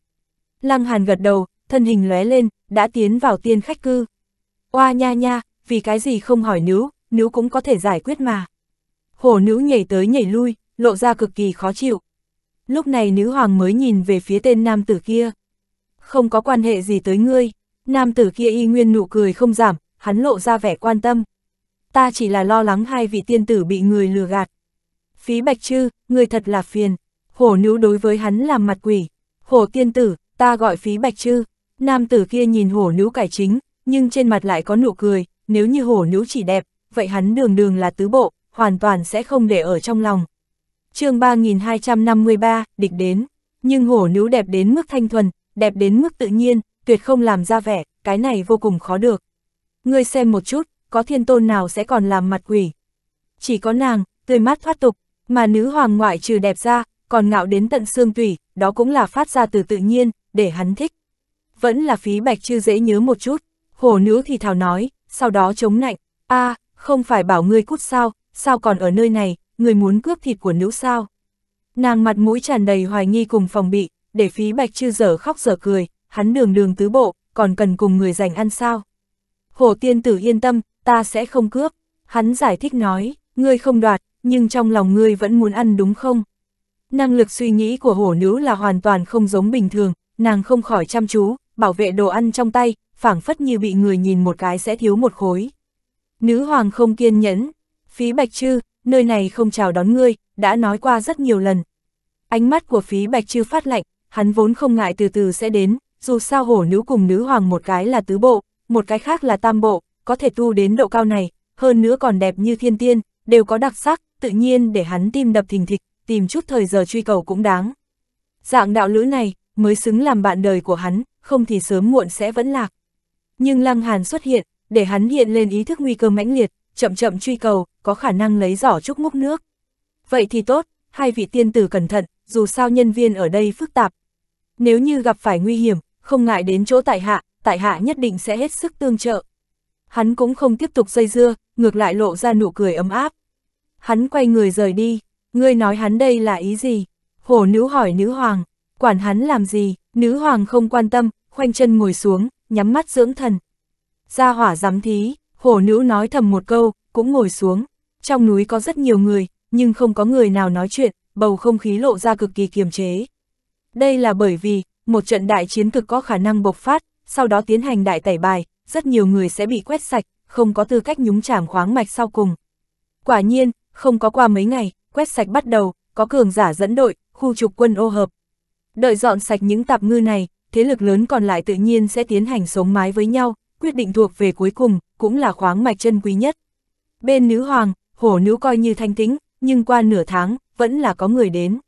Lăng Hàn gật đầu, thân hình lóe lên, đã tiến vào tiên khách cư. Oa nha nha, vì cái gì không hỏi nữ, nữ cũng có thể giải quyết mà. Hổ nữ nhảy tới nhảy lui, lộ ra cực kỳ khó chịu lúc này nữ hoàng mới nhìn về phía tên nam tử kia. Không có quan hệ gì tới ngươi, nam tử kia y nguyên nụ cười không giảm, hắn lộ ra vẻ quan tâm. Ta chỉ là lo lắng hai vị tiên tử bị người lừa gạt. Phí bạch chư, người thật là phiền, hổ nữ đối với hắn làm mặt quỷ. Hổ tiên tử, ta gọi phí bạch chư. Nam tử kia nhìn hổ nữ cải chính, nhưng trên mặt lại có nụ cười, nếu như hổ nữ chỉ đẹp, vậy hắn đường đường là tứ bộ, hoàn toàn sẽ không để ở trong lòng chương 3253, địch đến. Nhưng hổ nữ đẹp đến mức thanh thuần, đẹp đến mức tự nhiên, tuyệt không làm ra vẻ, cái này vô cùng khó được. Ngươi xem một chút, có thiên tôn nào sẽ còn làm mặt quỷ. Chỉ có nàng, tươi mát thoát tục, mà nữ hoàng ngoại trừ đẹp ra, còn ngạo đến tận xương tủy, đó cũng là phát ra từ tự nhiên, để hắn thích. Vẫn là phí bạch chưa dễ nhớ một chút, hổ nữ thì thào nói, sau đó chống nạnh, a à, không phải bảo ngươi cút sao, sao còn ở nơi này, người muốn cướp thịt của nữ sao. Nàng mặt mũi tràn đầy hoài nghi cùng phòng bị, để phí bạch chư dở khóc dở cười, hắn đường đường tứ bộ, còn cần cùng người giành ăn sao. Hổ tiên tử yên tâm, ta sẽ không cướp. Hắn giải thích nói, ngươi không đoạt, nhưng trong lòng ngươi vẫn muốn ăn đúng không? Năng lực suy nghĩ của hổ nữ là hoàn toàn không giống bình thường, nàng không khỏi chăm chú, bảo vệ đồ ăn trong tay, phảng phất như bị người nhìn một cái sẽ thiếu một khối. Nữ hoàng không kiên nhẫn, phí bạch chư, nơi này không chào đón ngươi, đã nói qua rất nhiều lần. Ánh mắt của phí bạch chư phát lạnh, hắn vốn không ngại từ từ sẽ đến, dù sao hổ nữ cùng nữ hoàng một cái là tứ bộ, một cái khác là tam bộ, có thể tu đến độ cao này, hơn nữa còn đẹp như thiên tiên, đều có đặc sắc, tự nhiên để hắn tim đập thình thịch, tìm chút thời giờ truy cầu cũng đáng. Dạng đạo lữ này, mới xứng làm bạn đời của hắn, không thì sớm muộn sẽ vẫn lạc. Nhưng Lăng Hàn xuất hiện, để hắn hiện lên ý thức nguy cơ mãnh liệt, chậm chậm truy cầu, có khả năng lấy giỏ trúc múc nước. Vậy thì tốt, hai vị tiên tử cẩn thận, dù sao nhân viên ở đây phức tạp. Nếu như gặp phải nguy hiểm, không ngại đến chỗ tại hạ, tại hạ nhất định sẽ hết sức tương trợ. Hắn cũng không tiếp tục dây dưa, ngược lại lộ ra nụ cười ấm áp. Hắn quay người rời đi, ngươi nói hắn đây là ý gì? Hổ nữ hỏi nữ hoàng, quản hắn làm gì? Nữ hoàng không quan tâm, khoanh chân ngồi xuống, nhắm mắt dưỡng thần. Ra hỏa giám thí, hổ nữ nói thầm một câu, cũng ngồi xuống. Trong núi có rất nhiều người, nhưng không có người nào nói chuyện, bầu không khí lộ ra cực kỳ kiềm chế. Đây là bởi vì, một trận đại chiến cực có khả năng bộc phát, sau đó tiến hành đại tẩy bài, rất nhiều người sẽ bị quét sạch, không có tư cách nhúng chảm khoáng mạch sau cùng. Quả nhiên, không có qua mấy ngày, quét sạch bắt đầu, có cường giả dẫn đội, khu trục quân ô hợp. Đợi dọn sạch những tạp ngư này, thế lực lớn còn lại tự nhiên sẽ tiến hành sống mái với nhau, quyết định thuộc về cuối cùng, cũng là khoáng mạch chân quý nhất. Bên nữ hoàng, hổ nữ coi như thanh tĩnh, nhưng qua nửa tháng, vẫn là có người đến.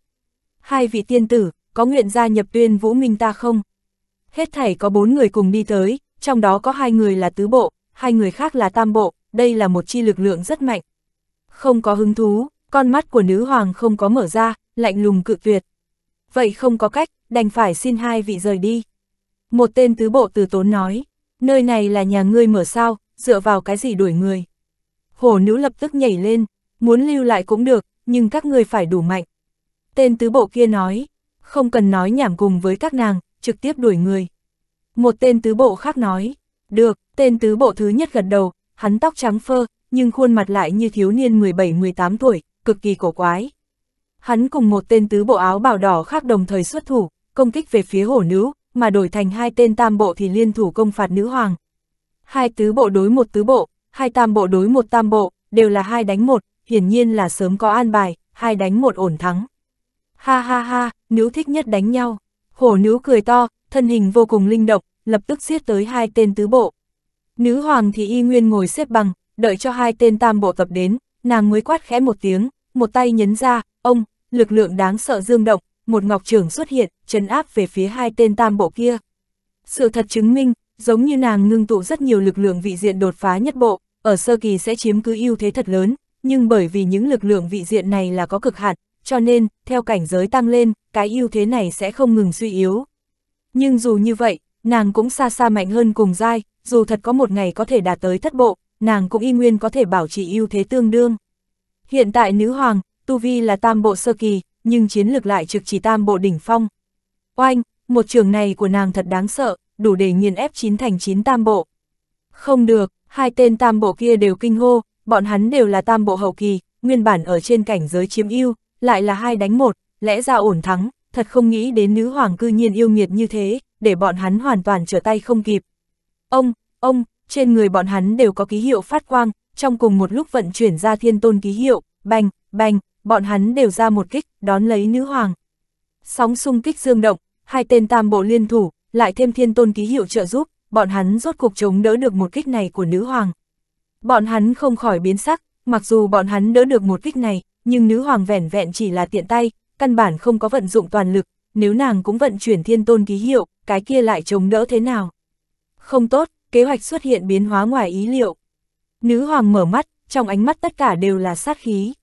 Hai vị tiên tử, có nguyện gia nhập tuyên vũ minh ta không? Hết thảy có bốn người cùng đi tới, trong đó có hai người là tứ bộ, hai người khác là tam bộ, đây là một chi lực lượng rất mạnh. Không có hứng thú, con mắt của nữ hoàng không có mở ra, lạnh lùng cự tuyệt. Vậy không có cách, đành phải xin hai vị rời đi. Một tên tứ bộ từ tốn nói, nơi này là nhà ngươi mở sao, dựa vào cái gì đuổi người hổ nữ lập tức nhảy lên, muốn lưu lại cũng được, nhưng các người phải đủ mạnh. Tên tứ bộ kia nói, không cần nói nhảm cùng với các nàng, trực tiếp đuổi người. Một tên tứ bộ khác nói, được, tên tứ bộ thứ nhất gật đầu, hắn tóc trắng phơ, nhưng khuôn mặt lại như thiếu niên 17-18 tuổi, cực kỳ cổ quái. Hắn cùng một tên tứ bộ áo bào đỏ khác đồng thời xuất thủ, công kích về phía hổ nữ, mà đổi thành hai tên tam bộ thì liên thủ công phạt nữ hoàng. Hai tứ bộ đối một tứ bộ, hai tam bộ đối một tam bộ, đều là hai đánh một, hiển nhiên là sớm có an bài, hai đánh một ổn thắng. Ha ha ha, nữ thích nhất đánh nhau. Hổ nữ cười to, thân hình vô cùng linh động, lập tức giết tới hai tên tứ bộ. Nữ hoàng thì y nguyên ngồi xếp bằng, đợi cho hai tên tam bộ tập đến, nàng mới quát khẽ một tiếng, một tay nhấn ra, ông, lực lượng đáng sợ dương động, một ngọc trưởng xuất hiện, chấn áp về phía hai tên tam bộ kia. Sự thật chứng minh, Giống như nàng ngưng tụ rất nhiều lực lượng vị diện đột phá nhất bộ, ở sơ kỳ sẽ chiếm cứ ưu thế thật lớn, nhưng bởi vì những lực lượng vị diện này là có cực hạn, cho nên, theo cảnh giới tăng lên, cái ưu thế này sẽ không ngừng suy yếu. Nhưng dù như vậy, nàng cũng xa xa mạnh hơn cùng dai, dù thật có một ngày có thể đạt tới thất bộ, nàng cũng y nguyên có thể bảo trì ưu thế tương đương. Hiện tại nữ hoàng, Tu Vi là tam bộ sơ kỳ, nhưng chiến lược lại trực chỉ tam bộ đỉnh phong. Oanh, một trường này của nàng thật đáng sợ, đủ để nghiền ép chín thành chín tam bộ. Không được, hai tên tam bộ kia đều kinh hô, bọn hắn đều là tam bộ hậu kỳ, nguyên bản ở trên cảnh giới chiếm ưu, lại là hai đánh một, lẽ ra ổn thắng, thật không nghĩ đến nữ hoàng cư nhiên yêu nghiệt như thế, để bọn hắn hoàn toàn trở tay không kịp. Ông, ông, trên người bọn hắn đều có ký hiệu phát quang, trong cùng một lúc vận chuyển ra thiên tôn ký hiệu, bành, bành, bọn hắn đều ra một kích, đón lấy nữ hoàng. Sóng xung kích dương động, hai tên tam bộ liên thủ, lại thêm thiên tôn ký hiệu trợ giúp, bọn hắn rốt cuộc chống đỡ được một kích này của nữ hoàng. Bọn hắn không khỏi biến sắc, mặc dù bọn hắn đỡ được một kích này, nhưng nữ hoàng vẻn vẹn chỉ là tiện tay, căn bản không có vận dụng toàn lực, nếu nàng cũng vận chuyển thiên tôn ký hiệu, cái kia lại chống đỡ thế nào? Không tốt, kế hoạch xuất hiện biến hóa ngoài ý liệu. Nữ hoàng mở mắt, trong ánh mắt tất cả đều là sát khí.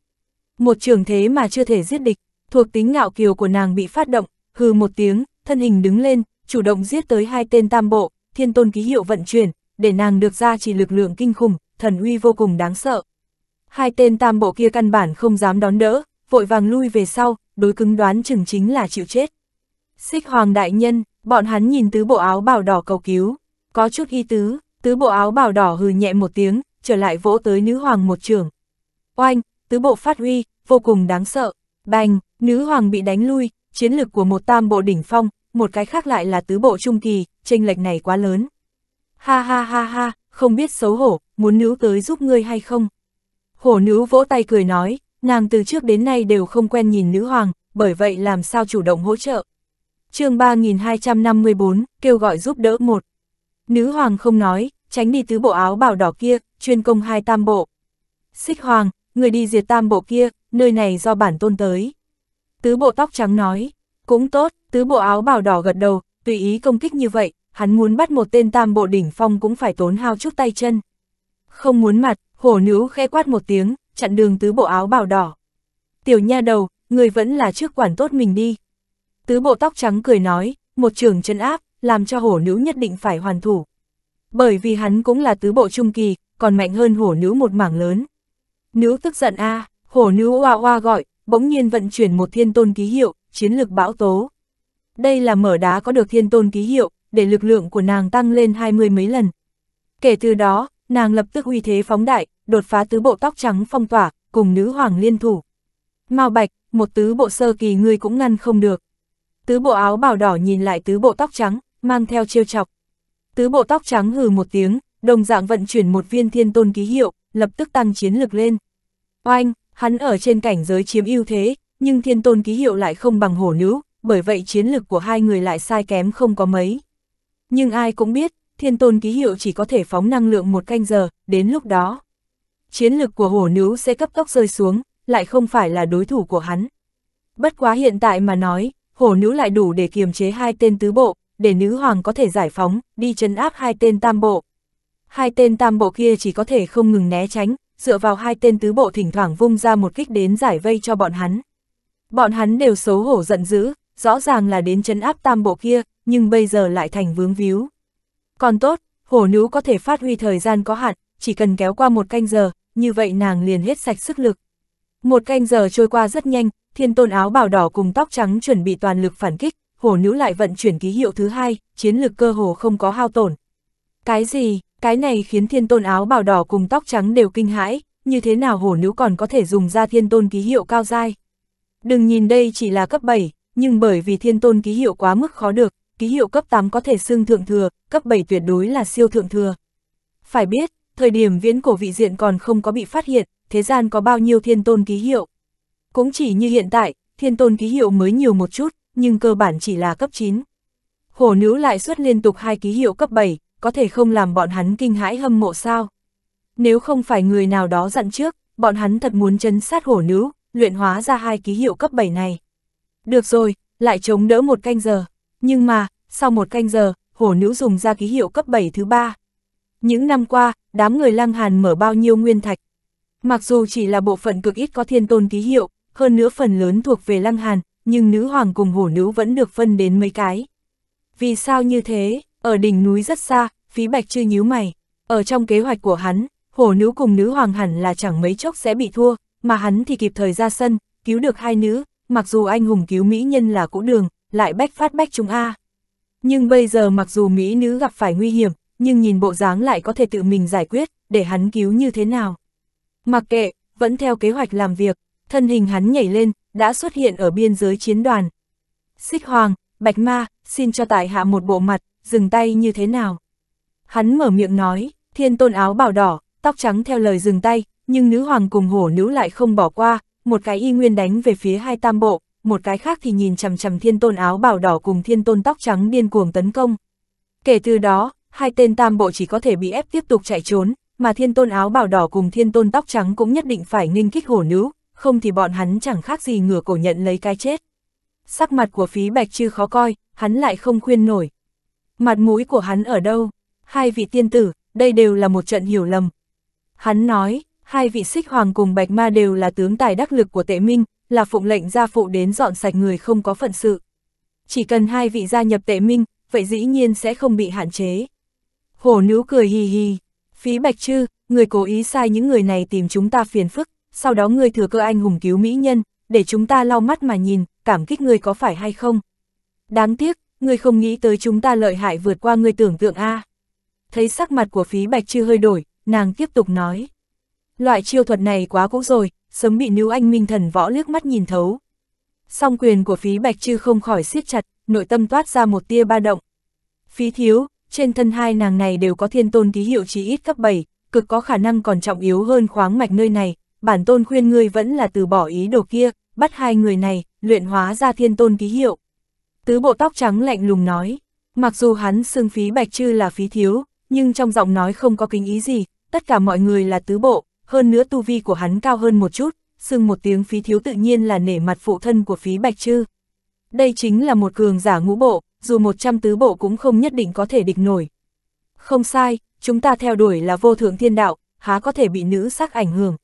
Một trường thế mà chưa thể giết địch, thuộc tính ngạo kiều của nàng bị phát động, hừ một tiếng, thân hình đứng lên, chủ động giết tới hai tên tam bộ, thiên tôn ký hiệu vận chuyển, để nàng được ra chỉ lực lượng kinh khủng, thần uy vô cùng đáng sợ. Hai tên tam bộ kia căn bản không dám đón đỡ, vội vàng lui về sau, đối cứng đoán chừng chính là chịu chết. Xích hoàng đại nhân, bọn hắn nhìn tứ bộ áo bào đỏ cầu cứu, có chút y tứ, tứ bộ áo bào đỏ hừ nhẹ một tiếng, trở lại vỗ tới nữ hoàng một trường. Oanh, tứ bộ phát huy, vô cùng đáng sợ. Bành, nữ hoàng bị đánh lui, chiến lực của một tam bộ đỉnh phong, một cái khác lại là tứ bộ trung kỳ, tranh lệch này quá lớn. Ha ha ha ha, không biết xấu hổ, muốn nữ tới giúp ngươi hay không? Hổ nữ vỗ tay cười nói, nàng từ trước đến nay đều không quen nhìn nữ hoàng, bởi vậy làm sao chủ động hỗ trợ. chương 3254, kêu gọi giúp đỡ một. Nữ hoàng không nói, tránh đi tứ bộ áo bảo đỏ kia, chuyên công hai tam bộ. Xích hoàng, người đi diệt tam bộ kia, nơi này do bản tôn tới. Tứ bộ tóc trắng nói, cũng tốt, Tứ bộ áo bào đỏ gật đầu, tùy ý công kích như vậy, hắn muốn bắt một tên tam bộ đỉnh phong cũng phải tốn hao chút tay chân. Không muốn mặt, hổ nữ khẽ quát một tiếng, chặn đường tứ bộ áo bào đỏ. Tiểu nha đầu, người vẫn là trước quản tốt mình đi. Tứ bộ tóc trắng cười nói, một trường chân áp, làm cho hổ nữ nhất định phải hoàn thủ. Bởi vì hắn cũng là tứ bộ trung kỳ, còn mạnh hơn hổ nữ một mảng lớn. Nữ tức giận a à, hổ nữ oa oa gọi, bỗng nhiên vận chuyển một thiên tôn ký hiệu, chiến lực bão tố đây là mở đá có được thiên tôn ký hiệu, để lực lượng của nàng tăng lên hai mươi mấy lần. Kể từ đó, nàng lập tức uy thế phóng đại, đột phá tứ bộ tóc trắng phong tỏa, cùng nữ hoàng liên thủ. Mao Bạch, một tứ bộ sơ kỳ ngươi cũng ngăn không được. Tứ bộ áo bào đỏ nhìn lại tứ bộ tóc trắng, mang theo trêu chọc. Tứ bộ tóc trắng hừ một tiếng, đồng dạng vận chuyển một viên thiên tôn ký hiệu, lập tức tăng chiến lực lên. Oanh, hắn ở trên cảnh giới chiếm ưu thế, nhưng thiên tôn ký hiệu lại không bằng hổ nữ, bởi vậy chiến lực của hai người lại sai kém không có mấy. Nhưng ai cũng biết, thiên tôn ký hiệu chỉ có thể phóng năng lượng một canh giờ, đến lúc đó. Chiến lực của hổ nữ sẽ cấp tốc rơi xuống, lại không phải là đối thủ của hắn. Bất quá hiện tại mà nói, hổ nữ lại đủ để kiềm chế hai tên tứ bộ, để nữ hoàng có thể giải phóng, đi chấn áp hai tên tam bộ. Hai tên tam bộ kia chỉ có thể không ngừng né tránh, dựa vào hai tên tứ bộ thỉnh thoảng vung ra một kích đến giải vây cho bọn hắn. Bọn hắn đều xấu hổ giận dữ, rõ ràng là đến chấn áp tam bộ kia, nhưng bây giờ lại thành vướng víu. Còn tốt, hổ nữ có thể phát huy thời gian có hạn, chỉ cần kéo qua một canh giờ, như vậy nàng liền hết sạch sức lực. Một canh giờ trôi qua rất nhanh, thiên tôn áo bào đỏ cùng tóc trắng chuẩn bị toàn lực phản kích, hổ nữ lại vận chuyển ký hiệu thứ hai, chiến lực cơ hồ không có hao tổn. Cái gì, cái này khiến thiên tôn áo bào đỏ cùng tóc trắng đều kinh hãi, như thế nào hổ nữ còn có thể dùng ra thiên tôn ký hiệu cao dai. Đừng nhìn đây chỉ là cấp 7, nhưng bởi vì thiên tôn ký hiệu quá mức khó được, ký hiệu cấp 8 có thể xưng thượng thừa, cấp 7 tuyệt đối là siêu thượng thừa. Phải biết, thời điểm viễn cổ vị diện còn không có bị phát hiện, thế gian có bao nhiêu thiên tôn ký hiệu. Cũng chỉ như hiện tại, thiên tôn ký hiệu mới nhiều một chút, nhưng cơ bản chỉ là cấp 9. Hổ nữ lại xuất liên tục hai ký hiệu cấp 7, có thể không làm bọn hắn kinh hãi hâm mộ sao. Nếu không phải người nào đó dặn trước, bọn hắn thật muốn chấn sát hổ nữ, luyện hóa ra hai ký hiệu cấp 7 này. Được rồi, lại chống đỡ một canh giờ. Nhưng mà, sau một canh giờ, hổ nữ dùng ra ký hiệu cấp 7 thứ ba. Những năm qua, đám người lang hàn mở bao nhiêu nguyên thạch. Mặc dù chỉ là bộ phận cực ít có thiên tôn ký hiệu, hơn nữa phần lớn thuộc về lăng hàn, nhưng nữ hoàng cùng hổ nữ vẫn được phân đến mấy cái. Vì sao như thế, ở đỉnh núi rất xa, phí bạch chưa nhíu mày, ở trong kế hoạch của hắn, hổ nữ cùng nữ hoàng hẳn là chẳng mấy chốc sẽ bị thua, mà hắn thì kịp thời ra sân, cứu được hai nữ, mặc dù anh hùng cứu mỹ nhân là cũ đường, lại bách phát bách chúng A. Nhưng bây giờ mặc dù mỹ nữ gặp phải nguy hiểm, nhưng nhìn bộ dáng lại có thể tự mình giải quyết, để hắn cứu như thế nào. Mặc kệ, vẫn theo kế hoạch làm việc, thân hình hắn nhảy lên, đã xuất hiện ở biên giới chiến đoàn. Xích Hoàng, Bạch Ma, xin cho tại hạ một bộ mặt, dừng tay như thế nào. Hắn mở miệng nói, thiên tôn áo bảo đỏ, tóc trắng theo lời dừng tay, nhưng nữ hoàng cùng hổ nữ lại không bỏ qua, một cái y nguyên đánh về phía hai tam bộ, một cái khác thì nhìn chầm chầm thiên tôn áo bảo đỏ cùng thiên tôn tóc trắng điên cuồng tấn công. Kể từ đó, hai tên tam bộ chỉ có thể bị ép tiếp tục chạy trốn, mà thiên tôn áo bảo đỏ cùng thiên tôn tóc trắng cũng nhất định phải nghênh kích hổ nữ, không thì bọn hắn chẳng khác gì ngửa cổ nhận lấy cái chết. Sắc mặt của phí bạch chư khó coi, hắn lại không khuyên nổi. Mặt mũi của hắn ở đâu? Hai vị tiên tử, đây đều là một trận hiểu lầm. Hắn nói, hai vị xích hoàng cùng bạch ma đều là tướng tài đắc lực của tệ minh, là phụng lệnh gia phụ đến dọn sạch người không có phận sự. Chỉ cần hai vị gia nhập tệ minh, vậy dĩ nhiên sẽ không bị hạn chế. Hổ nữ cười hì hì, phí bạch trư, người cố ý sai những người này tìm chúng ta phiền phức, sau đó người thừa cơ anh hùng cứu mỹ nhân, để chúng ta lau mắt mà nhìn, cảm kích người có phải hay không. Đáng tiếc, người không nghĩ tới chúng ta lợi hại vượt qua người tưởng tượng A. Thấy sắc mặt của phí bạch trư hơi đổi, nàng tiếp tục nói. Loại chiêu thuật này quá cũ rồi, sớm bị nữ anh minh thần võ liếc mắt nhìn thấu. Song quyền của phí bạch chư không khỏi siết chặt, nội tâm toát ra một tia ba động. Phí thiếu, trên thân hai nàng này đều có thiên tôn ký hiệu chí ít cấp 7, cực có khả năng còn trọng yếu hơn khoáng mạch nơi này, bản tôn khuyên ngươi vẫn là từ bỏ ý đồ kia, bắt hai người này, luyện hóa ra thiên tôn ký hiệu. Tứ bộ tóc trắng lạnh lùng nói, mặc dù hắn xưng phí bạch chư là phí thiếu, nhưng trong giọng nói không có kính ý gì, tất cả mọi người là tứ bộ, hơn nữa tu vi của hắn cao hơn một chút, sưng một tiếng phí thiếu tự nhiên là nể mặt phụ thân của phí bạch trư. Đây chính là một cường giả ngũ bộ, dù một trăm tứ bộ cũng không nhất định có thể địch nổi. Không sai, chúng ta theo đuổi là vô thượng thiên đạo, há có thể bị nữ sắc ảnh hưởng.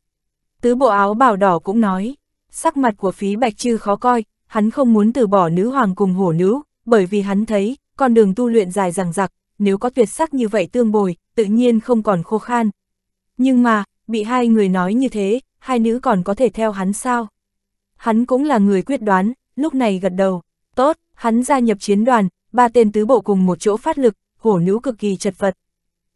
Tứ bộ áo bào đỏ cũng nói, sắc mặt của phí bạch trư khó coi, hắn không muốn từ bỏ nữ hoàng cùng hổ nữ, bởi vì hắn thấy, con đường tu luyện dài dằng dặc, nếu có tuyệt sắc như vậy tương bồi, tự nhiên không còn khô khan. Nhưng mà, bị hai người nói như thế, hai nữ còn có thể theo hắn sao? Hắn cũng là người quyết đoán, lúc này gật đầu, tốt, hắn gia nhập chiến đoàn, ba tên tứ bộ cùng một chỗ phát lực, hổ nữ cực kỳ chật vật.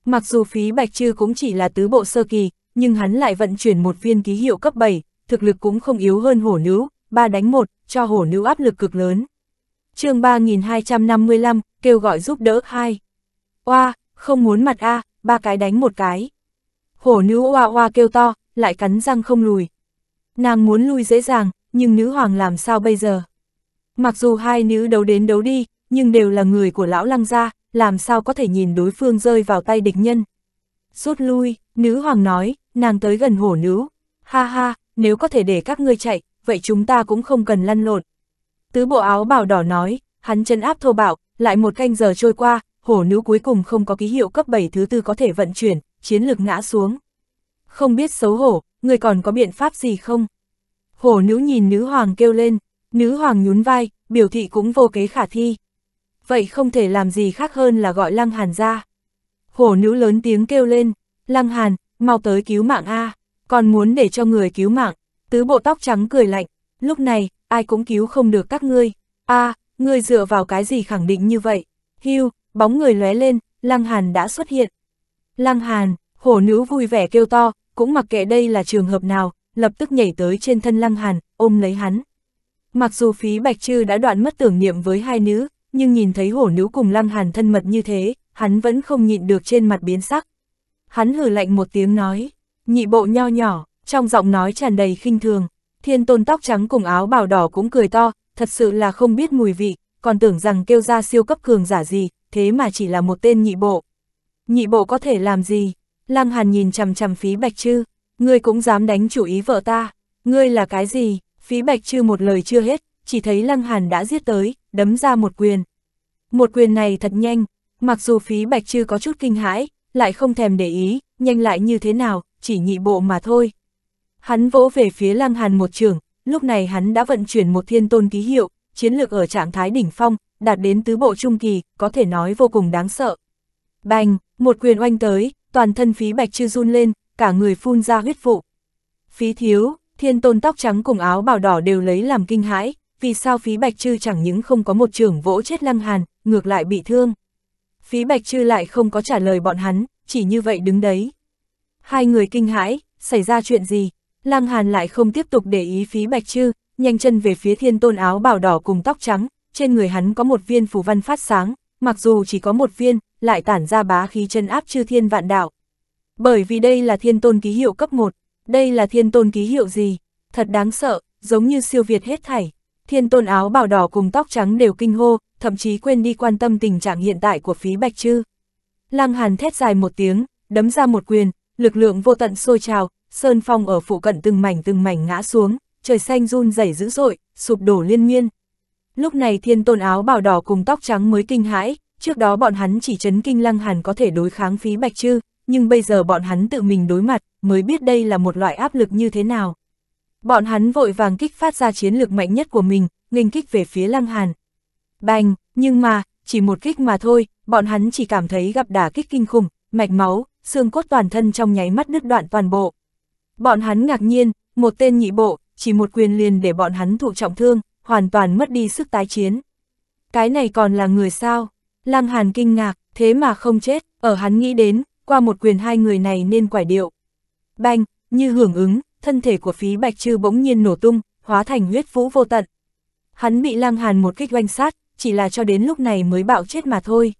Mặc dù phí bạch trư cũng chỉ là tứ bộ sơ kỳ, nhưng hắn lại vận chuyển một viên ký hiệu cấp 7, thực lực cũng không yếu hơn hổ nữ, ba đánh một, cho hổ nữ áp lực cực lớn. chương 3255, kêu gọi giúp đỡ hai. Oa, không muốn mặt A, ba cái đánh một cái hổ nữ oa oa kêu to, lại cắn răng không lùi. Nàng muốn lui dễ dàng, nhưng nữ hoàng làm sao bây giờ? Mặc dù hai nữ đấu đến đấu đi, nhưng đều là người của lão lăng gia, làm sao có thể nhìn đối phương rơi vào tay địch nhân. Rút lui, nữ hoàng nói, nàng tới gần hổ nữ. Ha ha, nếu có thể để các ngươi chạy, vậy chúng ta cũng không cần lăn lộn. Tứ bộ áo bảo đỏ nói, hắn chân áp thô bạo, lại một canh giờ trôi qua, hổ nữ cuối cùng không có ký hiệu cấp 7 thứ tư có thể vận chuyển, chiến lực ngã xuống. Không biết xấu hổ, người còn có biện pháp gì không? Hổ nữ nhìn nữ hoàng kêu lên, nữ hoàng nhún vai, biểu thị cũng vô kế khả thi. Vậy không thể làm gì khác hơn là gọi Lăng Hàn ra. Hổ nữ lớn tiếng kêu lên, Lăng Hàn, mau tới cứu mạng A, còn muốn để cho người cứu mạng. Tứ bộ tóc trắng cười lạnh, lúc này, ai cũng cứu không được các ngươi. A, à, ngươi dựa vào cái gì khẳng định như vậy? Hiu, bóng người lóe lên, Lăng Hàn đã xuất hiện. Lăng Hàn, hổ nữ vui vẻ kêu to, cũng mặc kệ đây là trường hợp nào, lập tức nhảy tới trên thân Lăng Hàn, ôm lấy hắn. Mặc dù phí Bạch Trư đã đoạn mất tưởng niệm với hai nữ, nhưng nhìn thấy hổ nữ cùng Lăng Hàn thân mật như thế, hắn vẫn không nhịn được trên mặt biến sắc. Hắn hử lạnh một tiếng nói, nhị bộ nho nhỏ, trong giọng nói tràn đầy khinh thường, thiên tôn tóc trắng cùng áo bào đỏ cũng cười to, thật sự là không biết mùi vị, còn tưởng rằng kêu ra siêu cấp cường giả gì, thế mà chỉ là một tên nhị bộ nhị bộ có thể làm gì? Lăng Hàn nhìn chằm chằm phí bạch chư, ngươi cũng dám đánh chủ ý vợ ta, ngươi là cái gì? Phí bạch chư một lời chưa hết, chỉ thấy Lăng Hàn đã giết tới, đấm ra một quyền. Một quyền này thật nhanh, mặc dù phí bạch chư có chút kinh hãi, lại không thèm để ý, nhanh lại như thế nào, chỉ nhị bộ mà thôi. Hắn vỗ về phía Lăng Hàn một trường, lúc này hắn đã vận chuyển một thiên tôn ký hiệu, chiến lược ở trạng thái đỉnh phong, đạt đến tứ bộ trung kỳ, có thể nói vô cùng đáng sợ. Bành, một quyền oanh tới, toàn thân phí bạch chư run lên, cả người phun ra huyết vụ. Phí thiếu, thiên tôn tóc trắng cùng áo bào đỏ đều lấy làm kinh hãi, vì sao phí bạch chư chẳng những không có một trường vỗ chết lăng hàn, ngược lại bị thương. Phí bạch chư lại không có trả lời bọn hắn, chỉ như vậy đứng đấy. Hai người kinh hãi, xảy ra chuyện gì? Lăng hàn lại không tiếp tục để ý phí bạch chư, nhanh chân về phía thiên tôn áo bào đỏ cùng tóc trắng, trên người hắn có một viên phù văn phát sáng, mặc dù chỉ có một viên, lại tản ra bá khí chân áp chư thiên vạn đạo. Bởi vì đây là thiên tôn ký hiệu cấp 1, đây là thiên tôn ký hiệu gì? Thật đáng sợ, giống như siêu việt hết thảy. Thiên tôn áo bào đỏ cùng tóc trắng đều kinh hô, thậm chí quên đi quan tâm tình trạng hiện tại của phí bạch chư. Lăng hàn thét dài một tiếng, đấm ra một quyền, lực lượng vô tận sôi trào, sơn phong ở phụ cận từng mảnh từng mảnh ngã xuống, trời xanh run rẩy dữ dội, sụp đổ liên miên. Lúc này thiên tôn áo bào đỏ cùng tóc trắng mới kinh hãi, trước đó bọn hắn chỉ chấn kinh lăng hàn có thể đối kháng phí bạch chư, nhưng bây giờ bọn hắn tự mình đối mặt, mới biết đây là một loại áp lực như thế nào. Bọn hắn vội vàng kích phát ra chiến lược mạnh nhất của mình, nghênh kích về phía lăng hàn. Bành, nhưng mà, chỉ một kích mà thôi, bọn hắn chỉ cảm thấy gặp đả kích kinh khủng, mạch máu, xương cốt toàn thân trong nháy mắt đứt đoạn toàn bộ. Bọn hắn ngạc nhiên, một tên nhị bộ, chỉ một quyền liền để bọn hắn thụ trọng thương, hoàn toàn mất đi sức tái chiến. Cái này còn là người sao? Lăng Hàn kinh ngạc, thế mà không chết, ở hắn nghĩ đến, qua một quyền hai người này nên quải điệu. Banh, như hưởng ứng, thân thể của phí bạch trư bỗng nhiên nổ tung, hóa thành huyết vũ vô tận. Hắn bị Lăng Hàn một kích oanh sát, chỉ là cho đến lúc này mới bạo chết mà thôi.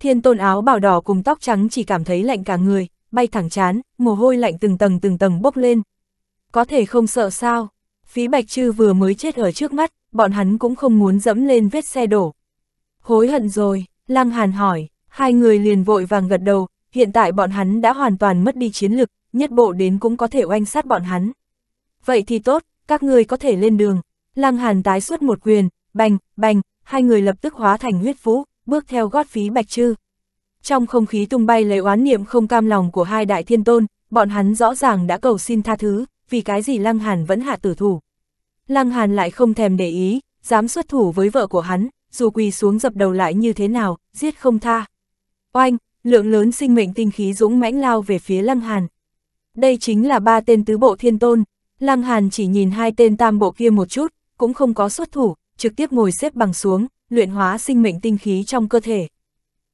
Thiên tôn áo bảo đỏ cùng tóc trắng chỉ cảm thấy lạnh cả người, bay thẳng chán, mồ hôi lạnh từng tầng từng tầng bốc lên. Có thể không sợ sao, Phí Bạch Trư vừa mới chết ở trước mắt, bọn hắn cũng không muốn dẫm lên vết xe đổ. Hối hận rồi, Lăng Hàn hỏi, hai người liền vội vàng gật đầu, hiện tại bọn hắn đã hoàn toàn mất đi chiến lực, nhất bộ đến cũng có thể oanh sát bọn hắn. Vậy thì tốt, các ngươi có thể lên đường. Lăng Hàn tái xuất một quyền, bành, bành, hai người lập tức hóa thành huyết vũ, bước theo gót phí Bạch Trư. Trong không khí tung bay lấy oán niệm không cam lòng của hai đại thiên tôn, bọn hắn rõ ràng đã cầu xin tha thứ, vì cái gì Lăng Hàn vẫn hạ tử thủ. Lăng Hàn lại không thèm để ý, dám xuất thủ với vợ của hắn, dù quỳ xuống dập đầu lại như thế nào, giết không tha. Oanh, lượng lớn sinh mệnh tinh khí dũng mãnh lao về phía Lăng Hàn. Đây chính là ba tên tứ bộ thiên tôn, Lăng Hàn chỉ nhìn hai tên tam bộ kia một chút, cũng không có xuất thủ, trực tiếp ngồi xếp bằng xuống, luyện hóa sinh mệnh tinh khí trong cơ thể.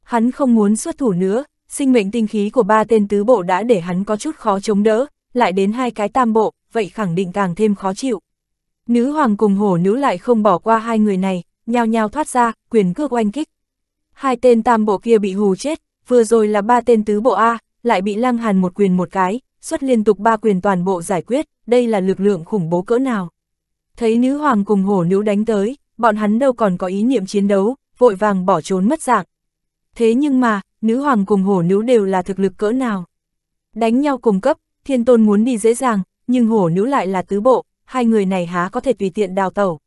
Hắn không muốn xuất thủ nữa, sinh mệnh tinh khí của ba tên tứ bộ đã để hắn có chút khó chống đỡ, lại đến hai cái tam bộ, vậy khẳng định càng thêm khó chịu. Nữ hoàng cùng hổ nữ lại không bỏ qua hai người này, nhao nhao thoát ra, quyền cước oanh kích. Hai tên tam bộ kia bị hù chết, vừa rồi là ba tên tứ bộ A, lại bị lăng hàn một quyền một cái, xuất liên tục ba quyền toàn bộ giải quyết, đây là lực lượng khủng bố cỡ nào. Thấy nữ hoàng cùng hổ nữ đánh tới, bọn hắn đâu còn có ý niệm chiến đấu, vội vàng bỏ trốn mất dạng. Thế nhưng mà, nữ hoàng cùng hổ nữ đều là thực lực cỡ nào. Đánh nhau cùng cấp, Thiên tôn muốn đi dễ dàng, nhưng hổ nữ lại là tứ bộ, hai người này há có thể tùy tiện đào tẩu.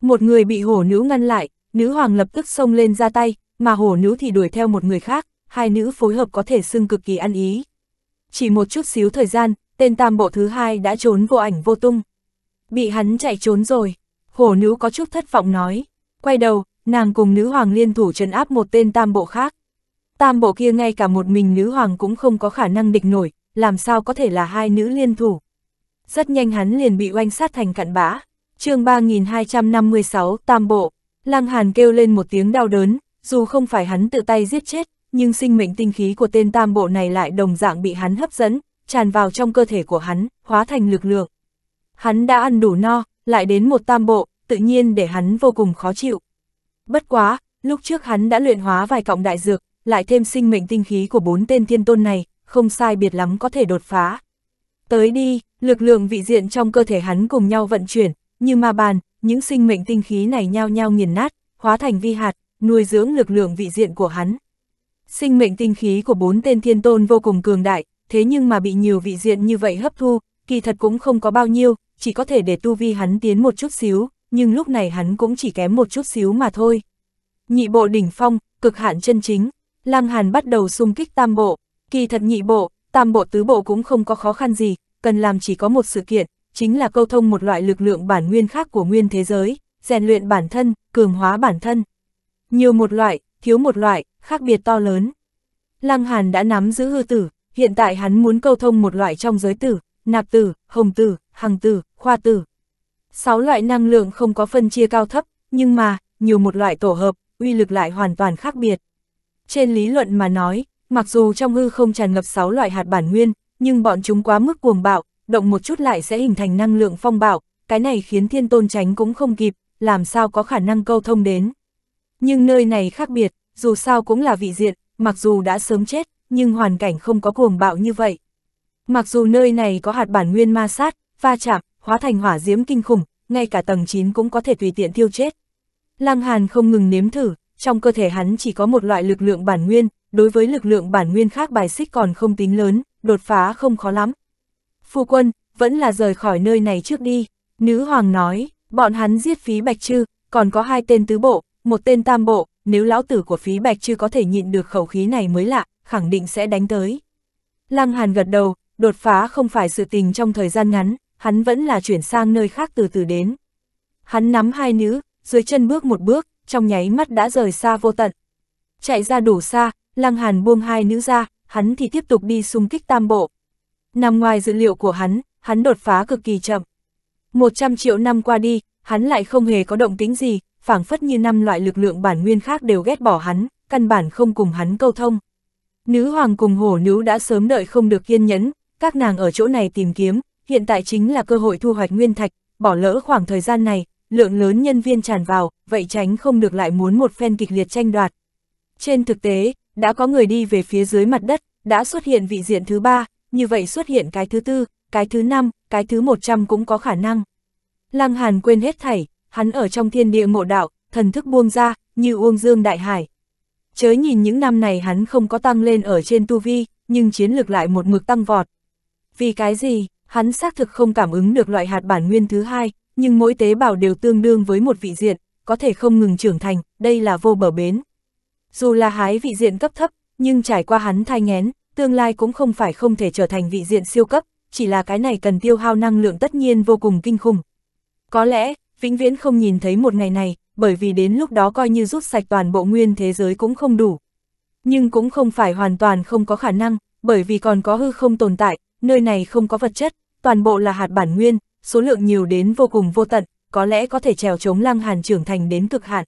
Một người bị hổ nữ ngăn lại, nữ hoàng lập tức xông lên ra tay, mà hổ nữ thì đuổi theo một người khác, hai nữ phối hợp có thể xưng cực kỳ ăn ý. Chỉ một chút xíu thời gian, tên tam bộ thứ hai đã trốn vô ảnh vô tung. Bị hắn chạy trốn rồi, hổ nữ có chút thất vọng nói. Quay đầu, nàng cùng nữ hoàng liên thủ trấn áp một tên tam bộ khác. Tam bộ kia ngay cả một mình nữ hoàng cũng không có khả năng địch nổi, làm sao có thể là hai nữ liên thủ. Rất nhanh hắn liền bị oanh sát thành cặn bã. chương 3256 Tam Bộ, Lăng Hàn kêu lên một tiếng đau đớn, dù không phải hắn tự tay giết chết, nhưng sinh mệnh tinh khí của tên Tam Bộ này lại đồng dạng bị hắn hấp dẫn, tràn vào trong cơ thể của hắn, hóa thành lực lượng. Hắn đã ăn đủ no, lại đến một Tam Bộ, tự nhiên để hắn vô cùng khó chịu. Bất quá, lúc trước hắn đã luyện hóa vài cọng đại dược, lại thêm sinh mệnh tinh khí của bốn tên thiên tôn này, không sai biệt lắm có thể đột phá. Tới đi, lực lượng vị diện trong cơ thể hắn cùng nhau vận chuyển, như ma bàn, những sinh mệnh tinh khí này nhao nhao nghiền nát, hóa thành vi hạt, nuôi dưỡng lực lượng vị diện của hắn. Sinh mệnh tinh khí của bốn tên thiên tôn vô cùng cường đại, thế nhưng mà bị nhiều vị diện như vậy hấp thu, kỳ thật cũng không có bao nhiêu, chỉ có thể để tu vi hắn tiến một chút xíu, nhưng lúc này hắn cũng chỉ kém một chút xíu mà thôi. Nhị bộ đỉnh phong, cực hạn chân chính, lang Hàn bắt đầu xung kích tam bộ, Kỳ thật nhị bộ, tam bộ tứ bộ cũng không có khó khăn gì, cần làm chỉ có một sự kiện, chính là câu thông một loại lực lượng bản nguyên khác của nguyên thế giới, rèn luyện bản thân, cường hóa bản thân. Nhiều một loại, thiếu một loại, khác biệt to lớn. Lăng Hàn đã nắm giữ hư tử, hiện tại hắn muốn câu thông một loại trong giới tử, nạp tử, hồng tử, hằng tử, khoa tử. Sáu loại năng lượng không có phân chia cao thấp, nhưng mà, nhiều một loại tổ hợp, uy lực lại hoàn toàn khác biệt. Trên lý luận mà nói, Mặc dù trong hư không tràn ngập 6 loại hạt bản nguyên, nhưng bọn chúng quá mức cuồng bạo, động một chút lại sẽ hình thành năng lượng phong bạo, cái này khiến thiên tôn tránh cũng không kịp, làm sao có khả năng câu thông đến. Nhưng nơi này khác biệt, dù sao cũng là vị diện, mặc dù đã sớm chết, nhưng hoàn cảnh không có cuồng bạo như vậy. Mặc dù nơi này có hạt bản nguyên ma sát, va chạm, hóa thành hỏa diễm kinh khủng, ngay cả tầng 9 cũng có thể tùy tiện thiêu chết. Lăng Hàn không ngừng nếm thử, trong cơ thể hắn chỉ có một loại lực lượng bản nguyên, đối với lực lượng bản nguyên khác bài xích còn không tính lớn, đột phá không khó lắm. Phu quân, vẫn là rời khỏi nơi này trước đi, nữ hoàng nói, bọn hắn giết phí bạch trư, còn có hai tên tứ bộ, một tên tam bộ, nếu lão tử của phí bạch trư có thể nhịn được khẩu khí này mới lạ, khẳng định sẽ đánh tới. Lăng Hàn gật đầu, đột phá không phải sự tình trong thời gian ngắn, hắn vẫn là chuyển sang nơi khác từ từ đến. Hắn nắm hai nữ, dưới chân bước một bước, trong nháy mắt đã rời xa vô tận. Chạy ra đủ xa, Lăng Hàn buông hai nữ ra, hắn thì tiếp tục đi xung kích tam bộ. Nằm ngoài dữ liệu của hắn, hắn đột phá cực kỳ chậm. 100 triệu năm qua đi, hắn lại không hề có động tính gì, phảng phất như năm loại lực lượng bản nguyên khác đều ghét bỏ hắn, căn bản không cùng hắn câu thông. Nữ hoàng cùng hổ nữ đã sớm đợi không được kiên nhẫn, các nàng ở chỗ này tìm kiếm, hiện tại chính là cơ hội thu hoạch nguyên thạch, bỏ lỡ khoảng thời gian này, lượng lớn nhân viên tràn vào, vậy tránh không được lại muốn một phen kịch liệt tranh đoạt. Trên thực tế, đã có người đi về phía dưới mặt đất, đã xuất hiện vị diện thứ ba, như vậy xuất hiện cái thứ tư, cái thứ năm, cái thứ một trăm cũng có khả năng. Lăng Hàn quên hết thảy, hắn ở trong thiên địa ngộ đạo, thần thức buông ra, như uông dương đại hải. Chớ nhìn những năm này hắn không có tăng lên ở trên tu vi, nhưng chiến lược lại một mực tăng vọt. Vì cái gì, hắn xác thực không cảm ứng được loại hạt bản nguyên thứ hai, nhưng mỗi tế bào đều tương đương với một vị diện, có thể không ngừng trưởng thành, đây là vô bờ bến. Dù là hái vị diện cấp thấp, nhưng trải qua hắn thai ngén, tương lai cũng không phải không thể trở thành vị diện siêu cấp, chỉ là cái này cần tiêu hao năng lượng tất nhiên vô cùng kinh khủng. Có lẽ, vĩnh viễn không nhìn thấy một ngày này, bởi vì đến lúc đó coi như rút sạch toàn bộ nguyên thế giới cũng không đủ. Nhưng cũng không phải hoàn toàn không có khả năng, bởi vì còn có hư không tồn tại, nơi này không có vật chất, toàn bộ là hạt bản nguyên, số lượng nhiều đến vô cùng vô tận, có lẽ có thể trèo chống lăng hàn trưởng thành đến cực hạn.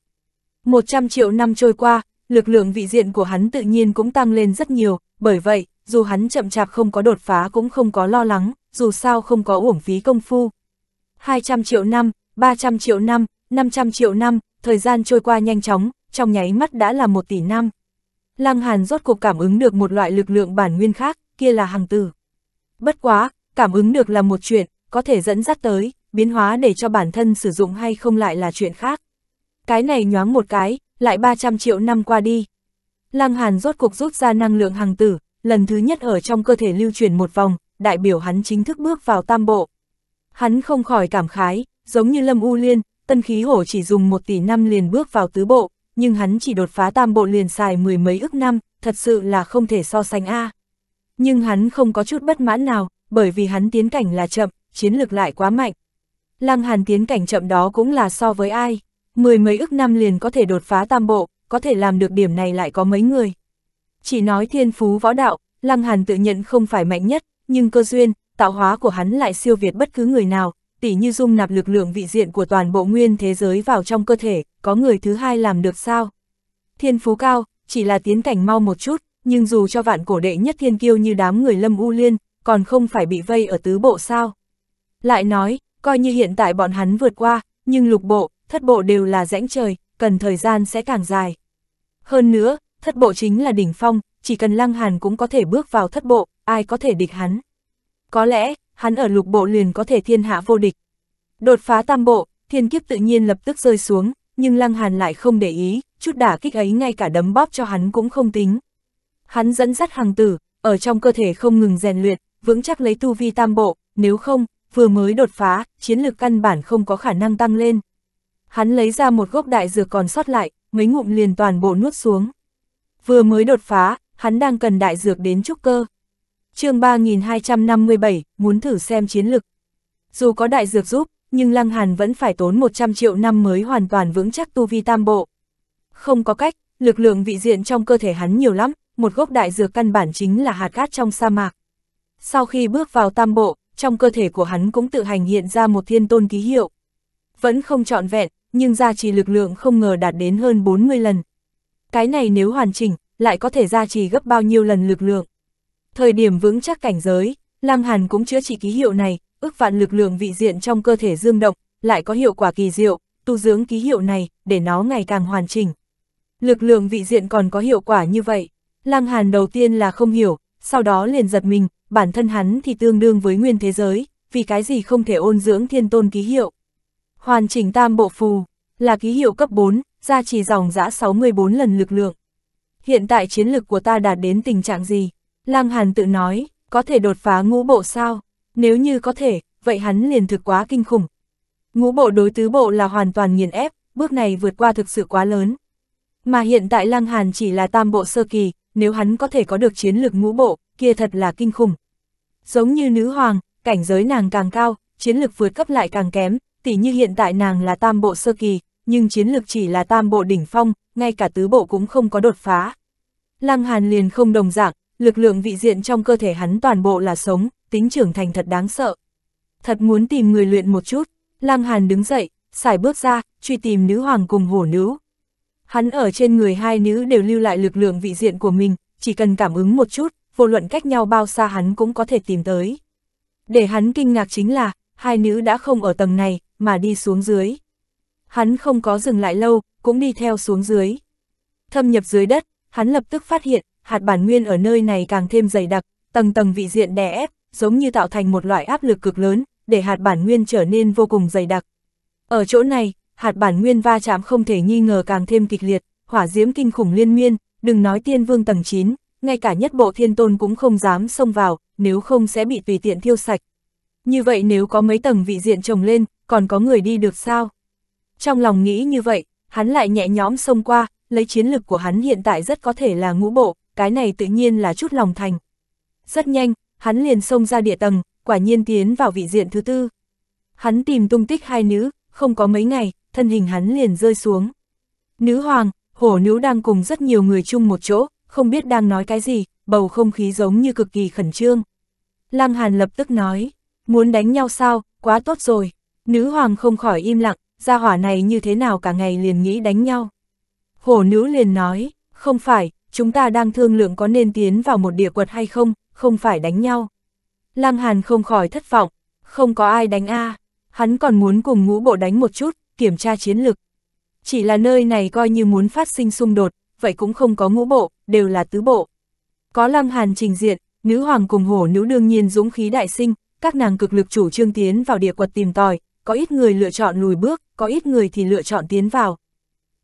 100 triệu năm trôi qua, lực lượng vị diện của hắn tự nhiên cũng tăng lên rất nhiều, bởi vậy, dù hắn chậm chạp không có đột phá cũng không có lo lắng, dù sao không có uổng phí công phu. 200 triệu năm, 300 triệu năm, 500 triệu năm, thời gian trôi qua nhanh chóng, trong nháy mắt đã là một tỷ năm. Lăng Hàn rốt cuộc cảm ứng được một loại lực lượng bản nguyên khác, kia là hàng tử. Bất quá, cảm ứng được là một chuyện, có thể dẫn dắt tới, biến hóa để cho bản thân sử dụng hay không lại là chuyện khác. Cái này nhoáng một cái, lại 300 triệu năm qua đi. Lăng Hàn rốt cuộc rút ra năng lượng hàng tử, lần thứ nhất ở trong cơ thể lưu truyền một vòng, đại biểu hắn chính thức bước vào tam bộ. Hắn không khỏi cảm khái, giống như Lâm U Liên, tân khí hổ chỉ dùng một tỷ năm liền bước vào tứ bộ, nhưng hắn chỉ đột phá tam bộ liền xài mười mấy ức năm, thật sự là không thể so sánh a. Nhưng hắn không có chút bất mãn nào, bởi vì hắn tiến cảnh là chậm, chiến lược lại quá mạnh. Lăng Hàn tiến cảnh chậm đó cũng là so với ai mười mấy ức năm liền có thể đột phá tam bộ, có thể làm được điểm này lại có mấy người. Chỉ nói thiên phú võ đạo, Lăng Hàn tự nhận không phải mạnh nhất, nhưng cơ duyên, tạo hóa của hắn lại siêu việt bất cứ người nào, tỉ như dung nạp lực lượng vị diện của toàn bộ nguyên thế giới vào trong cơ thể, có người thứ hai làm được sao? Thiên phú cao, chỉ là tiến cảnh mau một chút, nhưng dù cho vạn cổ đệ nhất thiên kiêu như đám người lâm u liên, còn không phải bị vây ở tứ bộ sao? Lại nói, coi như hiện tại bọn hắn vượt qua, nhưng lục bộ, thất bộ đều là rãnh trời, cần thời gian sẽ càng dài. Hơn nữa, thất bộ chính là đỉnh phong, chỉ cần Lăng Hàn cũng có thể bước vào thất bộ, ai có thể địch hắn. Có lẽ, hắn ở lục bộ liền có thể thiên hạ vô địch. Đột phá tam bộ, thiên kiếp tự nhiên lập tức rơi xuống, nhưng Lăng Hàn lại không để ý, chút đả kích ấy ngay cả đấm bóp cho hắn cũng không tính. Hắn dẫn dắt hàng tử, ở trong cơ thể không ngừng rèn luyện, vững chắc lấy tu vi tam bộ, nếu không, vừa mới đột phá, chiến lược căn bản không có khả năng tăng lên hắn lấy ra một gốc đại dược còn sót lại, mấy ngụm liền toàn bộ nuốt xuống. Vừa mới đột phá, hắn đang cần đại dược đến trúc cơ. chương 3257, muốn thử xem chiến lực. Dù có đại dược giúp, nhưng Lăng Hàn vẫn phải tốn 100 triệu năm mới hoàn toàn vững chắc tu vi tam bộ. Không có cách, lực lượng vị diện trong cơ thể hắn nhiều lắm, một gốc đại dược căn bản chính là hạt cát trong sa mạc. Sau khi bước vào tam bộ, trong cơ thể của hắn cũng tự hành hiện ra một thiên tôn ký hiệu. Vẫn không trọn vẹn, nhưng gia trì lực lượng không ngờ đạt đến hơn 40 lần. Cái này nếu hoàn chỉnh, lại có thể gia trì gấp bao nhiêu lần lực lượng. Thời điểm vững chắc cảnh giới, Lam Hàn cũng chữa trị ký hiệu này, ước vạn lực lượng vị diện trong cơ thể dương động, lại có hiệu quả kỳ diệu, tu dưỡng ký hiệu này, để nó ngày càng hoàn chỉnh. Lực lượng vị diện còn có hiệu quả như vậy, Lam Hàn đầu tiên là không hiểu, sau đó liền giật mình, bản thân hắn thì tương đương với nguyên thế giới, vì cái gì không thể ôn dưỡng thiên tôn ký hiệu. Hoàn chỉnh tam bộ phù, là ký hiệu cấp 4, gia trì dòng giã 64 lần lực lượng. Hiện tại chiến lực của ta đạt đến tình trạng gì? Lăng Hàn tự nói, có thể đột phá ngũ bộ sao? Nếu như có thể, vậy hắn liền thực quá kinh khủng. Ngũ bộ đối tứ bộ là hoàn toàn nghiền ép, bước này vượt qua thực sự quá lớn. Mà hiện tại Lăng Hàn chỉ là tam bộ sơ kỳ, nếu hắn có thể có được chiến lực ngũ bộ, kia thật là kinh khủng. Giống như nữ hoàng, cảnh giới nàng càng cao, chiến lực vượt cấp lại càng kém, tỉ như hiện tại nàng là tam bộ sơ kỳ, nhưng chiến lược chỉ là tam bộ đỉnh phong, ngay cả tứ bộ cũng không có đột phá. Lăng Hàn liền không đồng dạng, lực lượng vị diện trong cơ thể hắn toàn bộ là sống, tính trưởng thành thật đáng sợ. Thật muốn tìm người luyện một chút, Lăng Hàn đứng dậy, xài bước ra, truy tìm nữ hoàng cùng hổ nữ. Hắn ở trên người hai nữ đều lưu lại lực lượng vị diện của mình, chỉ cần cảm ứng một chút, vô luận cách nhau bao xa hắn cũng có thể tìm tới. Để hắn kinh ngạc chính là, hai nữ đã không ở tầng này, mà đi xuống dưới. Hắn không có dừng lại lâu, cũng đi theo xuống dưới. Thâm nhập dưới đất, hắn lập tức phát hiện, hạt bản nguyên ở nơi này càng thêm dày đặc, tầng tầng vị diện đè ép, giống như tạo thành một loại áp lực cực lớn, để hạt bản nguyên trở nên vô cùng dày đặc. Ở chỗ này, hạt bản nguyên va chạm không thể nghi ngờ càng thêm kịch liệt, hỏa diễm kinh khủng liên miên, đừng nói tiên vương tầng 9, ngay cả nhất bộ thiên tôn cũng không dám xông vào, nếu không sẽ bị tùy tiện thiêu sạch. Như vậy nếu có mấy tầng vị diện trồng lên, còn có người đi được sao? Trong lòng nghĩ như vậy, hắn lại nhẹ nhõm xông qua, lấy chiến lực của hắn hiện tại rất có thể là ngũ bộ, cái này tự nhiên là chút lòng thành. Rất nhanh, hắn liền xông ra địa tầng, quả nhiên tiến vào vị diện thứ tư. Hắn tìm tung tích hai nữ, không có mấy ngày, thân hình hắn liền rơi xuống. Nữ hoàng, hổ nữ đang cùng rất nhiều người chung một chỗ, không biết đang nói cái gì, bầu không khí giống như cực kỳ khẩn trương. Lăng Hàn lập tức nói, muốn đánh nhau sao, quá tốt rồi. Nữ hoàng không khỏi im lặng, gia hỏa này như thế nào cả ngày liền nghĩ đánh nhau. Hổ nữ liền nói, không phải, chúng ta đang thương lượng có nên tiến vào một địa quật hay không, không phải đánh nhau. Lăng Hàn không khỏi thất vọng, không có ai đánh a hắn còn muốn cùng ngũ bộ đánh một chút, kiểm tra chiến lực. Chỉ là nơi này coi như muốn phát sinh xung đột, vậy cũng không có ngũ bộ, đều là tứ bộ. Có Lăng Hàn trình diện, nữ hoàng cùng hổ nữ đương nhiên dũng khí đại sinh, các nàng cực lực chủ trương tiến vào địa quật tìm tòi, có ít người lựa chọn lùi bước, có ít người thì lựa chọn tiến vào.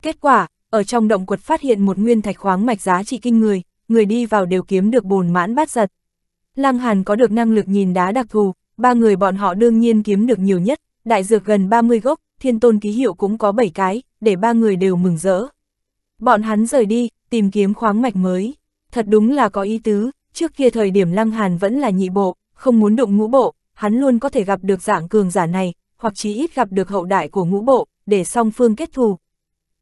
Kết quả, ở trong động quật phát hiện một nguyên thạch khoáng mạch giá trị kinh người, người đi vào đều kiếm được bồn mãn bát giật. Lăng Hàn có được năng lực nhìn đá đặc thù, ba người bọn họ đương nhiên kiếm được nhiều nhất, đại dược gần 30 gốc, thiên tôn ký hiệu cũng có 7 cái, để ba người đều mừng rỡ. Bọn hắn rời đi, tìm kiếm khoáng mạch mới. Thật đúng là có ý tứ, trước kia thời điểm Lăng Hàn vẫn là nhị bộ, không muốn đụng ngũ bộ, hắn luôn có thể gặp được dạng cường giả này, hoặc chí ít gặp được hậu đại của ngũ bộ, để song phương kết thù.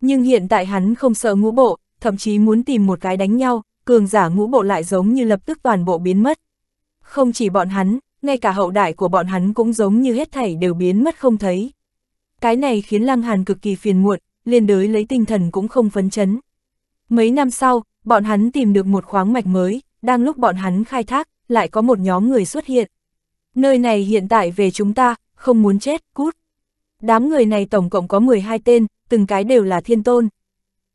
Nhưng hiện tại hắn không sợ ngũ bộ, thậm chí muốn tìm một cái đánh nhau, cường giả ngũ bộ lại giống như lập tức toàn bộ biến mất. Không chỉ bọn hắn, ngay cả hậu đại của bọn hắn cũng giống như hết thảy đều biến mất không thấy. Cái này khiến Lăng Hàn cực kỳ phiền muộn, liên đới lấy tinh thần cũng không phấn chấn. Mấy năm sau, bọn hắn tìm được một khoáng mạch mới, đang lúc bọn hắn khai thác, lại có một nhóm người xuất hiện. Nơi này hiện tại về chúng ta, không muốn chết, cút. Đám người này tổng cộng có 12 tên, từng cái đều là thiên tôn.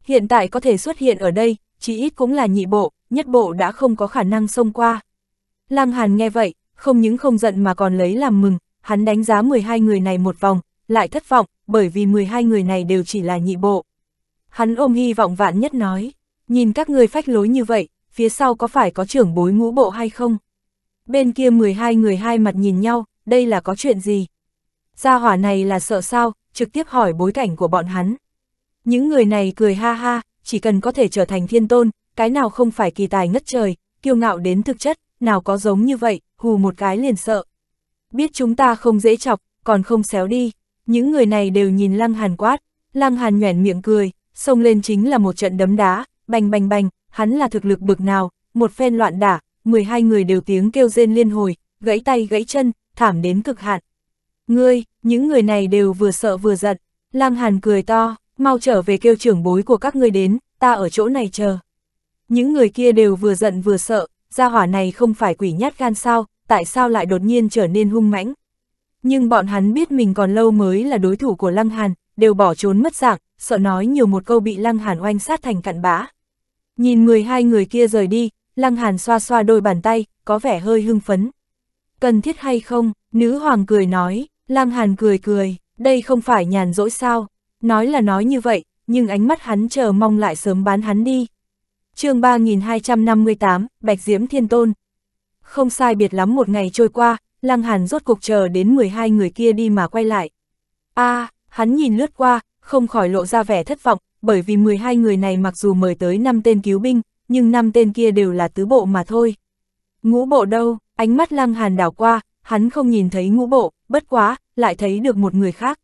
Hiện tại có thể xuất hiện ở đây, chỉ ít cũng là nhị bộ, nhất bộ đã không có khả năng xông qua. Lăng Hàn nghe vậy, không những không giận mà còn lấy làm mừng, hắn đánh giá 12 người này một vòng, lại thất vọng, bởi vì 12 người này đều chỉ là nhị bộ. Hắn ôm hy vọng vạn nhất nói, nhìn các người phách lối như vậy, phía sau có phải có trưởng bối ngũ bộ hay không? Bên kia 12 người hai mặt nhìn nhau, đây là có chuyện gì? Gia hỏa này là sợ sao, trực tiếp hỏi bối cảnh của bọn hắn. Những người này cười ha ha, chỉ cần có thể trở thành thiên tôn, cái nào không phải kỳ tài ngất trời, kiêu ngạo đến thực chất, nào có giống như vậy, hù một cái liền sợ. Biết chúng ta không dễ chọc, còn không xéo đi, những người này đều nhìn Lăng Hàn quát, Lăng Hàn nhoẻn miệng cười, xông lên chính là một trận đấm đá, bành bành bành, hắn là thực lực bực nào, một phen loạn đả, 12 người đều tiếng kêu rên liên hồi, gãy tay gãy chân, thảm đến cực hạn. Ngươi, những người này đều vừa sợ vừa giận. Lăng Hàn cười to, mau trở về kêu trưởng bối của các ngươi đến, ta ở chỗ này chờ. Những người kia đều vừa giận vừa sợ, gia hỏa này không phải quỷ nhát gan sao, tại sao lại đột nhiên trở nên hung mãnh. Nhưng bọn hắn biết mình còn lâu mới là đối thủ của Lăng Hàn, đều bỏ trốn mất dạng, sợ nói nhiều một câu bị Lăng Hàn oanh sát thành cặn bã. Nhìn 12 người kia rời đi, Lăng Hàn xoa xoa đôi bàn tay, có vẻ hơi hưng phấn. Cần thiết hay không, nữ hoàng cười nói, Lam Hàn cười cười, đây không phải nhàn rỗi sao, nói là nói như vậy, nhưng ánh mắt hắn chờ mong lại sớm bán hắn đi. chương 3258, Bạch Diễm Thiên Tôn. Không sai biệt lắm một ngày trôi qua, Lăng Hàn rốt cục chờ đến 12 người kia đi mà quay lại. a à, hắn nhìn lướt qua, không khỏi lộ ra vẻ thất vọng, bởi vì 12 người này mặc dù mời tới 5 tên cứu binh, nhưng 5 tên kia đều là tứ bộ mà thôi. Ngũ bộ đâu, ánh mắt Lăng Hàn đảo qua, hắn không nhìn thấy ngũ bộ, bất quá, lại thấy được một người khác.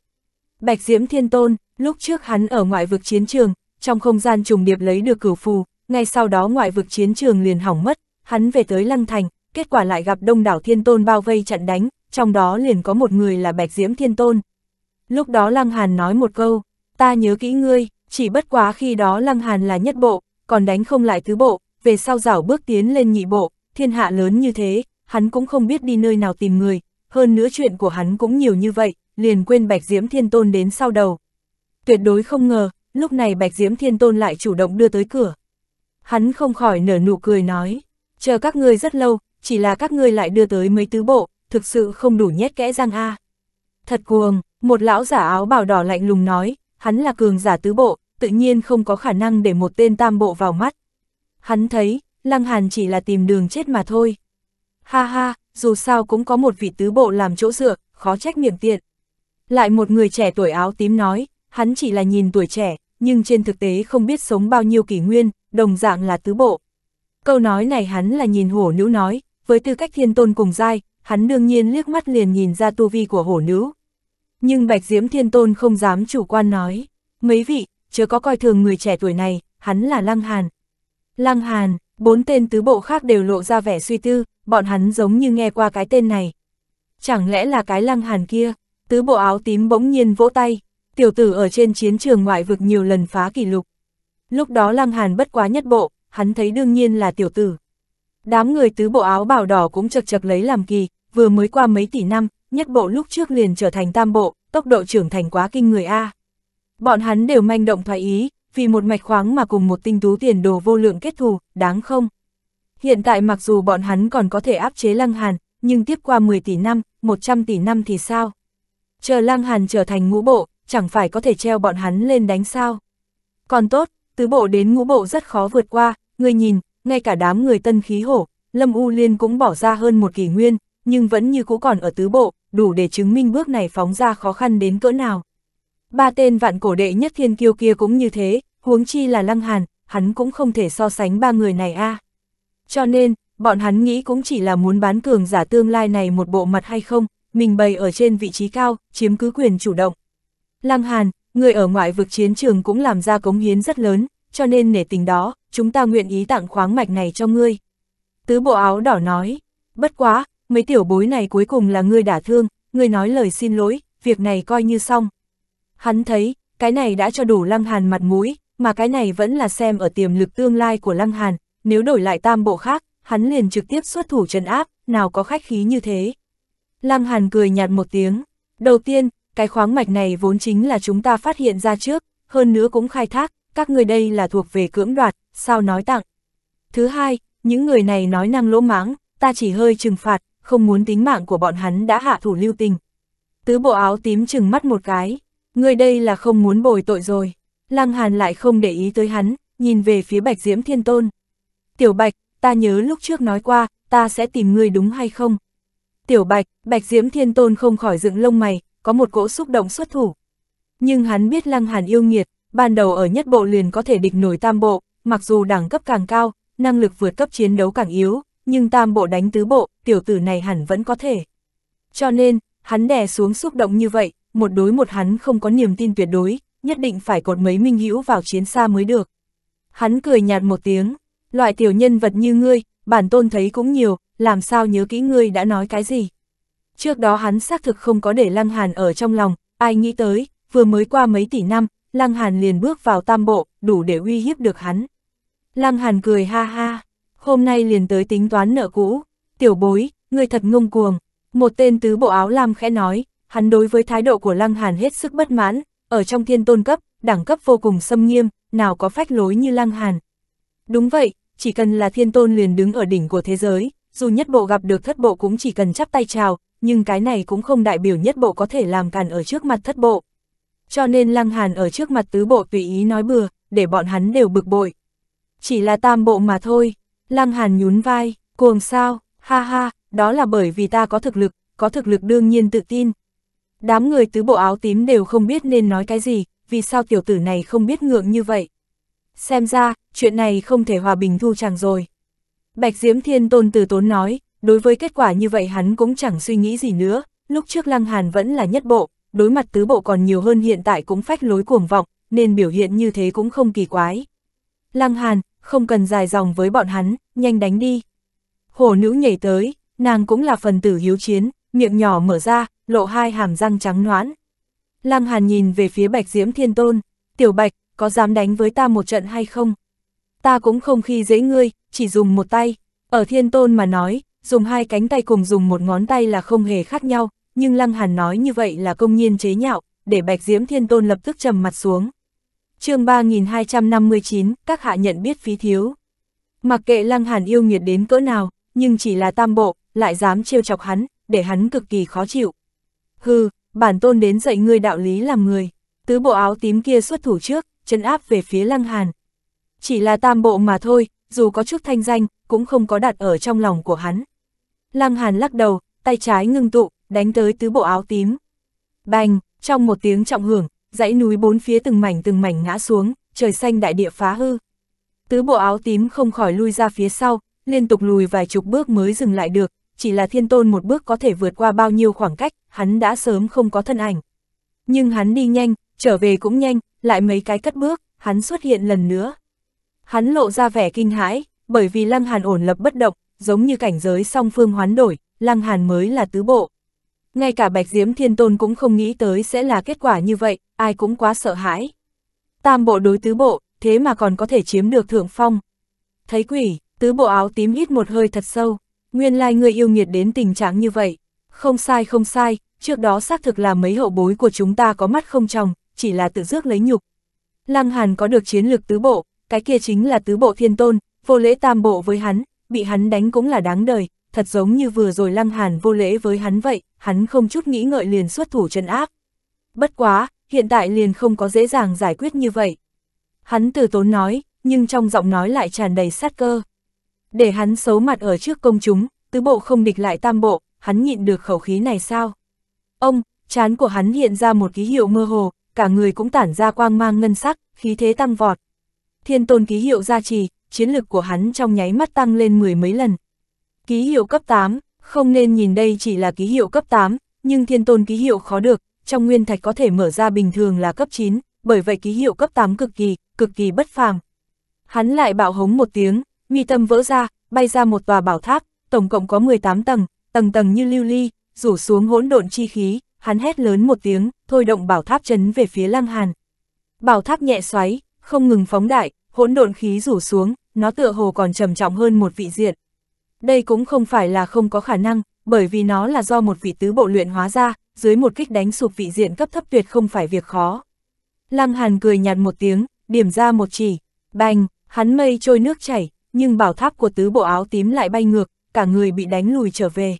Bạch Diễm Thiên Tôn, lúc trước hắn ở ngoại vực chiến trường, trong không gian trùng điệp lấy được cửu phù, ngay sau đó ngoại vực chiến trường liền hỏng mất, hắn về tới Lăng Thành, kết quả lại gặp đông đảo Thiên Tôn bao vây chặn đánh, trong đó liền có một người là Bạch Diễm Thiên Tôn. Lúc đó Lăng Hàn nói một câu, ta nhớ kỹ ngươi, chỉ bất quá khi đó Lăng Hàn là nhất bộ, còn đánh không lại thứ bộ, về sau rảo bước tiến lên nhị bộ, thiên hạ lớn như thế, hắn cũng không biết đi nơi nào tìm người, hơn nữa chuyện của hắn cũng nhiều như vậy, liền quên Bạch Diễm Thiên Tôn đến sau đầu. Tuyệt đối không ngờ, lúc này Bạch Diễm Thiên Tôn lại chủ động đưa tới cửa. Hắn không khỏi nở nụ cười nói, chờ các ngươi rất lâu, chỉ là các ngươi lại đưa tới mấy tứ bộ, thực sự không đủ nhét kẽ răng a. À. Thật cuồng, một lão giả áo bào đỏ lạnh lùng nói, hắn là cường giả tứ bộ, tự nhiên không có khả năng để một tên tam bộ vào mắt. Hắn thấy, Lăng Hàn chỉ là tìm đường chết mà thôi. Ha ha, dù sao cũng có một vị tứ bộ làm chỗ dựa, khó trách miệng tiện. Lại một người trẻ tuổi áo tím nói, hắn chỉ là nhìn tuổi trẻ, nhưng trên thực tế không biết sống bao nhiêu kỷ nguyên, đồng dạng là tứ bộ. Câu nói này hắn là nhìn hổ nữ nói, với tư cách thiên tôn cùng giai, hắn đương nhiên liếc mắt liền nhìn ra tu vi của hổ nữ. Nhưng Bạch Diễm Thiên Tôn không dám chủ quan nói, mấy vị, chưa có coi thường người trẻ tuổi này, hắn là Lăng Hàn. Lăng Hàn, Bốn tên tứ bộ khác đều lộ ra vẻ suy tư, bọn hắn giống như nghe qua cái tên này. Chẳng lẽ là cái lăng hàn kia, tứ bộ áo tím bỗng nhiên vỗ tay, tiểu tử ở trên chiến trường ngoại vực nhiều lần phá kỷ lục. Lúc đó lăng hàn bất quá nhất bộ, hắn thấy đương nhiên là tiểu tử. Đám người tứ bộ áo bảo đỏ cũng chật chật lấy làm kỳ, vừa mới qua mấy tỷ năm, nhất bộ lúc trước liền trở thành tam bộ, tốc độ trưởng thành quá kinh người A. Bọn hắn đều manh động thoái ý, vì một mạch khoáng mà cùng một tinh tú tiền đồ vô lượng kết thù, đáng không? Hiện tại mặc dù bọn hắn còn có thể áp chế Lăng Hàn, nhưng tiếp qua 10 tỷ năm, 100 tỷ năm thì sao? Chờ Lăng Hàn trở thành ngũ bộ, chẳng phải có thể treo bọn hắn lên đánh sao? Còn tốt, tứ bộ đến ngũ bộ rất khó vượt qua, người nhìn, ngay cả đám người tân khí hổ, Lâm U Liên cũng bỏ ra hơn một kỷ nguyên, nhưng vẫn như cũ còn ở tứ bộ, đủ để chứng minh bước này phóng ra khó khăn đến cỡ nào ba tên vạn cổ đệ nhất thiên kiêu kia cũng như thế, huống chi là Lăng Hàn, hắn cũng không thể so sánh ba người này a. À. Cho nên, bọn hắn nghĩ cũng chỉ là muốn bán cường giả tương lai này một bộ mặt hay không, mình bày ở trên vị trí cao, chiếm cứ quyền chủ động. Lăng Hàn, người ở ngoại vực chiến trường cũng làm ra cống hiến rất lớn, cho nên nể tình đó, chúng ta nguyện ý tặng khoáng mạch này cho ngươi. Tứ bộ áo đỏ nói, bất quá, mấy tiểu bối này cuối cùng là ngươi đả thương, ngươi nói lời xin lỗi, việc này coi như xong. Hắn thấy, cái này đã cho đủ Lăng Hàn mặt mũi, mà cái này vẫn là xem ở tiềm lực tương lai của Lăng Hàn, nếu đổi lại tam bộ khác, hắn liền trực tiếp xuất thủ trấn áp, nào có khách khí như thế. Lăng Hàn cười nhạt một tiếng, đầu tiên, cái khoáng mạch này vốn chính là chúng ta phát hiện ra trước, hơn nữa cũng khai thác, các người đây là thuộc về cưỡng đoạt, sao nói tặng. Thứ hai, những người này nói năng lỗ mãng, ta chỉ hơi trừng phạt, không muốn tính mạng của bọn hắn đã hạ thủ lưu tình. Tứ bộ áo tím trừng mắt một cái, Người đây là không muốn bồi tội rồi. Lăng Hàn lại không để ý tới hắn, nhìn về phía Bạch Diễm Thiên Tôn. Tiểu Bạch, ta nhớ lúc trước nói qua, ta sẽ tìm ngươi đúng hay không? Tiểu Bạch, Bạch Diễm Thiên Tôn không khỏi dựng lông mày, có một cỗ xúc động xuất thủ. Nhưng hắn biết Lăng Hàn yêu nghiệt, ban đầu ở nhất bộ liền có thể địch nổi tam bộ, mặc dù đẳng cấp càng cao, năng lực vượt cấp chiến đấu càng yếu, nhưng tam bộ đánh tứ bộ, tiểu tử này hẳn vẫn có thể. Cho nên, hắn đè xuống xúc động như vậy, một đối một hắn không có niềm tin tuyệt đối, nhất định phải cột mấy minh hữu vào chiến xa mới được. Hắn cười nhạt một tiếng, loại tiểu nhân vật như ngươi, bản tôn thấy cũng nhiều, làm sao nhớ kỹ ngươi đã nói cái gì. Trước đó hắn xác thực không có để Lăng Hàn ở trong lòng, ai nghĩ tới, vừa mới qua mấy tỷ năm, Lăng Hàn liền bước vào tam bộ, đủ để uy hiếp được hắn. Lăng Hàn cười ha ha, hôm nay liền tới tính toán nợ cũ, tiểu bối, ngươi thật ngông cuồng. Một tên tứ bộ áo lam khẽ nói, Hắn đối với thái độ của Lăng Hàn hết sức bất mãn, ở trong thiên tôn cấp, đẳng cấp vô cùng xâm nghiêm, nào có phách lối như Lăng Hàn. Đúng vậy, chỉ cần là thiên tôn liền đứng ở đỉnh của thế giới, dù nhất bộ gặp được thất bộ cũng chỉ cần chắp tay chào, nhưng cái này cũng không đại biểu nhất bộ có thể làm càn ở trước mặt thất bộ. Cho nên Lăng Hàn ở trước mặt tứ bộ tùy ý nói bừa, để bọn hắn đều bực bội. Chỉ là tam bộ mà thôi, Lăng Hàn nhún vai, cuồng sao, ha ha, đó là bởi vì ta có thực lực, có thực lực đương nhiên tự tin, Đám người tứ bộ áo tím đều không biết nên nói cái gì, vì sao tiểu tử này không biết ngượng như vậy. Xem ra, chuyện này không thể hòa bình thu chẳng rồi. Bạch Diễm Thiên Tôn từ tốn nói, đối với kết quả như vậy hắn cũng chẳng suy nghĩ gì nữa, lúc trước Lăng Hàn vẫn là nhất bộ, đối mặt tứ bộ còn nhiều hơn hiện tại cũng phách lối cuồng vọng, nên biểu hiện như thế cũng không kỳ quái. Lăng Hàn, không cần dài dòng với bọn hắn, nhanh đánh đi. Hổ nữ nhảy tới, nàng cũng là phần tử hiếu chiến, miệng nhỏ mở ra, lộ hai hàm răng trắng noãn. Lăng Hàn nhìn về phía Bạch Diễm Thiên Tôn, "Tiểu Bạch, có dám đánh với ta một trận hay không? Ta cũng không khi dễ ngươi, chỉ dùng một tay." Ở Thiên Tôn mà nói, dùng hai cánh tay cùng dùng một ngón tay là không hề khác nhau, nhưng Lăng Hàn nói như vậy là công nhiên chế nhạo, để Bạch Diễm Thiên Tôn lập tức trầm mặt xuống. Chương 3259, các hạ nhận biết phí thiếu. Mặc kệ Lăng Hàn yêu nghiệt đến cỡ nào, nhưng chỉ là tam bộ, lại dám trêu chọc hắn, để hắn cực kỳ khó chịu. Hừ, bản tôn đến dạy ngươi đạo lý làm người, tứ bộ áo tím kia xuất thủ trước, chân áp về phía lăng hàn. Chỉ là tam bộ mà thôi, dù có chút thanh danh, cũng không có đặt ở trong lòng của hắn. Lăng hàn lắc đầu, tay trái ngưng tụ, đánh tới tứ bộ áo tím. Bành, trong một tiếng trọng hưởng, dãy núi bốn phía từng mảnh từng mảnh ngã xuống, trời xanh đại địa phá hư. Tứ bộ áo tím không khỏi lui ra phía sau, liên tục lùi vài chục bước mới dừng lại được, chỉ là thiên tôn một bước có thể vượt qua bao nhiêu khoảng cách, hắn đã sớm không có thân ảnh. Nhưng hắn đi nhanh, trở về cũng nhanh, lại mấy cái cất bước, hắn xuất hiện lần nữa. Hắn lộ ra vẻ kinh hãi, bởi vì Lăng Hàn ổn lập bất động, giống như cảnh giới song phương hoán đổi, Lăng Hàn mới là tứ bộ. Ngay cả Bạch Diễm Thiên Tôn cũng không nghĩ tới sẽ là kết quả như vậy, ai cũng quá sợ hãi. Tam bộ đối tứ bộ, thế mà còn có thể chiếm được thượng phong. Thấy quỷ, tứ bộ áo tím hít một hơi thật sâu. Nguyên lai like ngươi yêu nghiệt đến tình trạng như vậy. Không sai không sai, trước đó xác thực là mấy hậu bối của chúng ta có mắt không trong, chỉ là tự dước lấy nhục. Lăng Hàn có được chiến lược tứ bộ, cái kia chính là tứ bộ thiên tôn, vô lễ tam bộ với hắn, bị hắn đánh cũng là đáng đời, thật giống như vừa rồi Lăng Hàn vô lễ với hắn vậy, hắn không chút nghĩ ngợi liền xuất thủ chân áp. Bất quá, hiện tại liền không có dễ dàng giải quyết như vậy. Hắn từ tốn nói, nhưng trong giọng nói lại tràn đầy sát cơ. Để hắn xấu mặt ở trước công chúng, tứ bộ không địch lại tam bộ, hắn nhịn được khẩu khí này sao? Ông, chán của hắn hiện ra một ký hiệu mơ hồ, cả người cũng tản ra quang mang ngân sắc, khí thế tăng vọt. Thiên tôn ký hiệu gia trì, chiến lực của hắn trong nháy mắt tăng lên mười mấy lần. Ký hiệu cấp 8, không nên nhìn đây chỉ là ký hiệu cấp 8, nhưng thiên tôn ký hiệu khó được, trong nguyên thạch có thể mở ra bình thường là cấp 9, bởi vậy ký hiệu cấp 8 cực kỳ, cực kỳ bất phàm. Hắn lại bạo hống một tiếng, mi tâm vỡ ra, bay ra một tòa bảo tháp, tổng cộng có 18 tầng, tầng tầng như lưu ly, rủ xuống hỗn độn chi khí, hắn hét lớn một tiếng, thôi động bảo tháp chấn về phía Lăng Hàn. Bảo tháp nhẹ xoáy, không ngừng phóng đại, hỗn độn khí rủ xuống, nó tựa hồ còn trầm trọng hơn một vị diện. Đây cũng không phải là không có khả năng, bởi vì nó là do một vị tứ bộ luyện hóa ra, dưới một kích đánh sụp vị diện cấp thấp tuyệt không phải việc khó. Lăng Hàn cười nhạt một tiếng, điểm ra một chỉ, bành, hắn mây trôi nước chảy, nhưng bảo tháp của tứ bộ áo tím lại bay ngược, cả người bị đánh lùi trở về.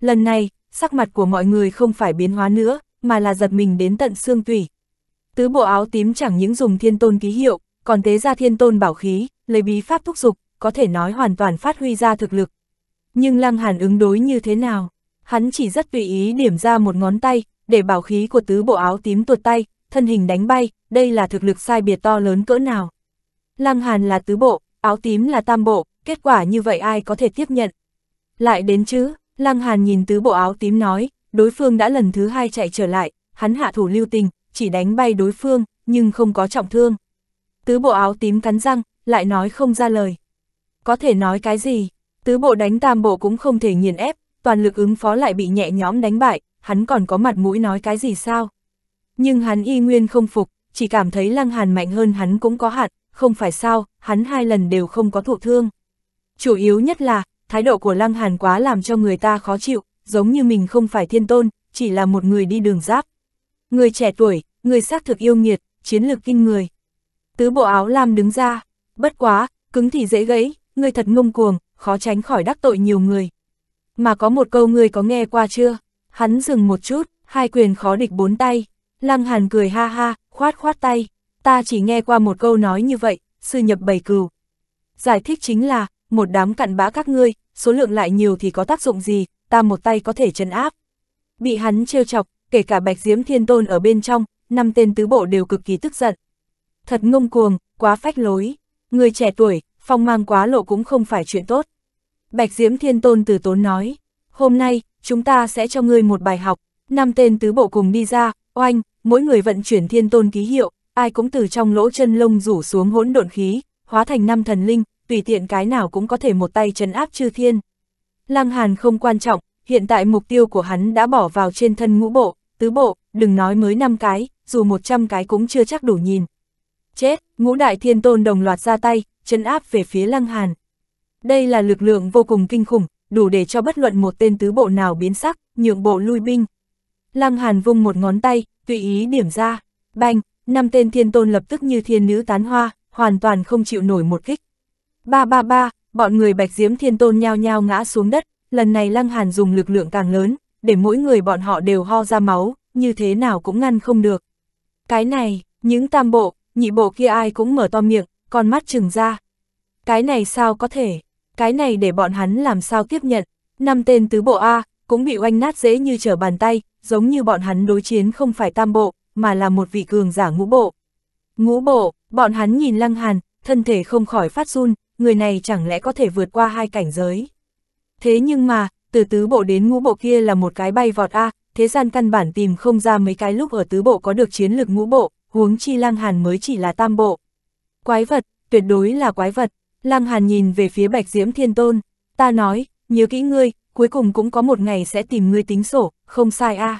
Lần này, sắc mặt của mọi người không phải biến hóa nữa, mà là giật mình đến tận xương tủy. Tứ bộ áo tím chẳng những dùng thiên tôn ký hiệu, còn tế ra thiên tôn bảo khí, lấy bí pháp thúc dục, có thể nói hoàn toàn phát huy ra thực lực. Nhưng Lăng Hàn ứng đối như thế nào? Hắn chỉ rất tùy ý điểm ra một ngón tay, để bảo khí của tứ bộ áo tím tuột tay, thân hình đánh bay, đây là thực lực sai biệt to lớn cỡ nào. Lăng Hàn là tứ bộ, áo tím là tam bộ, kết quả như vậy ai có thể tiếp nhận. Lại đến chứ, Lăng Hàn nhìn tứ bộ áo tím nói, đối phương đã lần thứ hai chạy trở lại, hắn hạ thủ lưu tình, chỉ đánh bay đối phương, nhưng không có trọng thương. Tứ bộ áo tím cắn răng, lại nói không ra lời. Có thể nói cái gì, tứ bộ đánh tam bộ cũng không thể nghiền ép, toàn lực ứng phó lại bị nhẹ nhõm đánh bại, hắn còn có mặt mũi nói cái gì sao. Nhưng hắn y nguyên không phục, chỉ cảm thấy lăng hàn mạnh hơn hắn cũng có hạn, không phải sao, hắn hai lần đều không có thụ thương. Chủ yếu nhất là, thái độ của Lăng Hàn quá làm cho người ta khó chịu, giống như mình không phải thiên tôn, chỉ là một người đi đường giáp. Người trẻ tuổi, người xác thực yêu nghiệt, chiến lược kinh người. Tứ bộ áo lam đứng ra, bất quá, cứng thì dễ gãy, người thật ngông cuồng, khó tránh khỏi đắc tội nhiều người. Mà có một câu người có nghe qua chưa? Hắn dừng một chút, hai quyền khó địch bốn tay. Lăng Hàn cười ha ha, khoát khoát tay ta chỉ nghe qua một câu nói như vậy, sư nhập bầy cừu. Giải thích chính là, một đám cặn bã các ngươi, số lượng lại nhiều thì có tác dụng gì, ta một tay có thể chấn áp. Bị hắn trêu chọc, kể cả Bạch Diễm Thiên Tôn ở bên trong, năm tên tứ bộ đều cực kỳ tức giận. Thật ngông cuồng, quá phách lối, người trẻ tuổi, phong mang quá lộ cũng không phải chuyện tốt. Bạch Diễm Thiên Tôn từ tốn nói, hôm nay, chúng ta sẽ cho ngươi một bài học, năm tên tứ bộ cùng đi ra, oanh, mỗi người vận chuyển thiên tôn ký hiệu, ai cũng từ trong lỗ chân lông rủ xuống hỗn độn khí, hóa thành năm thần linh, tùy tiện cái nào cũng có thể một tay chấn áp chư thiên. Lăng Hàn không quan trọng, hiện tại mục tiêu của hắn đã bỏ vào trên thân ngũ bộ, tứ bộ, đừng nói mới năm cái, dù 100 cái cũng chưa chắc đủ nhìn. Chết, ngũ đại thiên tôn đồng loạt ra tay, chấn áp về phía Lăng Hàn. Đây là lực lượng vô cùng kinh khủng, đủ để cho bất luận một tên tứ bộ nào biến sắc, nhượng bộ lui binh. Lăng Hàn vung một ngón tay, tùy ý điểm ra, bang! năm tên thiên tôn lập tức như thiên nữ tán hoa, hoàn toàn không chịu nổi một kích. Ba ba ba, bọn người bạch diếm thiên tôn nhao nhao ngã xuống đất, lần này lăng hàn dùng lực lượng càng lớn, để mỗi người bọn họ đều ho ra máu, như thế nào cũng ngăn không được. Cái này, những tam bộ, nhị bộ kia ai cũng mở to miệng, con mắt trừng ra. Cái này sao có thể, cái này để bọn hắn làm sao tiếp nhận, năm tên tứ bộ A, cũng bị oanh nát dễ như trở bàn tay, giống như bọn hắn đối chiến không phải tam bộ, mà là một vị cường giả ngũ bộ. Ngũ bộ, bọn hắn nhìn Lăng Hàn, thân thể không khỏi phát run, người này chẳng lẽ có thể vượt qua hai cảnh giới. Thế nhưng mà, từ tứ bộ đến ngũ bộ kia là một cái bay vọt a, thế gian căn bản tìm không ra mấy cái lúc ở tứ bộ có được chiến lực ngũ bộ, huống chi Lăng Hàn mới chỉ là tam bộ. Quái vật, tuyệt đối là quái vật. Lăng Hàn nhìn về phía Bạch Diễm Thiên Tôn, ta nói, nhớ kỹ ngươi, cuối cùng cũng có một ngày sẽ tìm ngươi tính sổ, không sai a. À.